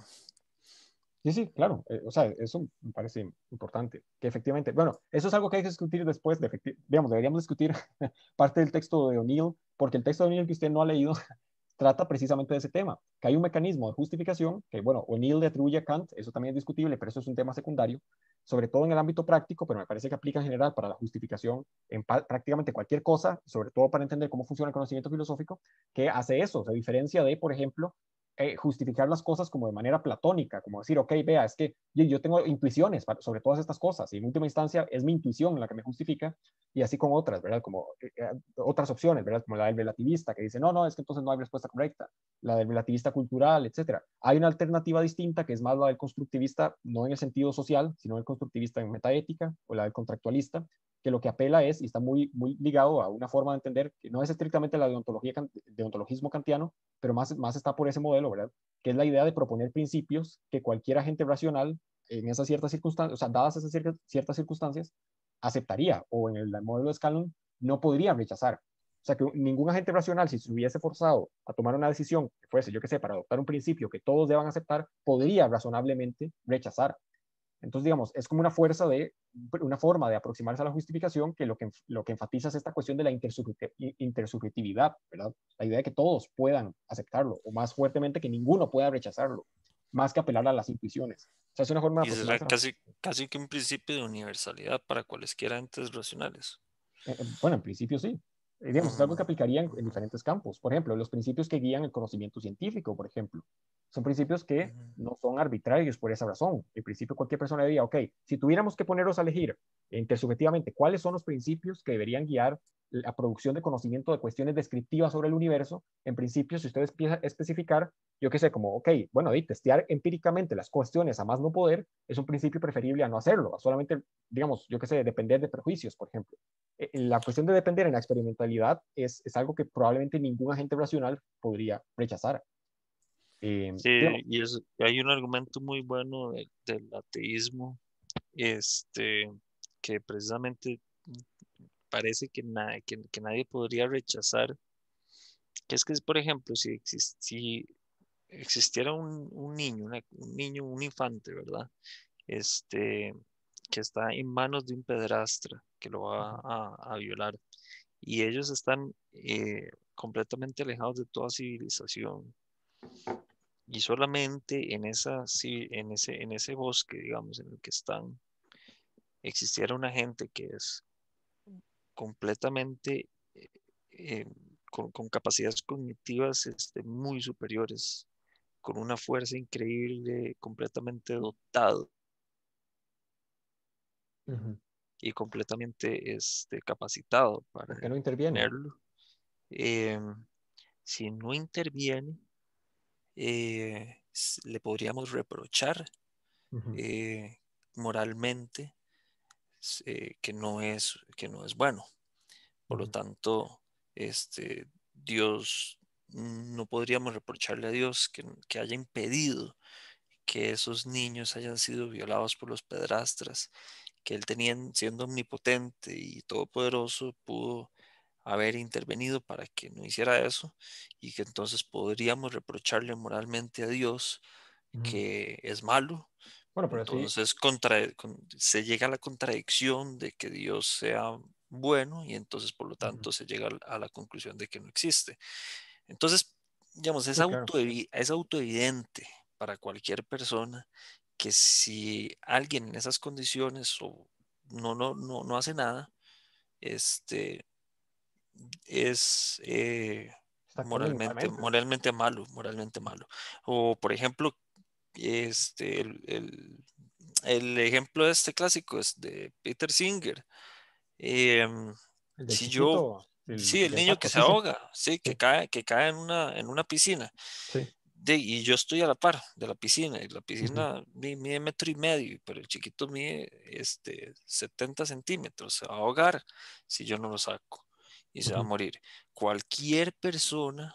S2: Sí, sí, claro. Eh, o sea, eso me parece importante. Que efectivamente, bueno, eso es algo que hay que discutir después. De digamos, deberíamos discutir parte del texto de O'Neill, porque el texto de O'Neill que usted no ha leído trata precisamente de ese tema, que hay un mecanismo de justificación que, bueno, O'Neill le atribuye a Kant, eso también es discutible, pero eso es un tema secundario, sobre todo en el ámbito práctico, pero me parece que aplica en general para la justificación en prácticamente cualquier cosa, sobre todo para entender cómo funciona el conocimiento filosófico, que hace eso, se diferencia de, por ejemplo, eh, justificar las cosas como de manera platónica, como decir, ok, vea, es que yo, tengo intuiciones sobre todas estas cosas y en última instancia es mi intuición la que me justifica y así con otras, ¿verdad? Como eh, eh, otras opciones, ¿verdad? Como la del relativista que dice, no, no, es que entonces no hay respuesta correcta, la del relativista cultural, etcétera. Hay una alternativa distinta que es más la del constructivista, no en el sentido social, sino el constructivista en metaética o la del contractualista, que lo que apela es, y está muy, muy ligado a una forma de entender que no es estrictamente la deontología, deontologismo kantiano, pero más, más está por ese modelo que es la idea de proponer principios que cualquier agente racional en esas ciertas circunstancias, o sea, dadas esas ciertas circunstancias, aceptaría o en el modelo de Scanlon no podría rechazar. O sea, que ningún agente racional, si se hubiese forzado a tomar una decisión, que fuese, yo qué sé, para adoptar un principio que todos deban aceptar, podría razonablemente rechazar entonces, digamos, es como una fuerza de, una forma de aproximarse a la justificación que lo que, lo que enfatiza es esta cuestión de la intersubjetividad, ¿verdad? La idea de que todos puedan aceptarlo, o más fuertemente que ninguno pueda rechazarlo, más que apelar a las intuiciones. O sea, es una forma Y será
S1: casi, que un principio de universalidad para cualesquiera entes racionales.
S2: Eh, eh, bueno, en principio sí. Digamos, es algo que aplicaría en diferentes campos. Por ejemplo, los principios que guían el conocimiento científico, por ejemplo. Son principios que no son arbitrarios por esa razón. El principio cualquier persona diría, ok, si tuviéramos que ponernos a elegir intersubjetivamente cuáles son los principios que deberían guiar la producción de conocimiento de cuestiones descriptivas sobre el universo, en principio, si ustedes empiezan especificar, yo qué sé, como, ok, bueno, y testear empíricamente las cuestiones a más no poder es un principio preferible a no hacerlo, solamente, digamos, yo qué sé, depender de prejuicios, por ejemplo. Eh, eh, la cuestión de depender en la experimentalidad es, es algo que probablemente ningún agente racional podría rechazar. Eh,
S1: y hay un argumento muy bueno del, ateísmo, este, que precisamente parece que, que, nadie podría rechazar, que es que, por ejemplo, si, existiera un, niño, un niño, un infante, ¿verdad? Este, que está en manos de un pedrastra que lo va a, violar. Y ellos están eh, completamente alejados de toda civilización y solamente en, esa, ese, en ese bosque, digamos, en el que están, existiera una gente que es completamente eh, eh, con, capacidades cognitivas este, muy superiores, con una fuerza increíble, completamente dotado y completamente este, capacitado para ¿Por qué no interviene? Em, si no interviene, eh, le podríamos reprochar eh, moralmente eh, que, no es, que no es bueno. Por lo tanto, este, Dios, mm, no podríamos reprocharle a Dios que, haya impedido que esos niños hayan sido violados por los pedrastras, que él tenía, siendo omnipotente y todopoderoso, pudo haber intervenido para que no hiciera eso y que entonces podríamos reprocharle moralmente a Dios que es malo. Bueno, pero entonces contra, se llega a la contradicción de que Dios sea bueno y entonces por lo tanto se llega a la conclusión de que no existe. Entonces, digamos, es, auto, es autoevidente para cualquier persona que si alguien en esas condiciones o no, no, no, no hace nada, este, es eh, moralmente, malo, moralmente malo. O por ejemplo, este, el, ejemplo de ejemplo este clásico es de Peter Singer. Em,
S2: si yo, el, sí, el, niño que se ahoga,
S1: sí, que cae, que cae en una, en una piscina. y yo estoy a la par de la piscina, y la piscina mide metro y medio, pero el chiquito mide este, 70 centímetros, se va ahogar si yo no lo saco y se va a morir. Cualquier persona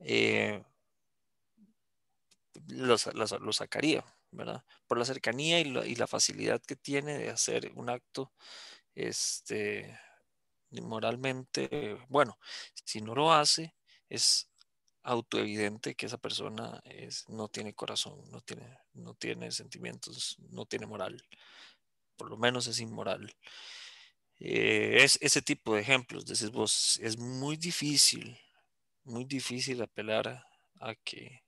S1: eh, lo, sacaría, ¿verdad? Por la cercanía y, la facilidad que tiene de hacer un acto este, moralmente bueno. Si no lo hace, es autoevidente que esa persona es, no tiene corazón, no tiene, no tiene sentimientos, no tiene moral. Por lo menos es inmoral. Eh, es ese tipo de ejemplos, decís vos, es muy difícil, muy difícil apelar a, que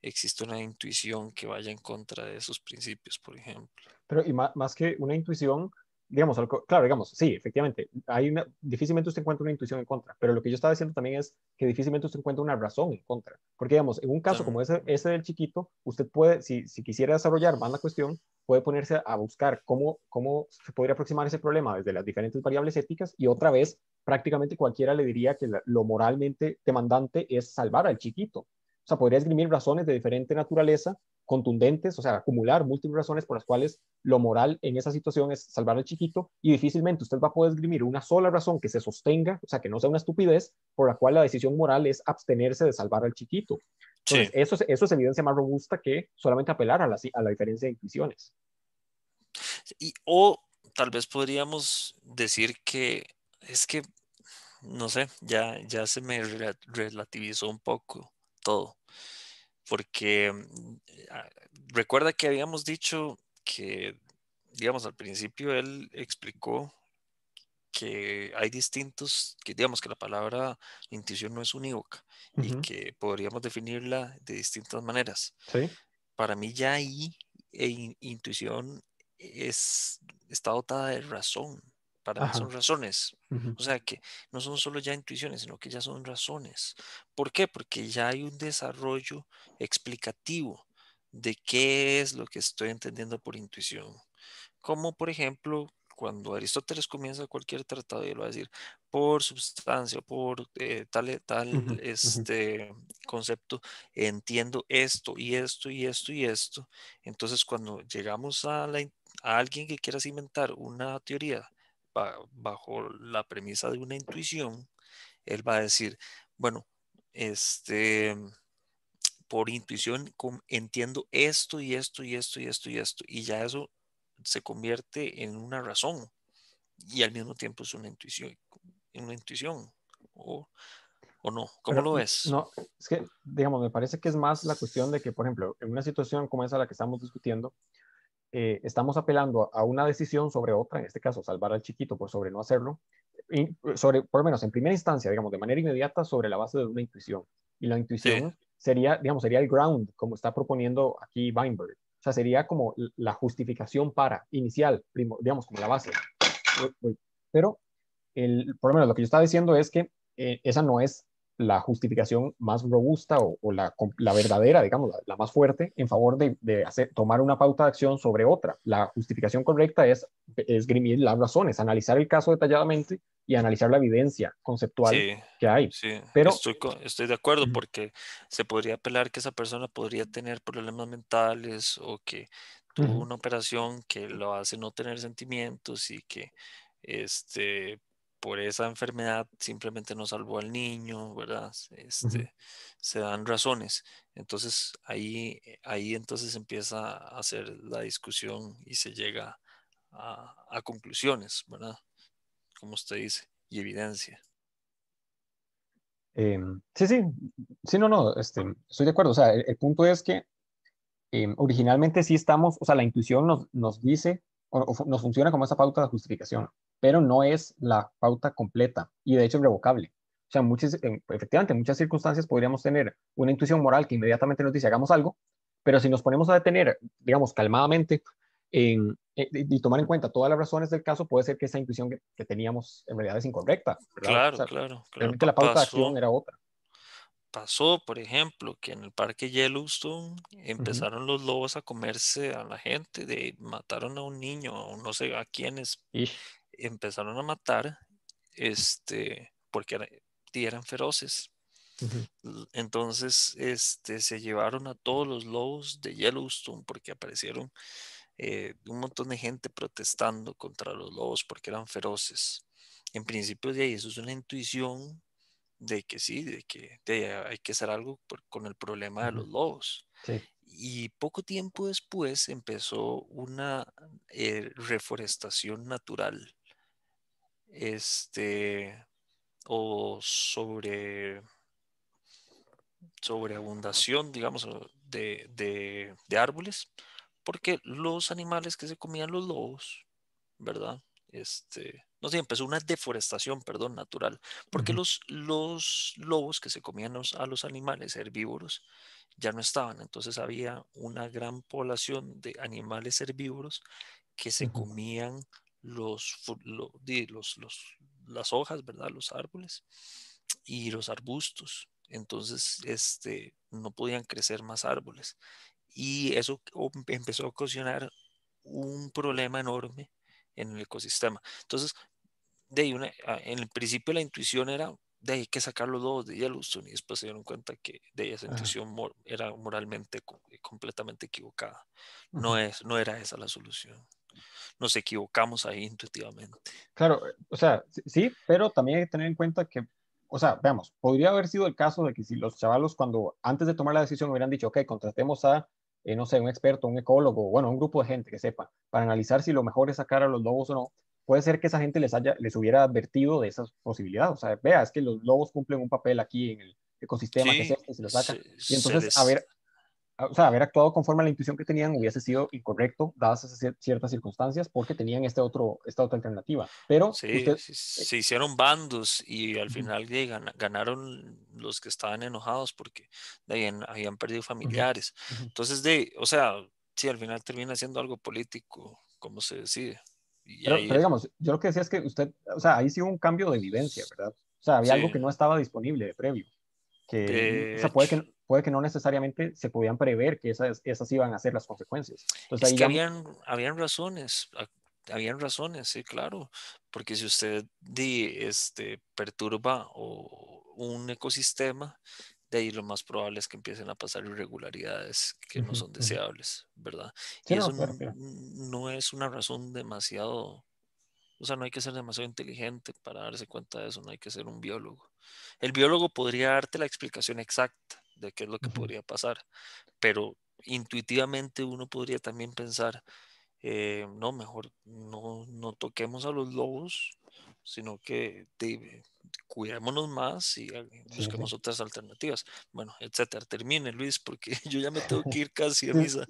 S1: existe una intuición que vaya en contra de esos principios, por ejemplo.
S2: Pero y más, que una intuición, digamos, claro, digamos, sí, efectivamente, hay difícilmente usted encuentra una intuición en contra, pero lo que yo estaba diciendo también es que difícilmente usted encuentra una razón en contra, porque digamos, en un caso como ese, ese del chiquito, usted puede, si, si quisiera desarrollar más la cuestión, puede ponerse a buscar cómo, cómo se podría aproximar ese problema desde las diferentes variables éticas y otra vez prácticamente cualquiera le diría que lo moralmente demandante es salvar al chiquito. O sea, podría esgrimir razones de diferente naturaleza, contundentes, o sea, acumular múltiples razones por las cuales lo moral en esa situación es salvar al chiquito y difícilmente usted va a poder esgrimir una sola razón que se sostenga, o sea, que no sea una estupidez, por la cual la decisión moral es abstenerse de salvar al chiquito. Entonces, eso, eso es evidencia más robusta que solamente apelar a la, a la diferencia de intuiciones.
S1: Y, o tal vez podríamos decir que es que, no sé, ya, ya se me relativizó un poco todo, porque mm, recuerda que habíamos dicho que, digamos, al principio él explicó que hay distintos, que digamos que la palabra intuición no es unívoca y que podríamos definirla de distintas maneras. ¿Sí? Para mí ya ahí e intuición es, está dotada de razón. Para mí son razones. O sea que no son solo ya intuiciones, sino que ya son razones. ¿Por qué? Porque ya hay un desarrollo explicativo de qué es lo que estoy entendiendo por intuición. Como por ejemplo cuando Aristóteles comienza cualquier tratado, él va a decir por sustancia, por eh, tal, eh, tal este, concepto, entiendo esto y esto y esto y esto. Entonces, cuando llegamos a, a alguien que quiera cimentar una teoría bajo la premisa de una intuición, él va a decir, bueno, este por intuición entiendo esto y esto y esto y esto y esto y ya eso se convierte en una razón y al mismo tiempo es una intuición, una intuición o, no. ¿Cómo lo ves?
S2: No, es que, digamos, me parece que es más la cuestión de que, por ejemplo, en una situación como esa la que estamos discutiendo, eh, estamos apelando a una decisión sobre otra, en este caso, salvar al chiquito por sobre no hacerlo, y sobre, por lo menos en primera instancia, digamos, de manera inmediata, sobre la base de una intuición. Y la intuición sería, digamos, sería el ground, como está proponiendo aquí Weinberg sea, sería como la justificación para, inicial, digamos, como la base. Pero, el, por lo lo que yo estaba diciendo es que eh, esa no es la justificación más robusta o, la, verdadera, digamos, la, más fuerte en favor de, hacer, tomar una pauta de acción sobre otra. La justificación correcta es esgrimir las razones, analizar el caso detalladamente y analizar la evidencia conceptual que hay. pero
S1: estoy, de acuerdo porque se podría apelar que esa persona podría tener problemas mentales o que tuvo una operación que lo hace no tener sentimientos y que este por esa enfermedad simplemente no salvó al niño, ¿verdad? Este, Se dan razones. Entonces ahí, ahí entonces empieza a hacer la discusión y se llega a, a conclusiones, ¿verdad? como usted dice, y evidencia.
S2: Em, sí, sí, sí, no, no, este, estoy de acuerdo. O sea, el, punto es que em, originalmente sí estamos, o sea, la intuición nos, nos dice, o, nos funciona como esa pauta de justificación, pero no es la pauta completa y de hecho irrevocable. O sea, muchas, em, efectivamente, en muchas circunstancias podríamos tener una intuición moral que inmediatamente nos dice hagamos algo, pero si nos ponemos a detener, digamos, calmadamente eh, y, tomar en cuenta todas las razones del caso, puede ser que esa intuición que, teníamos en realidad es incorrecta. Claro, claro, Realmente la pauta de acción era otra.
S1: Pasó, por ejemplo, que en el parque Yellowstone empezaron los lobos a comerse a la gente, de, mataron a un niño, no sé a quiénes, y... empezaron a matar, este, porque eran feroces. Entonces, este, se llevaron a todos los lobos de Yellowstone porque aparecieron eh, un montón de gente protestando contra los lobos porque eran feroces. En principio de ahí, eso es una intuición de que sí, de que hay que hacer algo con el problema de los lobos. Y poco tiempo después empezó una eh, reforestación natural. Este, o sobre abundación digamos, de, de árboles porque los animales que se comían los lobos, ¿verdad? Este, no sé, empezó una deforestación, perdón, natural, porque los, los lobos que se comían a los animales herbívoros ya no estaban, entonces había una gran población de animales herbívoros que se comían los, los, las hojas, ¿verdad? Los árboles y los arbustos. Entonces, este, no podían crecer más árboles y eso empezó a ocasionar un problema enorme en el ecosistema. Entonces, de una, en el principio la intuición era de ahí que sacar los dos de Yellowstone y después se dieron cuenta que de esa intuición era moralmente completamente equivocada. No, es, no era esa la solución. Nos equivocamos ahí intuitivamente.
S2: Claro, eh, o sea, sí, pero también hay que tener en cuenta que, o sea, veamos, podría haber sido el caso de que si los chavalos cuando antes de tomar la decisión hubieran dicho, ok, contratemos a eh, no sé, un experto, un ecólogo, bueno, un grupo de gente que sepa, para analizar si lo mejor es sacar a los lobos o no, puede ser que esa gente les, haya, les hubiera advertido de esas posibilidades. O sea, vea, es que los lobos cumplen un papel aquí en el ecosistema que este, se los saca. y entonces a ver, o sea, haber actuado conforme a la intuición que tenían hubiese sido incorrecto, dadas ciertas circunstancias, porque tenían este otro, esta otra alternativa. Pero eh se
S1: hicieron bandos y al final ganaron los que estaban enojados porque habían, perdido familiares. Entonces, de, o sea, sí, al final termina siendo algo político, como se decide. pero, digamos,
S2: yo lo que decía es que usted, o sea, ahí sí hubo un cambio de evidencia, ¿verdad? O sea, había algo que no estaba disponible de previo. Que, o sea, puede que, puede que no necesariamente se podían prever que esas, esas iban a ser las consecuencias. Entonces, es ahí que ya...
S1: habían, habían razones, ah, habían razones, sí, claro, porque si usted este, perturba o un ecosistema, de ahí lo más probable es que empiecen a pasar irregularidades que no son deseables, ¿verdad? y eso no, es una razón demasiado, o sea, no hay que ser demasiado inteligente para darse cuenta de eso, no hay que ser un biólogo. El biólogo podría darte la explicación exacta, de qué es lo que podría pasar. Pero intuitivamente uno podría también pensar, eh, no, mejor no, no, toquemos a los lobos, sino que cuidémonos más y eh, busquemos otras alternativas. Bueno, etcétera. Termine, Luis, porque yo ya me tengo que ir casi a misa.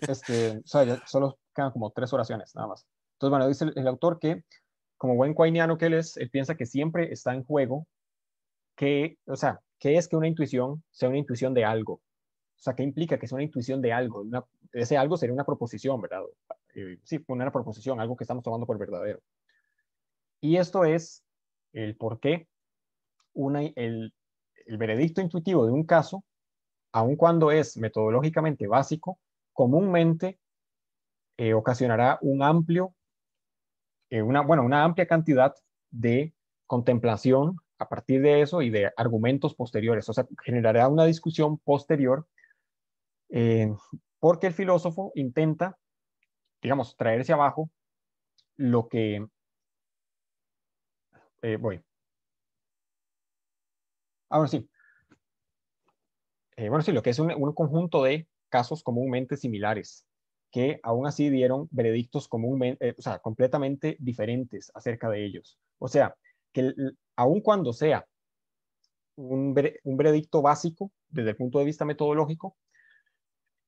S2: Este, o sea, solo quedan como tres oraciones, nada más. Entonces, bueno, dice el, el autor que, como buen cuainiano que él es, él piensa que siempre está en juego que, o sea, ¿qué es que una intuición sea una intuición de algo? O sea, ¿qué implica que sea una intuición de algo? ese algo sería una proposición, ¿verdad? Eh, sí, una proposición, algo que estamos tomando por verdadero. Y esto es el por qué el, veredicto intuitivo de un caso, aun cuando es metodológicamente básico, comúnmente eh, ocasionará un amplio, eh, una, bueno, una amplia cantidad de contemplación a partir de eso y de argumentos posteriores. O sea, generará una discusión posterior eh, porque el filósofo intenta, digamos, traerse abajo lo que... Eh, voy. Ahora sí. Eh, bueno, sí, lo que es un, conjunto de casos comúnmente similares que aún así dieron veredictos comúnmente, o sea, completamente diferentes acerca de ellos. O sea, que aun cuando sea un, veredicto básico desde el punto de vista metodológico,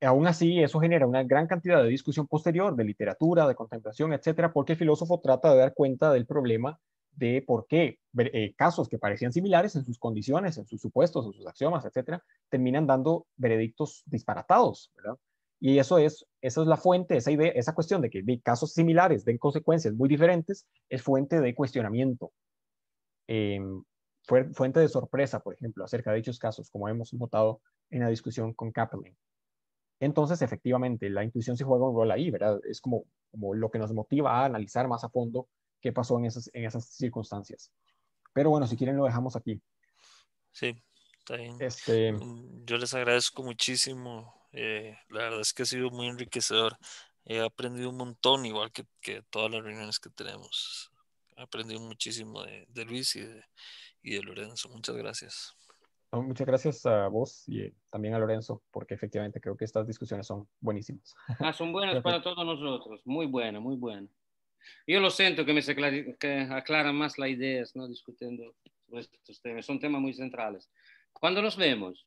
S2: aún así eso genera una gran cantidad de discusión posterior, de literatura, de contemplación, etcétera, porque el filósofo trata de dar cuenta del problema de por qué eh, casos que parecían similares en sus condiciones, en sus supuestos, en sus axiomas, etcétera, terminan dando veredictos disparatados, ¿verdad? Y eso es, esa es la fuente, esa idea, esa cuestión de que casos similares den consecuencias muy diferentes, es fuente de cuestionamiento eh, fuente de sorpresa, por ejemplo, acerca de dichos casos, como hemos notado en la discusión con Kaplan. Entonces, efectivamente, la intuición se juega un rol ahí, ¿verdad? Es como, como lo que nos motiva a analizar más a fondo qué pasó en esas, en esas circunstancias. Pero bueno, si quieren lo dejamos aquí.
S1: Sí, está bien. Este... Yo les agradezco muchísimo. Eh, la verdad es que ha sido muy enriquecedor. He aprendido un montón, igual que, que todas las reuniones que tenemos aprendí muchísimo de, Luis y de, Lorenzo. Muchas gracias.
S2: muchas gracias a vos y eh, también a Lorenzo, porque efectivamente creo que estas discusiones son buenísimas. Ah, son buenas para
S3: todos nosotros. Muy buena, muy buena. Yo lo siento que me se aclaran más las ideas, ¿no? Discutiendo estos temas. Son temas muy centrales. ¿Cuándo nos vemos?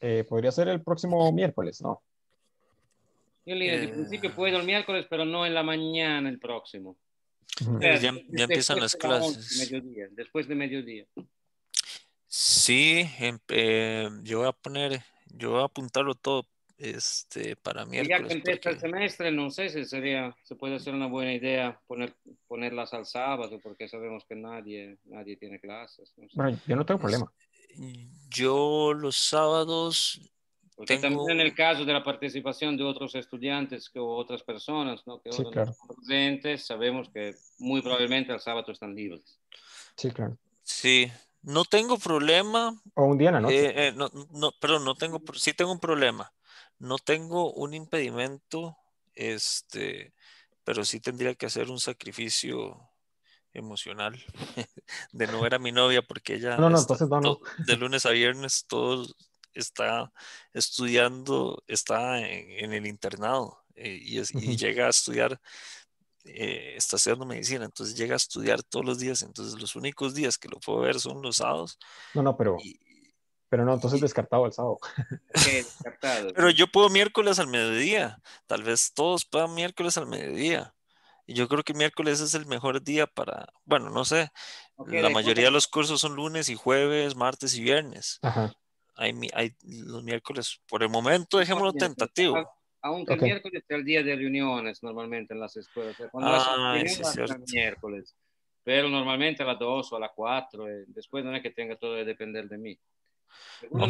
S2: Eh, podría ser el próximo miércoles, ¿no?
S3: Yo le dije, eh... principio puedo el miércoles, pero no en la mañana el próximo. Pues ya, empiezan las clases. después de mediodía.
S1: Sí, em, eh, yo voy a poner, yo voy a apuntarlo todo este, para mí. Ya que empieza el
S3: semestre, no sé si sería, se puede hacer una buena idea poner, ponerlas al sábado, porque sabemos que nadie, nadie tiene clases.
S2: bueno, yo no tengo este, problema.
S3: Yo los sábados porque también en el caso de la participación de otros estudiantes o otras personas ¿no? que sí, sabemos que muy probablemente el sábado están libres.
S2: Sí, claro.
S1: Sí, no tengo problema. O un día eh, eh, no, no, perdón, no tengo, sí tengo un problema. No tengo un impedimento, este, pero sí tendría que hacer un sacrificio emocional de no ver a mi novia porque ella no, no, entonces, no, no. de lunes a viernes todos está estudiando, está en, el internado eh, y, llega a estudiar, eh, está haciendo medicina, entonces llega a estudiar todos los días, entonces los únicos días que lo puedo ver son los sábados.
S2: No, no, pero... pero no, entonces descartado el sábado. pero
S1: yo puedo miércoles al mediodía. Tal vez todos puedan miércoles al mediodía. Y yo creo que miércoles es el mejor día para, bueno, no sé, la mayoría de los cursos son lunes y jueves, martes y viernes. Ajá hay, los miércoles, por el momento dejémoslo tentativo. Ah,
S3: aunque el miércoles es el día de reuniones normalmente en las escuelas. ah, es miércoles. Pero normalmente a las 2 o a las 4. Eh, después no es que tenga todo de depender de mí.
S1: no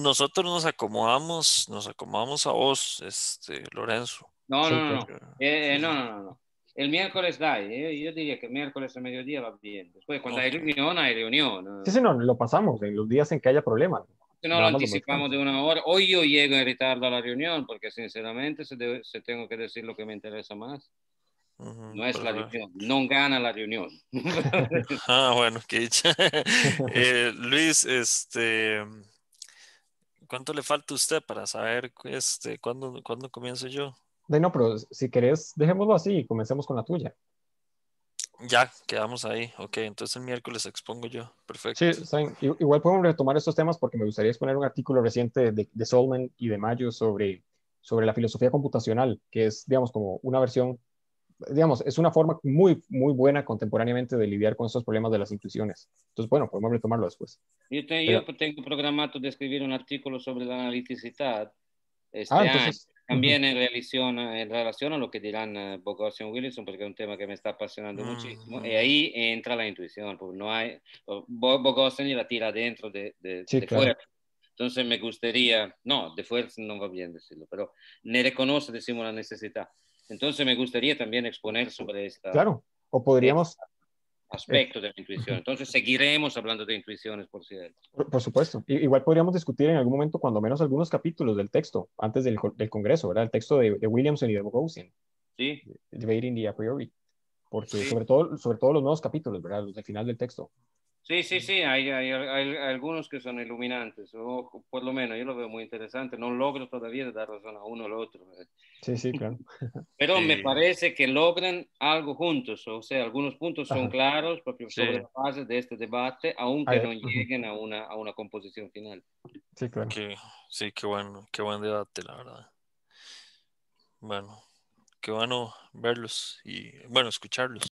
S1: Nosotros nos acomodamos, nos acomodamos a vos, este, Lorenzo. no, no,
S3: no el miércoles da, eh, yo diría que miércoles a mediodía va bien. Después, cuando hay reunión, hay reunión.
S1: Sí,
S2: sí, no, lo pasamos en los días en que haya problemas. No lo anticipamos
S3: de una hora. Hoy yo llego en retardo a la reunión porque sinceramente se, tengo que decir lo que me interesa más. no es la reunión,
S1: no gana la reunión. ah, bueno, que eh, Luis, este, ¿cuánto le falta a usted para saber este, cuándo, cuándo comienzo yo?
S2: De no, pero si querés, dejémoslo así y comencemos con la tuya.
S1: Ya, quedamos ahí. Ok, entonces el miércoles expongo yo. Perfecto.
S2: Sí, igual podemos retomar estos temas porque me gustaría exponer un artículo reciente de, Solman y de Mayo sobre, sobre la filosofía computacional, que es, digamos, como una versión, digamos, es una forma muy, muy buena contemporáneamente de lidiar con estos problemas de las intuiciones. Entonces, bueno, podemos retomarlo después.
S3: Yo, tengo yo tengo programado de escribir un artículo sobre la analiticidad. Este ah, entonces, también en relación, eh, en relación a lo que dirán eh, Bogosian y Wilson, porque es un tema que me está apasionando muchísimo, ah. y ahí entra la intuición, no hay, Bogosian la tira dentro de, de, fuera. Entonces me gustaría, no, de fuerza no va bien decirlo, pero ni reconoce, decimos, la necesidad. Entonces me gustaría también exponer sobre esta. Claro,
S2: o podríamos, aspectos
S3: de la intuición. Entonces seguiremos hablando de intuiciones, por cierto.
S2: Por, por supuesto. Igual podríamos discutir en algún momento, cuando menos algunos capítulos del texto, antes del, del Congreso, ¿verdad? El texto de, de Williamson y de Bogosian. Sí. Debating the a priori. Porque sobre, todo, sobre todo los nuevos capítulos, ¿verdad? Los del final del texto.
S3: Sí, sí, sí, hay, hay, algunos que son iluminantes, o por lo menos yo lo veo muy interesante, no logro todavía dar razón a uno o al otro. Eh.
S2: Sí, sí, claro. Pero me
S3: parece que logran algo juntos, o sea, algunos puntos son claros porque sobre la base de este debate, aunque no lleguen a una,
S1: a una composición final. Sí, claro. sí, qué bueno, qué buen debate, la verdad. Bueno, qué bueno verlos y, bueno, escucharlos.